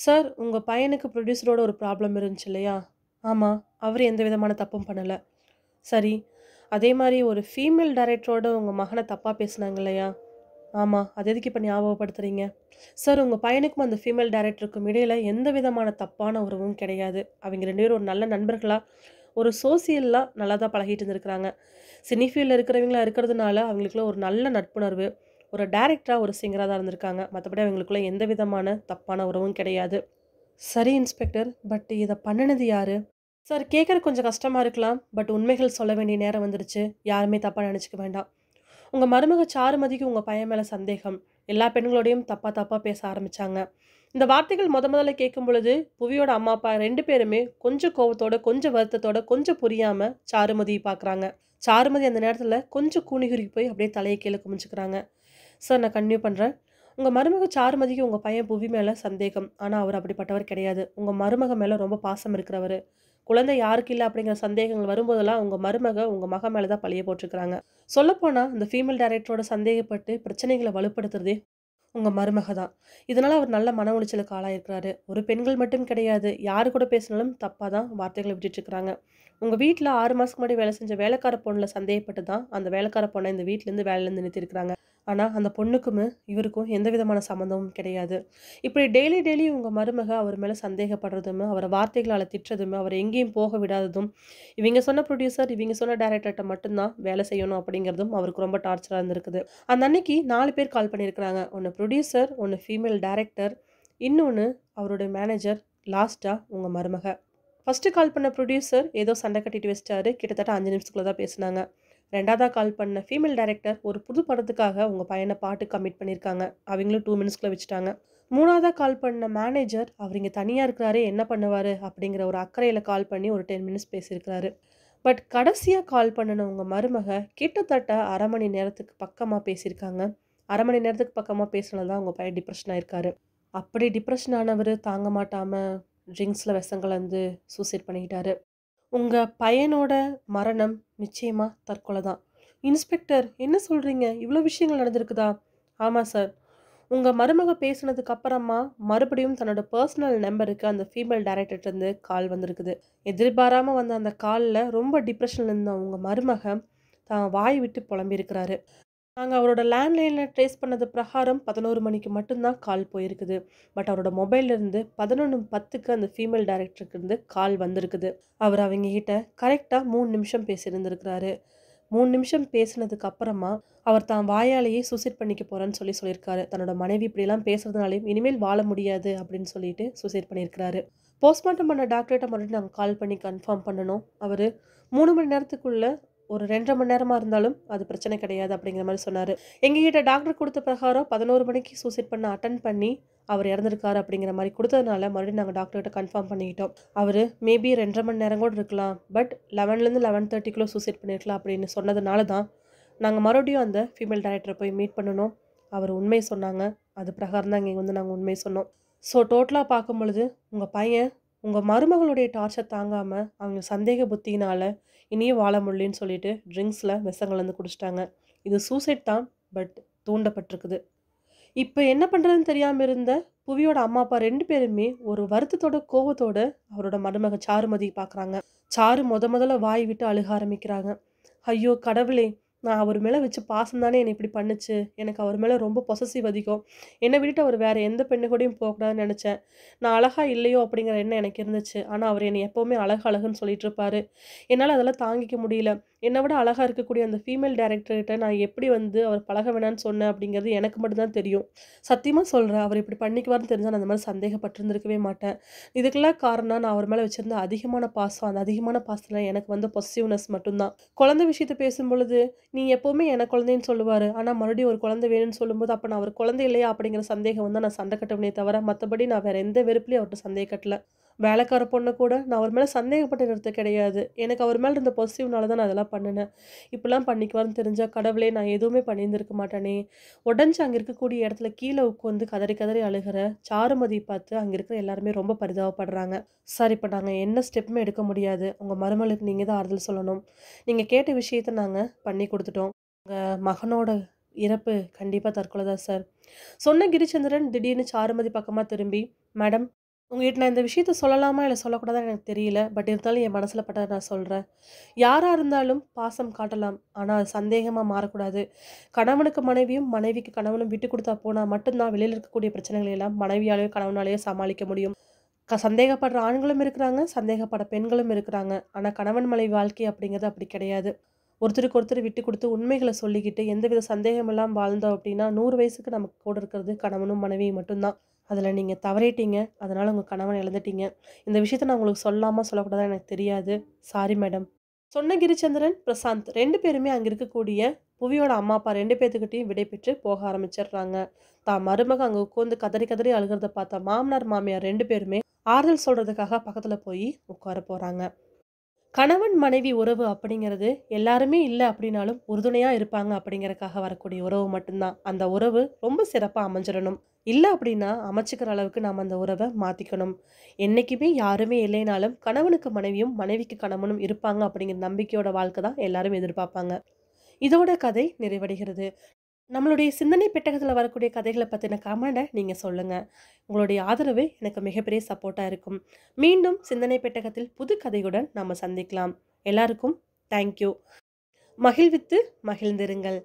சார் உங்கள் பையனுக்கு ப்ரொடியூசரோட ஒரு ப்ராப்ளம் இருந்துச்சு இல்லையா ஆமாம் அவர் எந்த விதமான தப்பும் பண்ணலை சரி அதே மாதிரி ஒரு ஃபீமேல் டைரக்டரோட உங்கள் மகனை தப்பாக பேசுனாங்க இல்லையா ஆமாம் அது எதுக்கு இப்போ ஞாபகப்படுத்துகிறீங்க சார் உங்கள் பையனுக்கும் அந்த ஃபீமேல் டைரக்டருக்கும் இடையில் எந்த விதமான தப்பான உறவும் கிடையாது அவங்க ரெண்டு பேரும் ஒரு நல்ல நண்பர்களாக ஒரு சோசியலாக நல்லா தான் பழகிட்டு இருந்திருக்கிறாங்க சினி ஃபீல்டில் இருக்கிறவங்களா இருக்கிறதுனால அவங்களுக்குள்ள ஒரு நல்ல நட்புணர்வு ஒரு டேரக்டராக ஒரு சிங்கராக தான் இருந்திருக்காங்க மற்றபடி அவங்களுக்குள்ள எந்த விதமான தப்பான உறவும் கிடையாது சரி இன்ஸ்பெக்டர் பட் இதை பண்ணினது யார் சார் கேட்குற கொஞ்சம் கஷ்டமாக இருக்கலாம் பட் உண்மைகள் சொல்ல வேண்டிய நேரம் வந்துருச்சு யாருமே தப்பாக நினச்சிக்க வேண்டாம் உங்கள் மருமக சாருமதிக்கு உங்கள் பையன் மேலே சந்தேகம் எல்லா பெண்களோடையும் தப்பாக தப்பாக பேச ஆரம்பித்தாங்க இந்த வார்த்தைகள் முத முதல்ல கேட்கும் பொழுது புவியோட அம்மா அப்பா ரெண்டு பேருமே கொஞ்சம் கோவத்தோட கொஞ்சம் வருத்தத்தோட கொஞ்சம் புரியாம சாருமதி பார்க்குறாங்க சாருமதி அந்த நேரத்தில் கொஞ்சம் கூணிகுறிக்கு போய் அப்படியே தலையை கீழே குமிச்சுக்கிறாங்க சார் நான் கன்டினியூ பண்ணுறேன் உங்கள் மருமக சாருமதிக்கு உங்கள் பையன் புவி மேலே சந்தேகம் ஆனால் அவர் அப்படிப்பட்டவர் கிடையாது உங்கள் மருமக மேலே ரொம்ப பாசம் இருக்கிறவர் குழந்தை யாருக்கு இல்லை அப்படிங்கிற சந்தேகங்கள் வரும்போதெல்லாம் உங்கள் மருமக உங்கள் மக மேலே தான் பழிய போட்டிருக்கிறாங்க சொல்லப்போனால் இந்த ஃபீமேல் டேரக்டரோட சந்தேகப்பட்டு பிரச்சனைகளை வலுப்படுத்துறதே உங்கள் மருமக தான் இதனால் அவர் நல்ல மன உளைச்சலுக்கு ஆளாயிருக்கிறாரு ஒரு பெண்கள் மட்டும் கிடையாது யார் கூட பேசினாலும் தப்பாக தான் வார்த்தைகளை விட்டுட்டுருக்குறாங்க உங்கள் வீட்டில் ஆறு மாதத்துக்கு முன்னாடி வேலை செஞ்ச வேலைக்கார பொண்ணில் சந்தேகப்பட்டு தான் அந்த வேலைக்கார பொண்ணை இந்த வீட்டிலேருந்து வேலையிலேருந்து நிறுத்திருக்கிறாங்க ஆனால் அந்த பொண்ணுக்குமே இவருக்கும் எந்த விதமான சம்மந்தமும் கிடையாது இப்படி டெய்லி டெய்லி உங்கள் மருமக அவர் மேலே சந்தேகப்படுறதும் அவரை வார்த்தைகளால் திட்டுறதும் அவரை எங்கேயும் போக விடாததும் இவங்க சொன்ன ப்ரொடியூசர் இவங்க சொன்ன டேரக்டர்கிட்ட மட்டும்தான் வேலை செய்யணும் அப்படிங்கிறதும் அவருக்கு ரொம்ப டார்ச்சராக இருந்திருக்குது அந்த அன்னைக்கு நாலு பேர் கால் பண்ணியிருக்கிறாங்க ஒன்று ப்ரொடியூசர் ஒன்று ஃபீமேல் டேரக்டர் இன்னொன்று அவருடைய மேனேஜர் லாஸ்ட்டாக உங்கள் மருமக ஃபஸ்ட்டு கால் பண்ண ப்ரொடியூசர் ஏதோ சண்டை கட்டிட்டு வச்சிட்டாரு கிட்டத்தட்ட அஞ்சு நிமிஷத்துக்குள்ளே தான் பேசினாங்க ரெண்டாவதாக கால் பண்ண ஃபீமேல் டேரக்டர் ஒரு புது படத்துக்காக உங்கள் பையனை பாட்டு கமிட் பண்ணியிருக்காங்க அவங்களும் டூ மினிட்ஸ்க்குள்ள வச்சுட்டாங்க மூணாவதாக கால் பண்ண மேனேஜர் அவர் இங்கே தனியாக இருக்கிறாரு என்ன பண்ணுவார் அப்படிங்கிற ஒரு அக்கறையில் கால் பண்ணி ஒரு டென் மினிட்ஸ் பேசியிருக்கிறாரு பட் கடைசியாக கால் பண்ணின உங்கள் மருமக கிட்டத்தட்ட அரை மணி நேரத்துக்கு பக்கமாக பேசியிருக்காங்க அரை மணி நேரத்துக்கு பக்கமாக பேசுனது தான் உங்கள் பையன் டிப்ரெஷன் ஆயிருக்காரு அப்படி டிப்ரெஷன் ஆனவர் தாங்க மாட்டாமல் ட்ரிங்க்ஸில் விஷம் கலந்து சூசைட் பண்ணிக்கிட்டாரு உங்கள் பையனோட மரணம் நிச்சயமாக தற்கொலை தான் இன்ஸ்பெக்டர் என்ன சொல்கிறீங்க இவ்வளோ விஷயங்கள் நடந்திருக்குதா ஆமாம் சார் உங்கள் மருமக பேசினதுக்கு அப்புறமா மறுபடியும் தன்னோட பர்சனல் நம்பருக்கு அந்த ஃபீமேல் இருந்து கால் வந்திருக்குது எதிர்பாராமல் வந்த அந்த காலில் ரொம்ப டிப்ரெஷனில் இருந்த உங்கள் மருமக தான் வாய் விட்டு புலம்பியிருக்கிறாரு நாங்கள் அவரோட லேண்ட்லைனில் ட்ரேஸ் பண்ணது பிரகாரம் பதினோரு மணிக்கு மட்டும்தான் கால் போயிருக்குது பட் அவரோட மொபைல்லேருந்து பதினொன்று பத்துக்கு அந்த ஃபீமேல் டேரக்டருக்கு இருந்து கால் வந்திருக்குது அவர் அவங்க கிட்ட கரெக்டாக மூணு நிமிஷம் பேசியிருந்துருக்கிறாரு மூணு நிமிஷம் பேசினதுக்கு அப்புறமா அவர் தான் வாயாலேயே சூசைட் பண்ணிக்க போகிறேன்னு சொல்லி சொல்லியிருக்காரு தன்னோட மனைவி இப்படிலாம் பேசுகிறதுனாலையும் இனிமேல் வாழ முடியாது அப்படின்னு சொல்லிட்டு சூசைட் பண்ணியிருக்கிறாரு போஸ்ட்மார்ட்டம் பண்ண டாக்டர்கிட்ட மறுபடியும் நாங்கள் கால் பண்ணி கன்ஃபார்ம் பண்ணணும் அவர் மூணு மணி நேரத்துக்குள்ளே ஒரு ரெண்டரை மணி நேரமாக இருந்தாலும் அது பிரச்சனை கிடையாது அப்படிங்கிற மாதிரி சொன்னார் எங்ககிட்ட டாக்டர் கொடுத்த பிரகாரம் பதினோரு மணிக்கு சூசைட் பண்ண அட்டன் பண்ணி அவர் இறந்துருக்காரு அப்படிங்கிற மாதிரி கொடுத்ததுனால மறுபடியும் நாங்கள் டாக்டர்கிட்ட கன்ஃபார்ம் பண்ணிக்கிட்டோம் அவர் மேபி ரெண்டரை மணி நேரம் கூட இருக்கலாம் பட் லெவன்லேருந்து லெவன் தேர்ட்டிக்குள்ளே சூசைட் பண்ணியிருக்கலாம் அப்படின்னு சொன்னதுனால தான் நாங்கள் மறுபடியும் அந்த ஃபீமேல் டேரக்டரை போய் மீட் பண்ணணும் அவர் உண்மை சொன்னாங்க அது பிரகாரம் தான் இங்கே வந்து நாங்கள் உண்மை சொன்னோம் ஸோ டோட்டலாக பார்க்கும் பொழுது உங்கள் பையன் உங்கள் மருமகளுடைய டார்ச்சர் தாங்காமல் அவங்க சந்தேக புத்தினால் இனியும் வாழ முடியலன்னு சொல்லிட்டு ட்ரிங்க்ஸில் விஷம் கலந்து குடிச்சிட்டாங்க இது சூசைட் தான் பட் தூண்டப்பட்டிருக்குது இப்போ என்ன பண்ணுறதுன்னு தெரியாமல் இருந்த புவியோட அம்மா அப்பா ரெண்டு பேருமே ஒரு வருத்தத்தோட கோபத்தோடு அவரோட மருமக சாருமதி பார்க்குறாங்க சாரு முத முதல்ல வாய் விட்டு அழுக ஆரம்பிக்கிறாங்க ஐயோ கடவுளே நான் அவர் மேலே வச்சு பாசம் தானே என்னை இப்படி பண்ணுச்சு எனக்கு அவர் மேலே ரொம்ப பொசசிவ் அதிகம் என்னை விட்டுட்டு அவர் வேறு எந்த பெண்ணு கூடயும் போகக்கூடாதுன்னு நினச்சேன் நான் அழகாக இல்லையோ அப்படிங்கிற எண்ணம் எனக்கு இருந்துச்சு ஆனால் அவர் என்னை எப்போவுமே அழகு அழகுன்னு சொல்லிட்டு இருப்பாரு என்னால் அதெல்லாம் தாங்கிக்க முடியல என்னை விட அழகாக இருக்கக்கூடிய அந்த ஃபீமேல் டேரக்டர்கிட்ட நான் எப்படி வந்து அவர் பழக வேணான்னு சொன்னேன் அப்படிங்கிறது எனக்கு மட்டும்தான் தெரியும் சத்தியமாக சொல்கிறேன் அவர் இப்படி பண்ணிக்குவார்னு தெரிஞ்சால் நான் அந்த மாதிரி சந்தேகப்பட்டிருந்திருக்கவே மாட்டேன் இதுக்கெல்லாம் காரணம் நான் அவர் மேலே வச்சுருந்த அதிகமான பாசம் அந்த அதிகமான பாசத்தில் எனக்கு வந்து பாசிட்டிவ்னஸ் மட்டும்தான் குழந்தை விஷயத்தை பேசும் பொழுது நீ எப்போவுமே எனக்கு குழந்தைன்னு சொல்லுவார் ஆனால் மறுபடியும் ஒரு குழந்தை வேணும்னு சொல்லும்போது அப்போ நான் அவர் குழந்தை இல்லையா அப்படிங்கிற சந்தேகம் வந்து நான் சண்டை கட்டவனே தவிர மற்றபடி நான் வேறு எந்த வெறுப்புலையும் அவர்கிட்ட சந்தேகம் கட்டலை வேலைக்கார பொண்ணை கூட நான் அவர் மேலே சந்தேகப்பட்ட நிறுத்த கிடையாது எனக்கு அவர் மேலே இருந்த பாசிட்டிவ்னால தான் நான் அதெல்லாம் பண்ணினேன் இப்படிலாம் பண்ணிக்குவார்னு தெரிஞ்சால் கடவுளே நான் எதுவுமே பண்ணியிருந்திருக்க மாட்டேனே உடஞ்சி அங்கே இருக்கக்கூடிய இடத்துல கீழே உட்காந்து கதறி கதறி அழுகிற சாருமதி பார்த்து அங்கே இருக்கிற எல்லாருமே ரொம்ப பரிதாபப்படுறாங்க சார் இப்போ நாங்கள் என்ன ஸ்டெப்புமே எடுக்க முடியாது உங்கள் மருமலுக்கு நீங்கள் தான் ஆறுதல் சொல்லணும் நீங்கள் கேட்ட விஷயத்த நாங்கள் பண்ணி கொடுத்துட்டோம் உங்கள் மகனோட இறப்பு கண்டிப்பாக தற்கொலை தான் சார் சொன்ன கிரிச்சந்திரன் திடீர்னு சாருமதி பக்கமாக திரும்பி மேடம் உங்ககிட்ட நான் இந்த விஷயத்த சொல்லலாமா இல்லை சொல்லக்கூடாதான்னு எனக்கு தெரியல பட் இருந்தாலும் என் மனசில் பட்டதை நான் சொல்கிறேன் யாராக இருந்தாலும் பாசம் காட்டலாம் ஆனால் அது சந்தேகமாக மாறக்கூடாது கணவனுக்கு மனைவியும் மனைவிக்கு கணவனும் விட்டு கொடுத்தா போனால் மட்டும்தான் வெளியில் இருக்கக்கூடிய பிரச்சனைகளை எல்லாம் மனைவியாலேயோ கணவனாலேயோ சமாளிக்க முடியும் க சந்தேகப்படுற ஆண்களும் இருக்கிறாங்க சந்தேகப்பட பெண்களும் இருக்கிறாங்க ஆனால் கணவன் மலை வாழ்க்கை அப்படிங்கிறது அப்படி கிடையாது ஒருத்தருக்கு ஒருத்தர் விட்டு கொடுத்து உண்மைகளை சொல்லிக்கிட்டு எந்தவித சந்தேகமெல்லாம் வாழ்ந்தோம் அப்படின்னா நூறு வயசுக்கு நமக்கு கூட இருக்கிறது கணவனும் மனைவியும் மட்டும்தான் அதில் நீங்கள் தவறிட்டீங்க அதனால் உங்கள் கணவன் இழந்துட்டீங்க இந்த விஷயத்த நான் உங்களுக்கு சொல்லாமல் சொல்லக்கூடாது எனக்கு தெரியாது சாரி மேடம் சொன்ன கிரிச்சந்திரன் பிரசாந்த் ரெண்டு பேருமே அங்கே இருக்கக்கூடிய புவியோட அம்மா அப்பா ரெண்டு பேர்த்துக்கிட்டையும் விடை பெற்று போக ஆரம்பிச்சிடுறாங்க தான் மருமக அங்கே உட்காந்து கதறி கதறி அழுகிறத பார்த்தா மாமனார் மாமியார் ரெண்டு பேருமே ஆறுதல் சொல்கிறதுக்காக பக்கத்தில் போய் உட்கார போகிறாங்க கணவன் மனைவி உறவு அப்படிங்கிறது எல்லாருமே இல்லை அப்படின்னாலும் உறுதுணையாக இருப்பாங்க அப்படிங்கிறக்காக வரக்கூடிய உறவு மட்டும்தான் அந்த உறவு ரொம்ப சிறப்பாக அமைஞ்சிடணும் இல்லை அப்படின்னா அமைச்சிக்கிற அளவுக்கு நாம் அந்த உறவை மாற்றிக்கணும் என்றைக்குமே யாருமே இல்லைனாலும் கணவனுக்கு மனைவியும் மனைவிக்கு கணவனும் இருப்பாங்க அப்படிங்கிற நம்பிக்கையோட வாழ்க்கை தான் எல்லாரும் எதிர்பார்ப்பாங்க இதோட கதை நிறைவடைகிறது நம்மளுடைய சிந்தனை பெட்டகத்தில் வரக்கூடிய கதைகளை பற்றின கமெண்டை நீங்கள் சொல்லுங்கள் உங்களுடைய ஆதரவு எனக்கு மிகப்பெரிய சப்போர்ட்டாக இருக்கும் மீண்டும் சிந்தனை பெட்டகத்தில் புது கதையுடன் நம்ம சந்திக்கலாம் எல்லாருக்கும் தேங்க்யூ மகிழ்வித்து மகிழ்ந்திருங்கள்